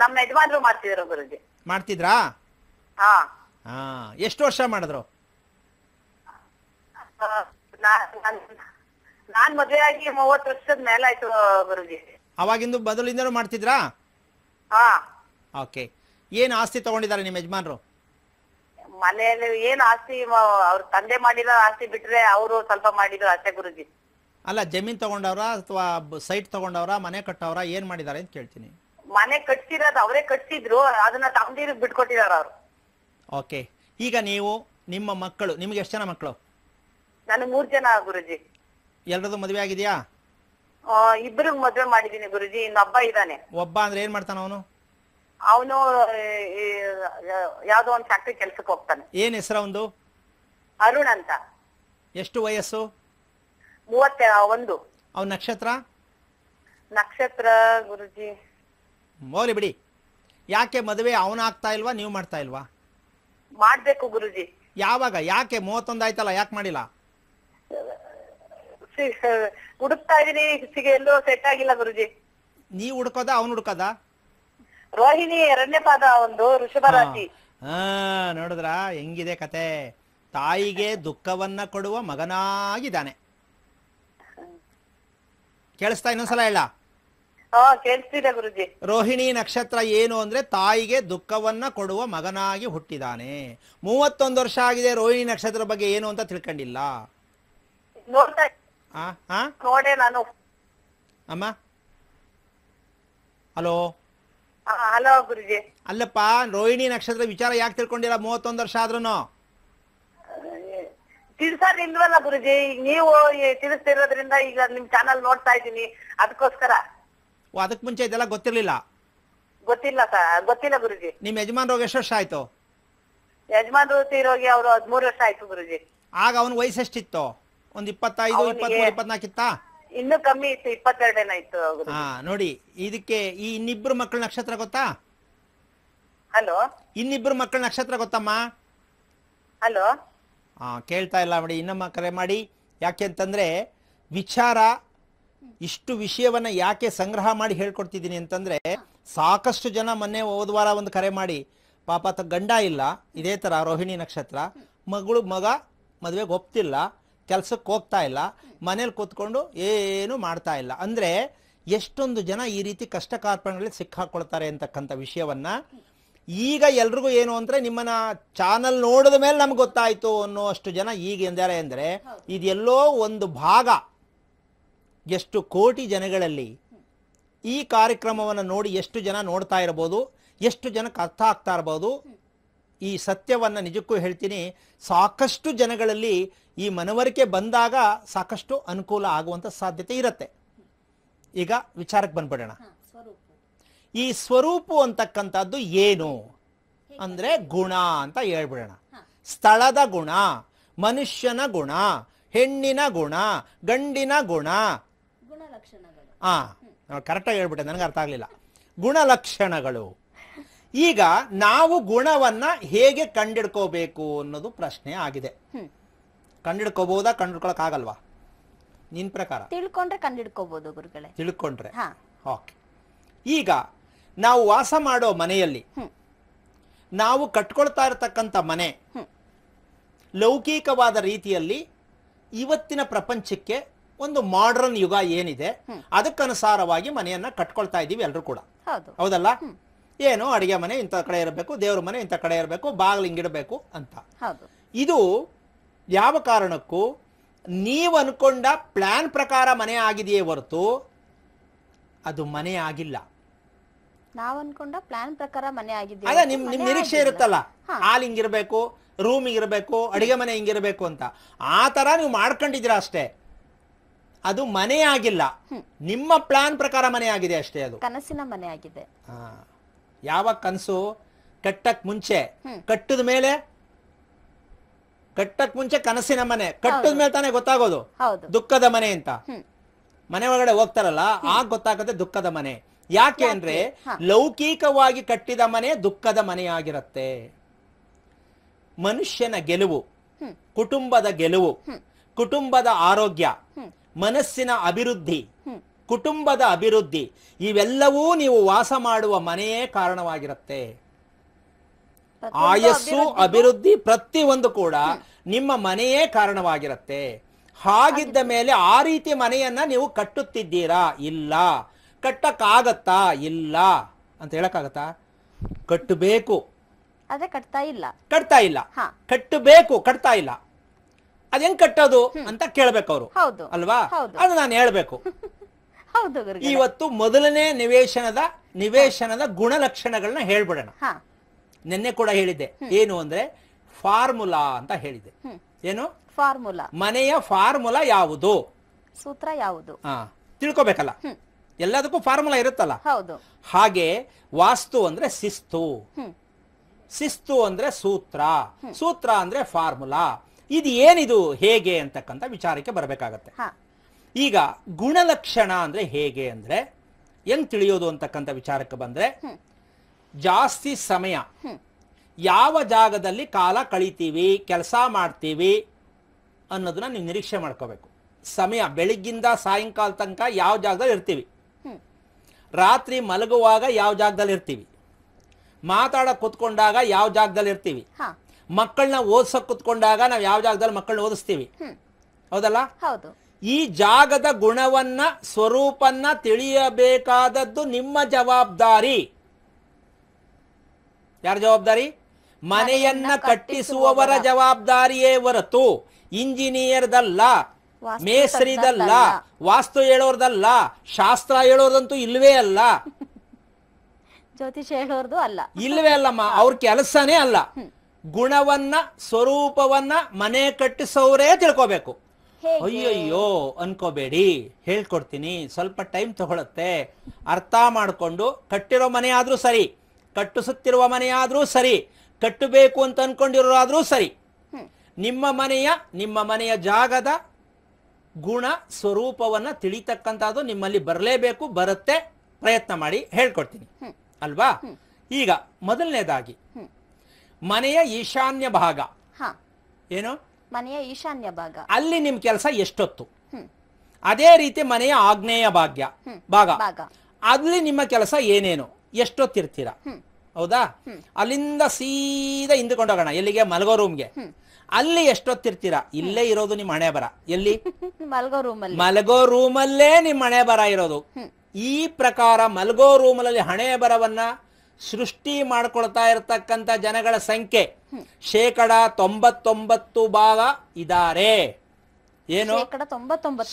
Speaker 2: ನಮ್ಮ ಯಜಮಾನ್ರು ಮಾಡ್ತಿದ್ರು ಗುರುಜಿ ಮಾಡ್ತಿದ್ರಾ ಹಾ ಹಾ ಎಷ್ಟು ವರ್ಷ ಮಾಡಿದ್ರು ನಾನ್- ಮದ್ವೆ ಮೂವತ್ತು
Speaker 1: ವರ್ಷದ ಮೇಲೆ ಆಯ್ತು ಗುರುಜಿ
Speaker 2: ಅವಾಗಿಂದು ಬದಲಿಂದ ಮಾಡ್ತಿದ್ರಾ ಹಾ ಓಕೆ ಏನು ಆಸ್ತಿ ತಗೊಂಡಿದ್ದಾರೆ ನಿಮ್ಮ ಯಜಮಾನ್ರು
Speaker 1: ಮನೆಯಲ್ಲಿ ಏನ್ ಆಸ್ತಿ ಅವ್ರ ತಂದೆ ಮಾಡಿರೋ ಆಸ್ತಿ ಬಿಟ್ರೆ ಅವರು ಸ್ವಲ್ಪ ಮಾಡಿದ್ರು ಅಷ್ಟೇ ಗುರುಜಿ
Speaker 2: ಅಲ್ಲ ಜಮೀನ್ ತಗೊಂಡವ್ರ ಅಥವಾ ಸೈಟ್ ತಗೊಂಡವ್ರ ಮನೆ ಕಟ್ಟವ್ರ ಏನ್ ಮಾಡಿದಾರೆ ಅಂತ ಕೇಳ್ತೀನಿ
Speaker 1: ಮನೆ ಕಟ್ಸಿರೋದು ಅವರೇ ಕಟ್ಟಿದ್ರು ಅದನ್ನ ತಮ್ದಿರಿಗೆ ಬಿಟ್ಕೊಟ್ಟಿದಾರ ಅವ್ರು
Speaker 2: ಓಕೆ ಈಗ ನೀವು ನಿಮ್ಮ ಮಕ್ಕಳು ನಿಮ್ಗೆ ಎಷ್ಟು ಜನ ಮಕ್ಕಳು ನಾನು ಮೂರ್ ಜನ ಗುರುಜಿ ಎಲ್ರದ್ದು ಮದುವೆ ಆಗಿದ್ಯಾ ಇಬ್ಬರು ಮದುವೆ ಮಾಡಿದೀನಿ ಗುರುಜಿ ಇನ್ನೊಬ್ಬ ಇದ್ದಾನೆ ಒಬ್ಬ ಅಂದ್ರೆ ಏನ್ ಮಾಡ್ತಾನ ಅವನು
Speaker 1: ಅವನು ಯಾವ್ದೋ ಒಂದ್ ಫ್ಯಾಕ್ಟ್ರಿ ಕೆಲ್ಸಕ್ಕೆ
Speaker 2: ಹೋಗ್ತಾನೆ ಏನ್ ಹೆಸರು ಒಂದು ಅರುಣ್ ಅಂತ ಎಷ್ಟು ವಯಸ್ಸು ಮೂವತ್ತ ಒಂದು ಅವ್ ನಕ್ಷತ್ರ
Speaker 1: ನಕ್ಷತ್ರ ಗುರುಜಿ
Speaker 2: ಮೌಲಿ ಬಿಡಿ ಯಾಕೆ ಮದುವೆ ಆಗ್ತಾ ಇಲ್ವಾ ನೀವು ಮಾಡ್ತಾ ಇಲ್ವಾ ಮಾಡ್ಬೇಕು ಗುರುಜಿ ಯಾವಾಗ ಯಾಕೆ ಮೂವತ್ತೊಂದು ಆಯ್ತಲ್ಲ ಯಾಕೆ ಮಾಡಿಲ್ಲ ಹುಡುಕ್ತಾ ಇದೀನಿ ಎಲ್ಲೂ ಸೆಟ್ ಆಗಿಲ್ಲ ಗುರುಜಿ ನೀವ್ ಹುಡ್ಕೋದ ಅವ್ನು ಹುಡ್ಕೋದ ರೋಹಿಣಿ ಎರಡನೇ ಒಂದು ಋಷಭ ರಾಶಿ ಹಾ ನೋಡಿದ್ರ ಹೆಂಗಿದೆ ಕತೆ ತಾಯಿಗೆ ದುಃಖವನ್ನ ಕೊಡುವ ಮಗನಾಗಿದ್ದಾನೆ ಕೇಳಿಸ್ತಾ ಇನ್ನೊಂದ್ಸಲ ಹೇಳ ಗುರುಜಿ ರೋಹಿಣಿ ನಕ್ಷತ್ರ ಏನು ಅಂದ್ರೆ ತಾಯಿಗೆ ದುಃಖವನ್ನ ಕೊಡುವ ಮಗನಾಗಿ ಹುಟ್ಟಿದಾನೆ ಮೂವತ್ತೊಂದು ವರ್ಷ ಆಗಿದೆ ರೋಹಿಣಿ ನಕ್ಷತ್ರ ಬಗ್ಗೆ ಏನು ಅಂತ ತಿಳ್ಕೊಂಡಿಲ್ಲ ಅಮ್ಮ ಹಲೋ ಹಲೋ ಗುರುಜಿ ಅಲ್ಲಪ್ಪ ರೋಹಿಣಿ ನಕ್ಷತ್ರ ವಿಚಾರ ಯಾಕೆ ತಿಳ್ಕೊಂಡಿಲ್ಲ ಮೂವತ್ತೊಂದು ವರ್ಷ ಆದ್ರೂನು ತಿಳ್ಸಾರ್ ಇಲ್ವಲ್ಲ ಗುರುಜಿ ನೀವು ತಿಳಿಸ್ತಿರೋದ್ರಿಂದ ಈಗ ನಿಮ್ ಚಾನಲ್ ನೋಡ್ತಾ ಇದ್ದೀನಿ ಅದಕ್ಕೋಸ್ಕರ ಓ ಅದಕ್ ಮುಂಚೆ ಇದೆಲ್ಲ ಗೊತ್ತಿರ್ಲಿಲ್ಲ ಗೊತ್ತಿಲ್ಲ ಸರ್ ಗೊತ್ತಿಲ್ಲ ಗುರುಜಿ ನಿಮ್ ರೋಗ ಎಷ್ಟು ವರ್ಷ ಆಯ್ತು ಯಜಮಾನ್ರು ತೀರೋಗಿ ಅವರು ಹದ್ಮೂರು ವರ್ಷ ಆಯ್ತು ಗುರುಜಿ ಆಗ ಅವನ ವಯಸ್ಸು ಎಷ್ಟಿತ್ತು ಒಂದ್ ಇಪ್ಪತ್ತೈದು ಅವ್ನಿಗೆ- ಇಪ್ಪತ್ಮೂರು ಇತ್ತಾ ಇನ್ನೂ ಕಮ್ಮಿ ಇತ್ತು ಇಪ್ಪತ್ತೆರಡೇನ ಇತ್ತು ಹಾ ನೋಡಿ ಇದಕ್ಕೆ ಈ ಇನ್ನಿಬ್ರು ಮಕ್ಕಳ ನಕ್ಷತ್ರ ಗೊತ್ತಾ ಹಲೋ ಇನ್ನಿಬ್ರು ಮಕ್ಕಳ ನಕ್ಷತ್ರ ಗೊತ್ತಮ್ಮ ಹಲೋ ಕೇಳ್ತಾ ಇಲ್ಲ ಮಾಡಿ ಇನ್ನಮ್ಮ ಕರೆ ಮಾಡಿ ಯಾಕೆ ಅಂತಂದರೆ ವಿಚಾರ ಇಷ್ಟು ವಿಷಯವನ್ನು ಯಾಕೆ ಸಂಗ್ರಹ ಮಾಡಿ ಹೇಳ್ಕೊಡ್ತಿದ್ದೀನಿ ಅಂತಂದರೆ ಸಾಕಷ್ಟು ಜನ ಮೊನ್ನೆ ಹೋದ ವಾರ ಒಂದು ಕರೆ ಮಾಡಿ ಪಾಪ ತ ಗಂಡ ಇಲ್ಲ ಇದೇ ಥರ ರೋಹಿಣಿ ನಕ್ಷತ್ರ ಮಗಳು ಮಗ ಮದುವೆಗೆ ಒಪ್ತಿಲ್ಲ ಕೆಲಸಕ್ಕೆ ಹೋಗ್ತಾ ಇಲ್ಲ ಮನೇಲಿ ಕೂತ್ಕೊಂಡು ಏನೂ ಮಾಡ್ತಾ ಇಲ್ಲ ಅಂದರೆ ಎಷ್ಟೊಂದು ಜನ ಈ ರೀತಿ ಕಷ್ಟ ಕಾರ್ಪಣೆಗಳಲ್ಲಿ ಸಿಕ್ಕಾಕೊಳ್ತಾರೆ ಅಂತಕ್ಕಂಥ ವಿಷಯವನ್ನು ಈಗ ಎಲ್ರಿಗೂ ಏನು ಅಂದರೆ ನಿಮ್ಮನ್ನ ಚಾನಲ್ ನೋಡಿದ ಮೇಲೆ ನಮ್ಗೆ ಗೊತ್ತಾಯಿತು ಅಷ್ಟು ಜನ ಈಗ ಎಂದಾರೆ ಅಂದರೆ ಇದೆಲ್ಲೋ ಒಂದು ಭಾಗ ಎಷ್ಟು ಕೋಟಿ ಜನಗಳಲ್ಲಿ ಈ ಕಾರ್ಯಕ್ರಮವನ್ನು ನೋಡಿ ಎಷ್ಟು ಜನ ನೋಡ್ತಾ ಇರಬಹುದು ಎಷ್ಟು ಜನಕ್ಕೆ ಅರ್ಥ ಆಗ್ತಾ ಇರ್ಬೋದು ಈ ಸತ್ಯವನ್ನು ನಿಜಕ್ಕೂ ಹೇಳ್ತೀನಿ ಸಾಕಷ್ಟು ಜನಗಳಲ್ಲಿ ಈ ಮನವರಿಕೆ ಬಂದಾಗ ಸಾಕಷ್ಟು ಅನುಕೂಲ ಆಗುವಂಥ ಸಾಧ್ಯತೆ ಇರುತ್ತೆ ಈಗ ವಿಚಾರಕ್ಕೆ ಬಂದ್ಬಿಡೋಣ ಈ ಸ್ವರೂಪು ಅಂತಕ್ಕಂಥದ್ದು ಏನು ಅಂದರೆ ಗುಣ ಅಂತ ಹೇಳ್ಬಿಡೋಣ ಸ್ಥಳದ ಗುಣ ಮನುಷ್ಯನ ಗುಣ ಹೆಣ್ಣಿನ ಗುಣ ಗಂಡಿನ ಗುಣ ಹಾಂ ಕರೆಕ್ಟಾಗಿ ಹೇಳ್ಬಿಟ್ಟೆ ನನಗೆ ಅರ್ಥ ಆಗಲಿಲ್ಲ ಗುಣಲಕ್ಷಣಗಳು ಈಗ ನಾವು ಗುಣವನ್ನು ಹೇಗೆ ಕಂಡಿಡ್ಕೋಬೇಕು ಅನ್ನೋದು ಪ್ರಶ್ನೆ ಆಗಿದೆ ಕಂಡಿಡ್ಕೋಬಹುದಾ ಆಗಲ್ವಾ ನಿನ್ ಪ್ರಕಾರ
Speaker 1: ತಿಳ್ಕೊಂಡ್ರೆ ಕಂಡಿಡ್ಕೋಬಹುದು ಗುರುಗಳೇ
Speaker 2: ತಿಳ್ಕೊಂಡ್ರೆ ಓಕೆ ಈಗ ನಾವು ವಾಸ ಮಾಡೋ ಮನೆಯಲ್ಲಿ ನಾವು ಕಟ್ಕೊಳ್ತಾ ಇರತಕ್ಕಂಥ ಮನೆ ಲೌಕಿಕವಾದ ರೀತಿಯಲ್ಲಿ ಇವತ್ತಿನ ಪ್ರಪಂಚಕ್ಕೆ ಒಂದು ಮಾಡರ್ನ್ ಯುಗ ಏನಿದೆ ಅದಕ್ಕನುಸಾರವಾಗಿ ಮನೆಯನ್ನ ಕಟ್ಕೊಳ್ತಾ ಇದ್ದೀವಿ ಎಲ್ಲರೂ ಕೂಡ ಹೌದಲ್ಲ ಏನು ಅಡಿಗೆ ಮನೆ ಇಂಥ ಕಡೆ ಇರಬೇಕು ದೇವ್ರ ಮನೆ ಇಂಥ ಕಡೆ ಇರಬೇಕು ಬಾಗಿಲು ಹಿಂಗಿಡಬೇಕು ಅಂತ ಇದು ಯಾವ ಕಾರಣಕ್ಕೂ ನೀವು ಅನ್ಕೊಂಡ ಪ್ಲಾನ್ ಪ್ರಕಾರ ಮನೆ ಆಗಿದೆಯೇ ಹೊರತು ಅದು ಮನೆ ಆಗಿಲ್ಲ
Speaker 1: ನಾವ್ ಅನ್ಕೊಂಡ ಪ್ಲಾನ್ ಪ್ರಕಾರ ಮನೆ ಆಗಿದೆ ಅದೇ ನಿಮ್ ನಿಮ್ ನಿರೀಕ್ಷೆ ಇರುತ್ತಲ್ಲ
Speaker 2: ಹಾಲ್ ಹಿಂಗಿರ್ಬೇಕು ರೂಮ್ ಹಿಂಗಿರ್ಬೇಕು ಅಡಿಗೆ ಮನೆ ಹಿಂಗಿರ್ಬೇಕು ಅಂತ ಆ ತರ ನೀವು ಮಾಡ್ಕೊಂಡಿದ್ರ ಅಷ್ಟೇ ಅದು ಮನೆ ಆಗಿಲ್ಲ ನಿಮ್ಮ ಪ್ಲಾನ್ ಪ್ರಕಾರ ಮನೆ ಆಗಿದೆ ಅಷ್ಟೇ ಅದು
Speaker 1: ಕನಸಿನ ಮನೆ ಆಗಿದೆ
Speaker 2: ಯಾವ ಕನಸು ಕಟ್ಟಕ್ ಮುಂಚೆ ಕಟ್ಟದ ಮೇಲೆ ಕಟ್ಟಕ್ ಮುಂಚೆ ಕನಸಿನ ಮನೆ ಕಟ್ಟದ ಮೇಲೆ ತಾನೇ ಗೊತ್ತಾಗೋದು ದುಃಖದ ಮನೆ ಅಂತ ಮನೆ ಒಳಗಡೆ ಹೋಗ್ತಾರಲ್ಲ ಆಗ ಗೊತ್ತಾಗುತ್ತೆ ದುಃಖದ ಮನೆ ಯಾಕೆ ಅಂದ್ರೆ ಲೌಕಿಕವಾಗಿ ಕಟ್ಟಿದ ಮನೆ ದುಃಖದ ಮನೆಯಾಗಿರುತ್ತೆ ಮನುಷ್ಯನ ಗೆಲುವು ಕುಟುಂಬದ ಗೆಲುವು ಕುಟುಂಬದ ಆರೋಗ್ಯ ಮನಸ್ಸಿನ ಅಭಿವೃದ್ಧಿ ಕುಟುಂಬದ ಅಭಿವೃದ್ಧಿ ಇವೆಲ್ಲವೂ ನೀವು ವಾಸ ಮಾಡುವ ಮನೆಯೇ ಕಾರಣವಾಗಿರುತ್ತೆ ಆಯಸ್ಸು ಅಭಿವೃದ್ಧಿ ಪ್ರತಿಯೊಂದು ಕೂಡ ನಿಮ್ಮ ಮನೆಯೇ ಕಾರಣವಾಗಿರುತ್ತೆ ಹಾಗಿದ್ದ ಮೇಲೆ ಆ ರೀತಿ ಮನೆಯನ್ನ ನೀವು ಕಟ್ಟುತ್ತಿದ್ದೀರಾ ಇಲ್ಲ ಕಟ್ಟಕ್ಕಾಗತ್ತಾ ಇಲ್ಲ ಅಂತ ಹೇಳಕ್ಕಾಗತ್ತಾ ಕಟ್ಟಬೇಕು
Speaker 1: ಅದೇ ಕಟ್ತಾ ಇಲ್ಲ
Speaker 2: ಕಟ್ತಾ ಇಲ್ಲ ಹಾ. ಕಟ್ಟಬೇಕು ಕಟ್ತಾ ಇಲ್ಲ ಅದ್ ಕಟ್ಟೋದು ಅಂತ ಕೇಳ್ಬೇಕು ಅವರು ಹೌದು ಅಲ್ವಾ ಅದು ನಾನು ಹೇಳ್ಬೇಕು <laughs>
Speaker 1: ಹೌದು ಇವತ್ತು
Speaker 2: ಮೊದಲನೇ ನಿವೇಶನದ ನಿವೇಶನದ ಗುಣಲಕ್ಷಣಗಳನ್ನ ಹೇಳ್ಬಿಡೋಣ ನಿನ್ನೆ ಕೂಡ ಹೇಳಿದ್ದೆ ಏನು ಅಂದ್ರೆ ಫಾರ್ಮುಲಾ ಅಂತ ಹೇಳಿದ್ದೆ ಏನು ಫಾರ್ಮುಲಾ ಮನೆಯ ಫಾರ್ಮುಲಾ ಯಾವುದು
Speaker 1: ಸೂತ್ರ ಯಾವುದು
Speaker 2: ಹಾ ತಿಳ್ಕೊಬೇಕಲ್ಲ ಎಲ್ಲದಕ್ಕೂ ಫಾರ್ಮುಲಾ ಇರುತ್ತಲ್ಲ ಹೌದು ಹಾಗೆ ವಾಸ್ತು ಅಂದ್ರೆ ಶಿಸ್ತು ಶಿಸ್ತು ಅಂದ್ರೆ ಸೂತ್ರ ಸೂತ್ರ ಅಂದ್ರೆ ಫಾರ್ಮುಲಾ ಇದು ಏನಿದು ಹೇಗೆ ಅಂತಕ್ಕಂಥ ವಿಚಾರಕ್ಕೆ ಬರಬೇಕಾಗತ್ತೆ ಈಗ ಗುಣಲಕ್ಷಣ ಅಂದ್ರೆ ಹೇಗೆ ಅಂದ್ರೆ ಹೆಂಗ್ ತಿಳಿಯೋದು ಅಂತಕ್ಕಂಥ ವಿಚಾರಕ್ಕೆ ಬಂದ್ರೆ ಜಾಸ್ತಿ ಸಮಯ ಯಾವ ಜಾಗದಲ್ಲಿ ಕಾಲ ಕಳಿತೀವಿ ಕೆಲಸ ಮಾಡ್ತೀವಿ ಅನ್ನೋದನ್ನ ನೀವು ನಿರೀಕ್ಷೆ ಮಾಡ್ಕೋಬೇಕು ಸಮಯ ಬೆಳಿಗ್ಗಿಂದ ಸಾಯಂಕಾಲ ತನಕ ಯಾವ ಜಾಗದಲ್ಲಿ ಇರ್ತೀವಿ ರಾತ್ರಿ ಮಲಗುವಾಗ ಯಾವ ಜಾಗದಲ್ಲಿ ಇರ್ತೀವಿ ಮಾತಾಡ ಕುತ್ಕೊಂಡಾಗ ಯಾವ ಜಾಗದಲ್ಲಿ ಇರ್ತೀವಿ ಮಕ್ಕಳನ್ನ ಓದಿಸಕ್ ಕೂತ್ಕೊಂಡಾಗ ನಾವು ಯಾವ ಜಾಗದಲ್ಲಿ ಮಕ್ಕಳನ್ನ ಓದಿಸ್ತೀವಿ ಹೌದಲ್ಲ ಹೌದು ಈ ಜಾಗದ ಗುಣವನ್ನ ಸ್ವರೂಪನ್ನ ತಿಳಿಯಬೇಕಾದದ್ದು ನಿಮ್ಮ ಜವಾಬ್ದಾರಿ ಯಾರ ಜವಾಬ್ದಾರಿ ಮನೆಯನ್ನ ಕಟ್ಟಿಸುವವರ ಜವಾಬ್ದಾರಿಯೇ ಹೊರತು ಇಂಜಿನಿಯರ್ದಲ್ಲ ಮೇಸರಿದಲ್ಲ ವಾಸ್ತು ಹೇಳೋರ್ದಲ್ಲ ಶಾಸ್ತ್ರ ಹೇಳೋದಂತೂ ಇಲ್ವೇ ಅಲ್ಲ <laughs>
Speaker 1: ಜ್ಯೋತಿಷ ಹೇಳೋರ್ದು ಅಲ್ಲ
Speaker 2: ಇಲ್ವೇ ಅಲ್ಲಮ್ಮ ಅವ್ರ ಕೆಲಸನೇ ಅಲ್ಲ ಗುಣವನ್ನ ಸ್ವರೂಪವನ್ನ ಮನೆ ಕಟ್ಟಿಸೋರೇ ತಿಳ್ಕೋಬೇಕು ಅಯ್ಯಯ್ಯೋ ಅನ್ಕೋಬೇಡಿ ಹೇಳ್ಕೊಡ್ತೀನಿ ಸ್ವಲ್ಪ ಟೈಮ್ ತಗೊಳತ್ತೆ ಅರ್ಥ ಮಾಡಿಕೊಂಡು ಕಟ್ಟಿರೋ ಮನೆ ಆದ್ರೂ ಸರಿ ಕಟ್ಟಿಸುತ್ತಿರುವ ಮನೆ ಆದ್ರೂ ಸರಿ ಕಟ್ಟಬೇಕು ಅಂತ ಅನ್ಕೊಂಡಿರೋರಾದ್ರೂ ಸರಿ ನಿಮ್ಮ ಮನೆಯ ನಿಮ್ಮ ಮನೆಯ ಜಾಗದ ಗುಣ ಸ್ವರೂಪವನ್ನ ತಿಳಿತಕ್ಕಂಥದ್ದು ನಿಮ್ಮಲ್ಲಿ ಬರಲೇಬೇಕು ಬರುತ್ತೆ ಪ್ರಯತ್ನ ಮಾಡಿ ಹೇಳ್ಕೊಡ್ತೀನಿ ಅಲ್ವಾ ಈಗ ಮೊದಲನೇದಾಗಿ ಮನೆಯ ಈಶಾನ್ಯ ಭಾಗ ಏನು
Speaker 1: ಮನೆಯ ಈಶಾನ್ಯ ಭಾಗ
Speaker 2: ಅಲ್ಲಿ ನಿಮ್ ಕೆಲಸ ಎಷ್ಟೊತ್ತು ಅದೇ ರೀತಿ ಮನೆಯ ಆಗ್ನೇಯ ಭಾಗ್ಯ ಭಾಗ ಅಲ್ಲಿ ನಿಮ್ಮ ಕೆಲಸ ಏನೇನು ಎಷ್ಟೊತ್ತಿರ್ತೀರಾ ಹೌದಾ ಅಲ್ಲಿಂದ ಸೀದಾ ಹಿಂದಕೊಂಡೋಗೋಣ ಎಲ್ಲಿಗೆ ಮಲಗೋ ರೂಮ್ಗೆ ಅಲ್ಲಿ ಎಷ್ಟೊತ್ತಿರ್ತೀರಾ ಇಲ್ಲೇ ಇರೋದು ನಿಮ್ಮ ಹಣೆ ಬರ ಎಲ್ಲಿ <laughs>
Speaker 1: ಮಲ್ಗೋ ರೂಮಲ್ಲಿ
Speaker 2: ಮಲಗೋ ರೂಮಲ್ಲೇ ನಿಮ್ಮ ಹಣೆ ಬರ ಇರೋದು ಈ ಪ್ರಕಾರ ಮಲ್ಗೋ ರೂಮಲ್ಲಿ ಹಣೆ ಬರವನ್ನ ಸೃಷ್ಟಿ ಮಾಡ್ಕೊಳ್ತಾ ಇರತಕ್ಕಂತ ಜನಗಳ ಸಂಖ್ಯೆ ಶೇಕಡ ತೊಂಬತ್ತೊಂಬತ್ತು ಭಾಗ ಇದಾರೆ ಏನು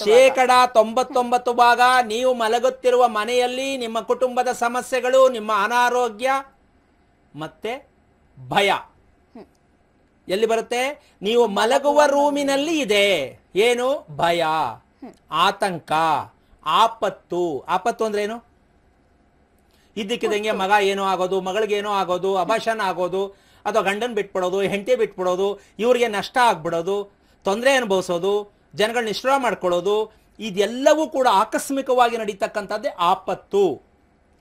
Speaker 2: ಶೇಕಡ ತೊಂಬತ್ತೊಂಬತ್ತು ಭಾಗ ನೀವು ಮಲಗುತ್ತಿರುವ ಮನೆಯಲ್ಲಿ ನಿಮ್ಮ ಕುಟುಂಬದ ಸಮಸ್ಯೆಗಳು ನಿಮ್ಮ ಅನಾರೋಗ್ಯ ಮತ್ತೆ ಭಯ ಎಲ್ಲಿ ಬರುತ್ತೆ ನೀವು ಮಲಗುವ ರೂಮಿನಲ್ಲಿ ಇದೆ ಏನು ಭಯ ಆತಂಕ ಆಪತ್ತು ಆಪತ್ತು ಅಂದ್ರೆ ಏನು ಇದ್ದಕ್ಕಿದ್ದಂಗೆ ಮಗ ಏನೋ ಆಗೋದು ಮಗಳಿಗೇನೋ ಆಗೋದು ಅಭಾಷಣ ಆಗೋದು ಅಥವಾ ಗಂಡನ್ ಬಿಟ್ಬಿಡೋದು ಹೆಂಡತಿ ಬಿಟ್ಬಿಡೋದು ಇವ್ರಿಗೆ ನಷ್ಟ ಆಗ್ಬಿಡೋದು ತೊಂದರೆ ಅನುಭವಿಸೋದು ಜನಗಳನ್ನ ನಿಶ್ರಯ ಮಾಡ್ಕೊಳ್ಳೋದು ಇದೆಲ್ಲವೂ ಕೂಡ ಆಕಸ್ಮಿಕವಾಗಿ ನಡೀತಕ್ಕಂಥದ್ದೇ ಆಪತ್ತು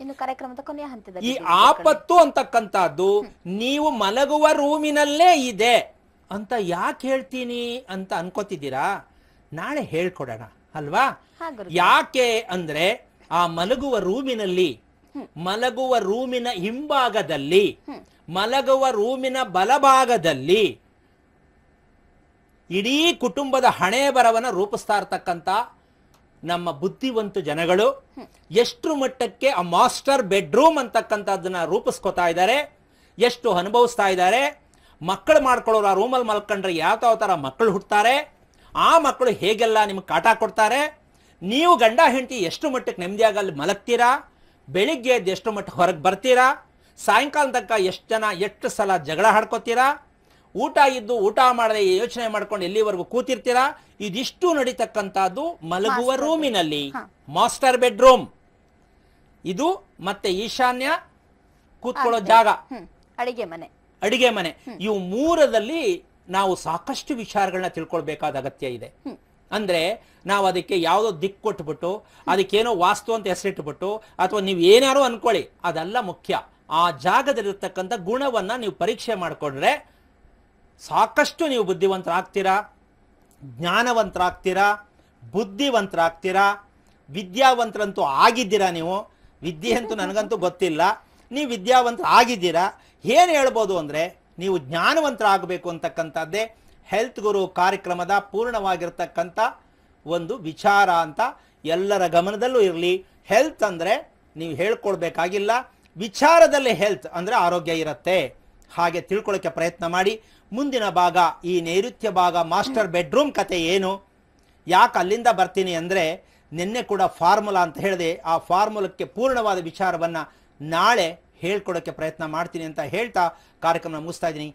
Speaker 1: ಇನ್ನು ಕಾರ್ಯಕ್ರಮದ ಕೊನೆಯ ಈ ಆಪತ್ತು
Speaker 2: ಅಂತಕ್ಕಂತಹದ್ದು ನೀವು ಮಲಗುವ ರೂಮಿನಲ್ಲೇ ಇದೆ ಅಂತ ಯಾಕೆ ಹೇಳ್ತೀನಿ ಅಂತ ಅನ್ಕೋತಿದ್ದೀರಾ ನಾಳೆ ಹೇಳ್ಕೊಡೋಣ ಅಲ್ವಾ ಯಾಕೆ ಅಂದ್ರೆ ಆ ಮಲಗುವ ರೂಮಿನಲ್ಲಿ ಮಲಗುವ ರೂಮಿನ ಹಿಂಭಾಗದಲ್ಲಿ ಮಲಗುವ ರೂಮಿನ ಬಲಭಾಗದಲ್ಲಿ ಇಡೀ ಕುಟುಂಬದ ಹಣೆ ಬರವನ್ನ ರೂಪಿಸ್ತಾ ಇರ್ತಕ್ಕಂಥ ನಮ್ಮ ಬುದ್ಧಿವಂತ ಜನಗಳು ಎಷ್ಟು ಮಟ್ಟಕ್ಕೆ ಆ ಮಾಸ್ಟರ್ ಬೆಡ್ರೂಮ್ ಅಂತಕ್ಕಂಥದ್ದನ್ನ ರೂಪಿಸ್ಕೊತಾ ಇದ್ದಾರೆ ಎಷ್ಟು ಅನುಭವಿಸ್ತಾ ಇದ್ದಾರೆ ಮಕ್ಕಳು ಮಾಡ್ಕೊಳ್ಳೋರು ಆ ರೂಮಲ್ಲಿ ಮಲ್ಕೊಂಡ್ರೆ ಯಾವ ಥರ ಮಕ್ಕಳು ಹುಟ್ಟುತ್ತಾರೆ ಆ ಮಕ್ಕಳು ಹೇಗೆಲ್ಲ ನಿಮ್ಗೆ ಕಾಟ ಕೊಡ್ತಾರೆ ನೀವು ಗಂಡ ಹೆಂಡತಿ ಎಷ್ಟು ಮಟ್ಟಕ್ಕೆ ನೆಮ್ಮದಿಯಾಗಲ್ಲಿ ಮಲಗ್ತೀರಾ ಬೆಳಿಗ್ಗೆ ಎದ್ದು ಎಷ್ಟು ಮಟ್ಟಕ್ಕೆ ಹೊರಗೆ ಬರ್ತೀರಾ ಸಾಯಂಕಾಲ ತನಕ ಎಷ್ಟು ಜನ ಎಷ್ಟು ಸಲ ಜಗಳ ಹಾಡ್ಕೋತೀರಾ ಊಟ ಇದ್ದು ಊಟ ಮಾಡದೆ ಯೋಚನೆ ಮಾಡ್ಕೊಂಡು ಎಲ್ಲಿವರೆಗೂ ಕೂತಿರ್ತೀರಾ ಇದಿಷ್ಟು ನಡೀತಕ್ಕಂತಹದ್ದು ಮಲಗುವ ರೂಮಿನಲ್ಲಿ ಮಾಸ್ಟರ್ ಬೆಡ್ರೂಮ್ ಇದು ಮತ್ತೆ ಈಶಾನ್ಯ ಕೂತ್ಕೊಳ್ಳೋ ಜಾಗ ಅಡಿಗೆ ಮನೆ ಅಡಿಗೆ ಮನೆ ಇವು ಮೂರದಲ್ಲಿ ನಾವು ಸಾಕಷ್ಟು ವಿಚಾರಗಳನ್ನ ತಿಳ್ಕೊಳ್ಬೇಕಾದ ಅಗತ್ಯ ಇದೆ ಅಂದ್ರೆ ನಾವು ಅದಕ್ಕೆ ಯಾವುದೋ ದಿಕ್ಕು ಕೊಟ್ಬಿಟ್ಟು ಅದಕ್ಕೇನೋ ವಾಸ್ತು ಅಂತ ಹೆಸರಿಟ್ಬಿಟ್ಟು ಅಥವಾ ನೀವು ಏನಾರು ಅನ್ಕೊಳ್ಳಿ ಅದೆಲ್ಲ ಮುಖ್ಯ ಆ ಜಾಗದಲ್ಲಿರ್ತಕ್ಕಂಥ ಗುಣವನ್ನ ನೀವು ಪರೀಕ್ಷೆ ಮಾಡಿಕೊಂಡ್ರೆ ಸಾಕಷ್ಟು ನೀವು ಬುದ್ಧಿವಂತರಾಗ್ತೀರಾ ಜ್ಞಾನವಂತರಾಗ್ತೀರಾ ಬುದ್ಧಿವಂತರಾಗ್ತೀರಾ ವಿದ್ಯಾವಂತರಂತೂ ಆಗಿದ್ದೀರಾ ನೀವು ವಿದ್ಯೆ ಅಂತೂ ನನಗಂತೂ ಗೊತ್ತಿಲ್ಲ ನೀವು ವಿದ್ಯಾವಂತರ ಆಗಿದ್ದೀರಾ ಏನು ಹೇಳ್ಬೋದು ಅಂದರೆ ನೀವು ಜ್ಞಾನವಂತರಾಗಬೇಕು ಅಂತಕ್ಕಂಥದ್ದೇ ಹೆಲ್ತ್ ಗುರು ಕಾರ್ಯಕ್ರಮದ ಪೂರ್ಣವಾಗಿರ್ತಕ್ಕಂಥ ಒಂದು ವಿಚಾರ ಅಂತ ಎಲ್ಲರ ಗಮನದಲ್ಲೂ ಇರಲಿ ಹೆಲ್ತ್ ಅಂದರೆ ನೀವು ಹೇಳ್ಕೊಳ್ಬೇಕಾಗಿಲ್ಲ ವಿಚಾರದಲ್ಲಿ ಹೆಲ್ತ್ ಅಂದರೆ ಆರೋಗ್ಯ ಇರುತ್ತೆ ಹಾಗೆ ತಿಳ್ಕೊಳ್ಳೋಕ್ಕೆ ಪ್ರಯತ್ನ ಮಾಡಿ ಮುಂದಿನ ಭಾಗ ಈ ನೈಋತ್ಯ ಭಾಗ ಮಾಸ್ಟರ್ ಬೆಡ್ರೂಮ್ ಕತೆ ಏನು ಯಾಕೆ ಅಲ್ಲಿಂದ ಬರ್ತೀನಿ ಅಂದರೆ ನಿನ್ನೆ ಕೂಡ ಫಾರ್ಮುಲಾ ಅಂತ ಹೇಳಿದೆ ಆ ಫಾರ್ಮುಲಕ್ಕೆ ಪೂರ್ಣವಾದ ವಿಚಾರವನ್ನು ನಾಳೆ ಹೇಳ್ಕೊಡೋಕ್ಕೆ ಪ್ರಯತ್ನ ಮಾಡ್ತೀನಿ ಅಂತ ಹೇಳ್ತಾ ಕಾರ್ಯಕ್ರಮ ಮುಗಿಸ್ತಾ ಇದ್ದೀನಿ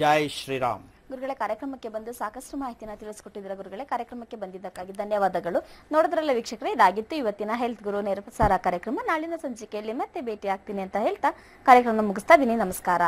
Speaker 2: ಜೈ ಶ್ರೀರಾಮ್
Speaker 1: ಗುರುಗಳ ಕಾರ್ಯಕ್ರಮಕ್ಕೆ ಬಂದು ಸಾಕಷ್ಟು ಮಾಹಿತಿನ ತಿಳಿಸ್ಕೊಟ್ಟಿದ್ರೆ ಗುರುಗಳೇ ಕಾರ್ಯಕ್ರಮಕ್ಕೆ ಬಂದಿದ್ದಕ್ಕಾಗಿ ಧನ್ಯವಾದಗಳು ನೋಡಿದ್ರಲ್ಲ ವೀಕ್ಷಕರೇ ಇದಾಗಿತ್ತು ಇವತ್ತಿನ ಹೆಲ್ತ್ ಗುರು ನೇರಪ್ರಸಾರ ಕಾರ್ಯಕ್ರಮ ನಾಳಿನ ಸಂಚಿಕೆಯಲ್ಲಿ ಮತ್ತೆ ಭೇಟಿ ಆಗ್ತೀನಿ ಅಂತ ಹೇಳ್ತಾ ಕಾರ್ಯಕ್ರಮ ಮುಗಿಸ್ತಾ ಇದ್ದೀನಿ ನಮಸ್ಕಾರ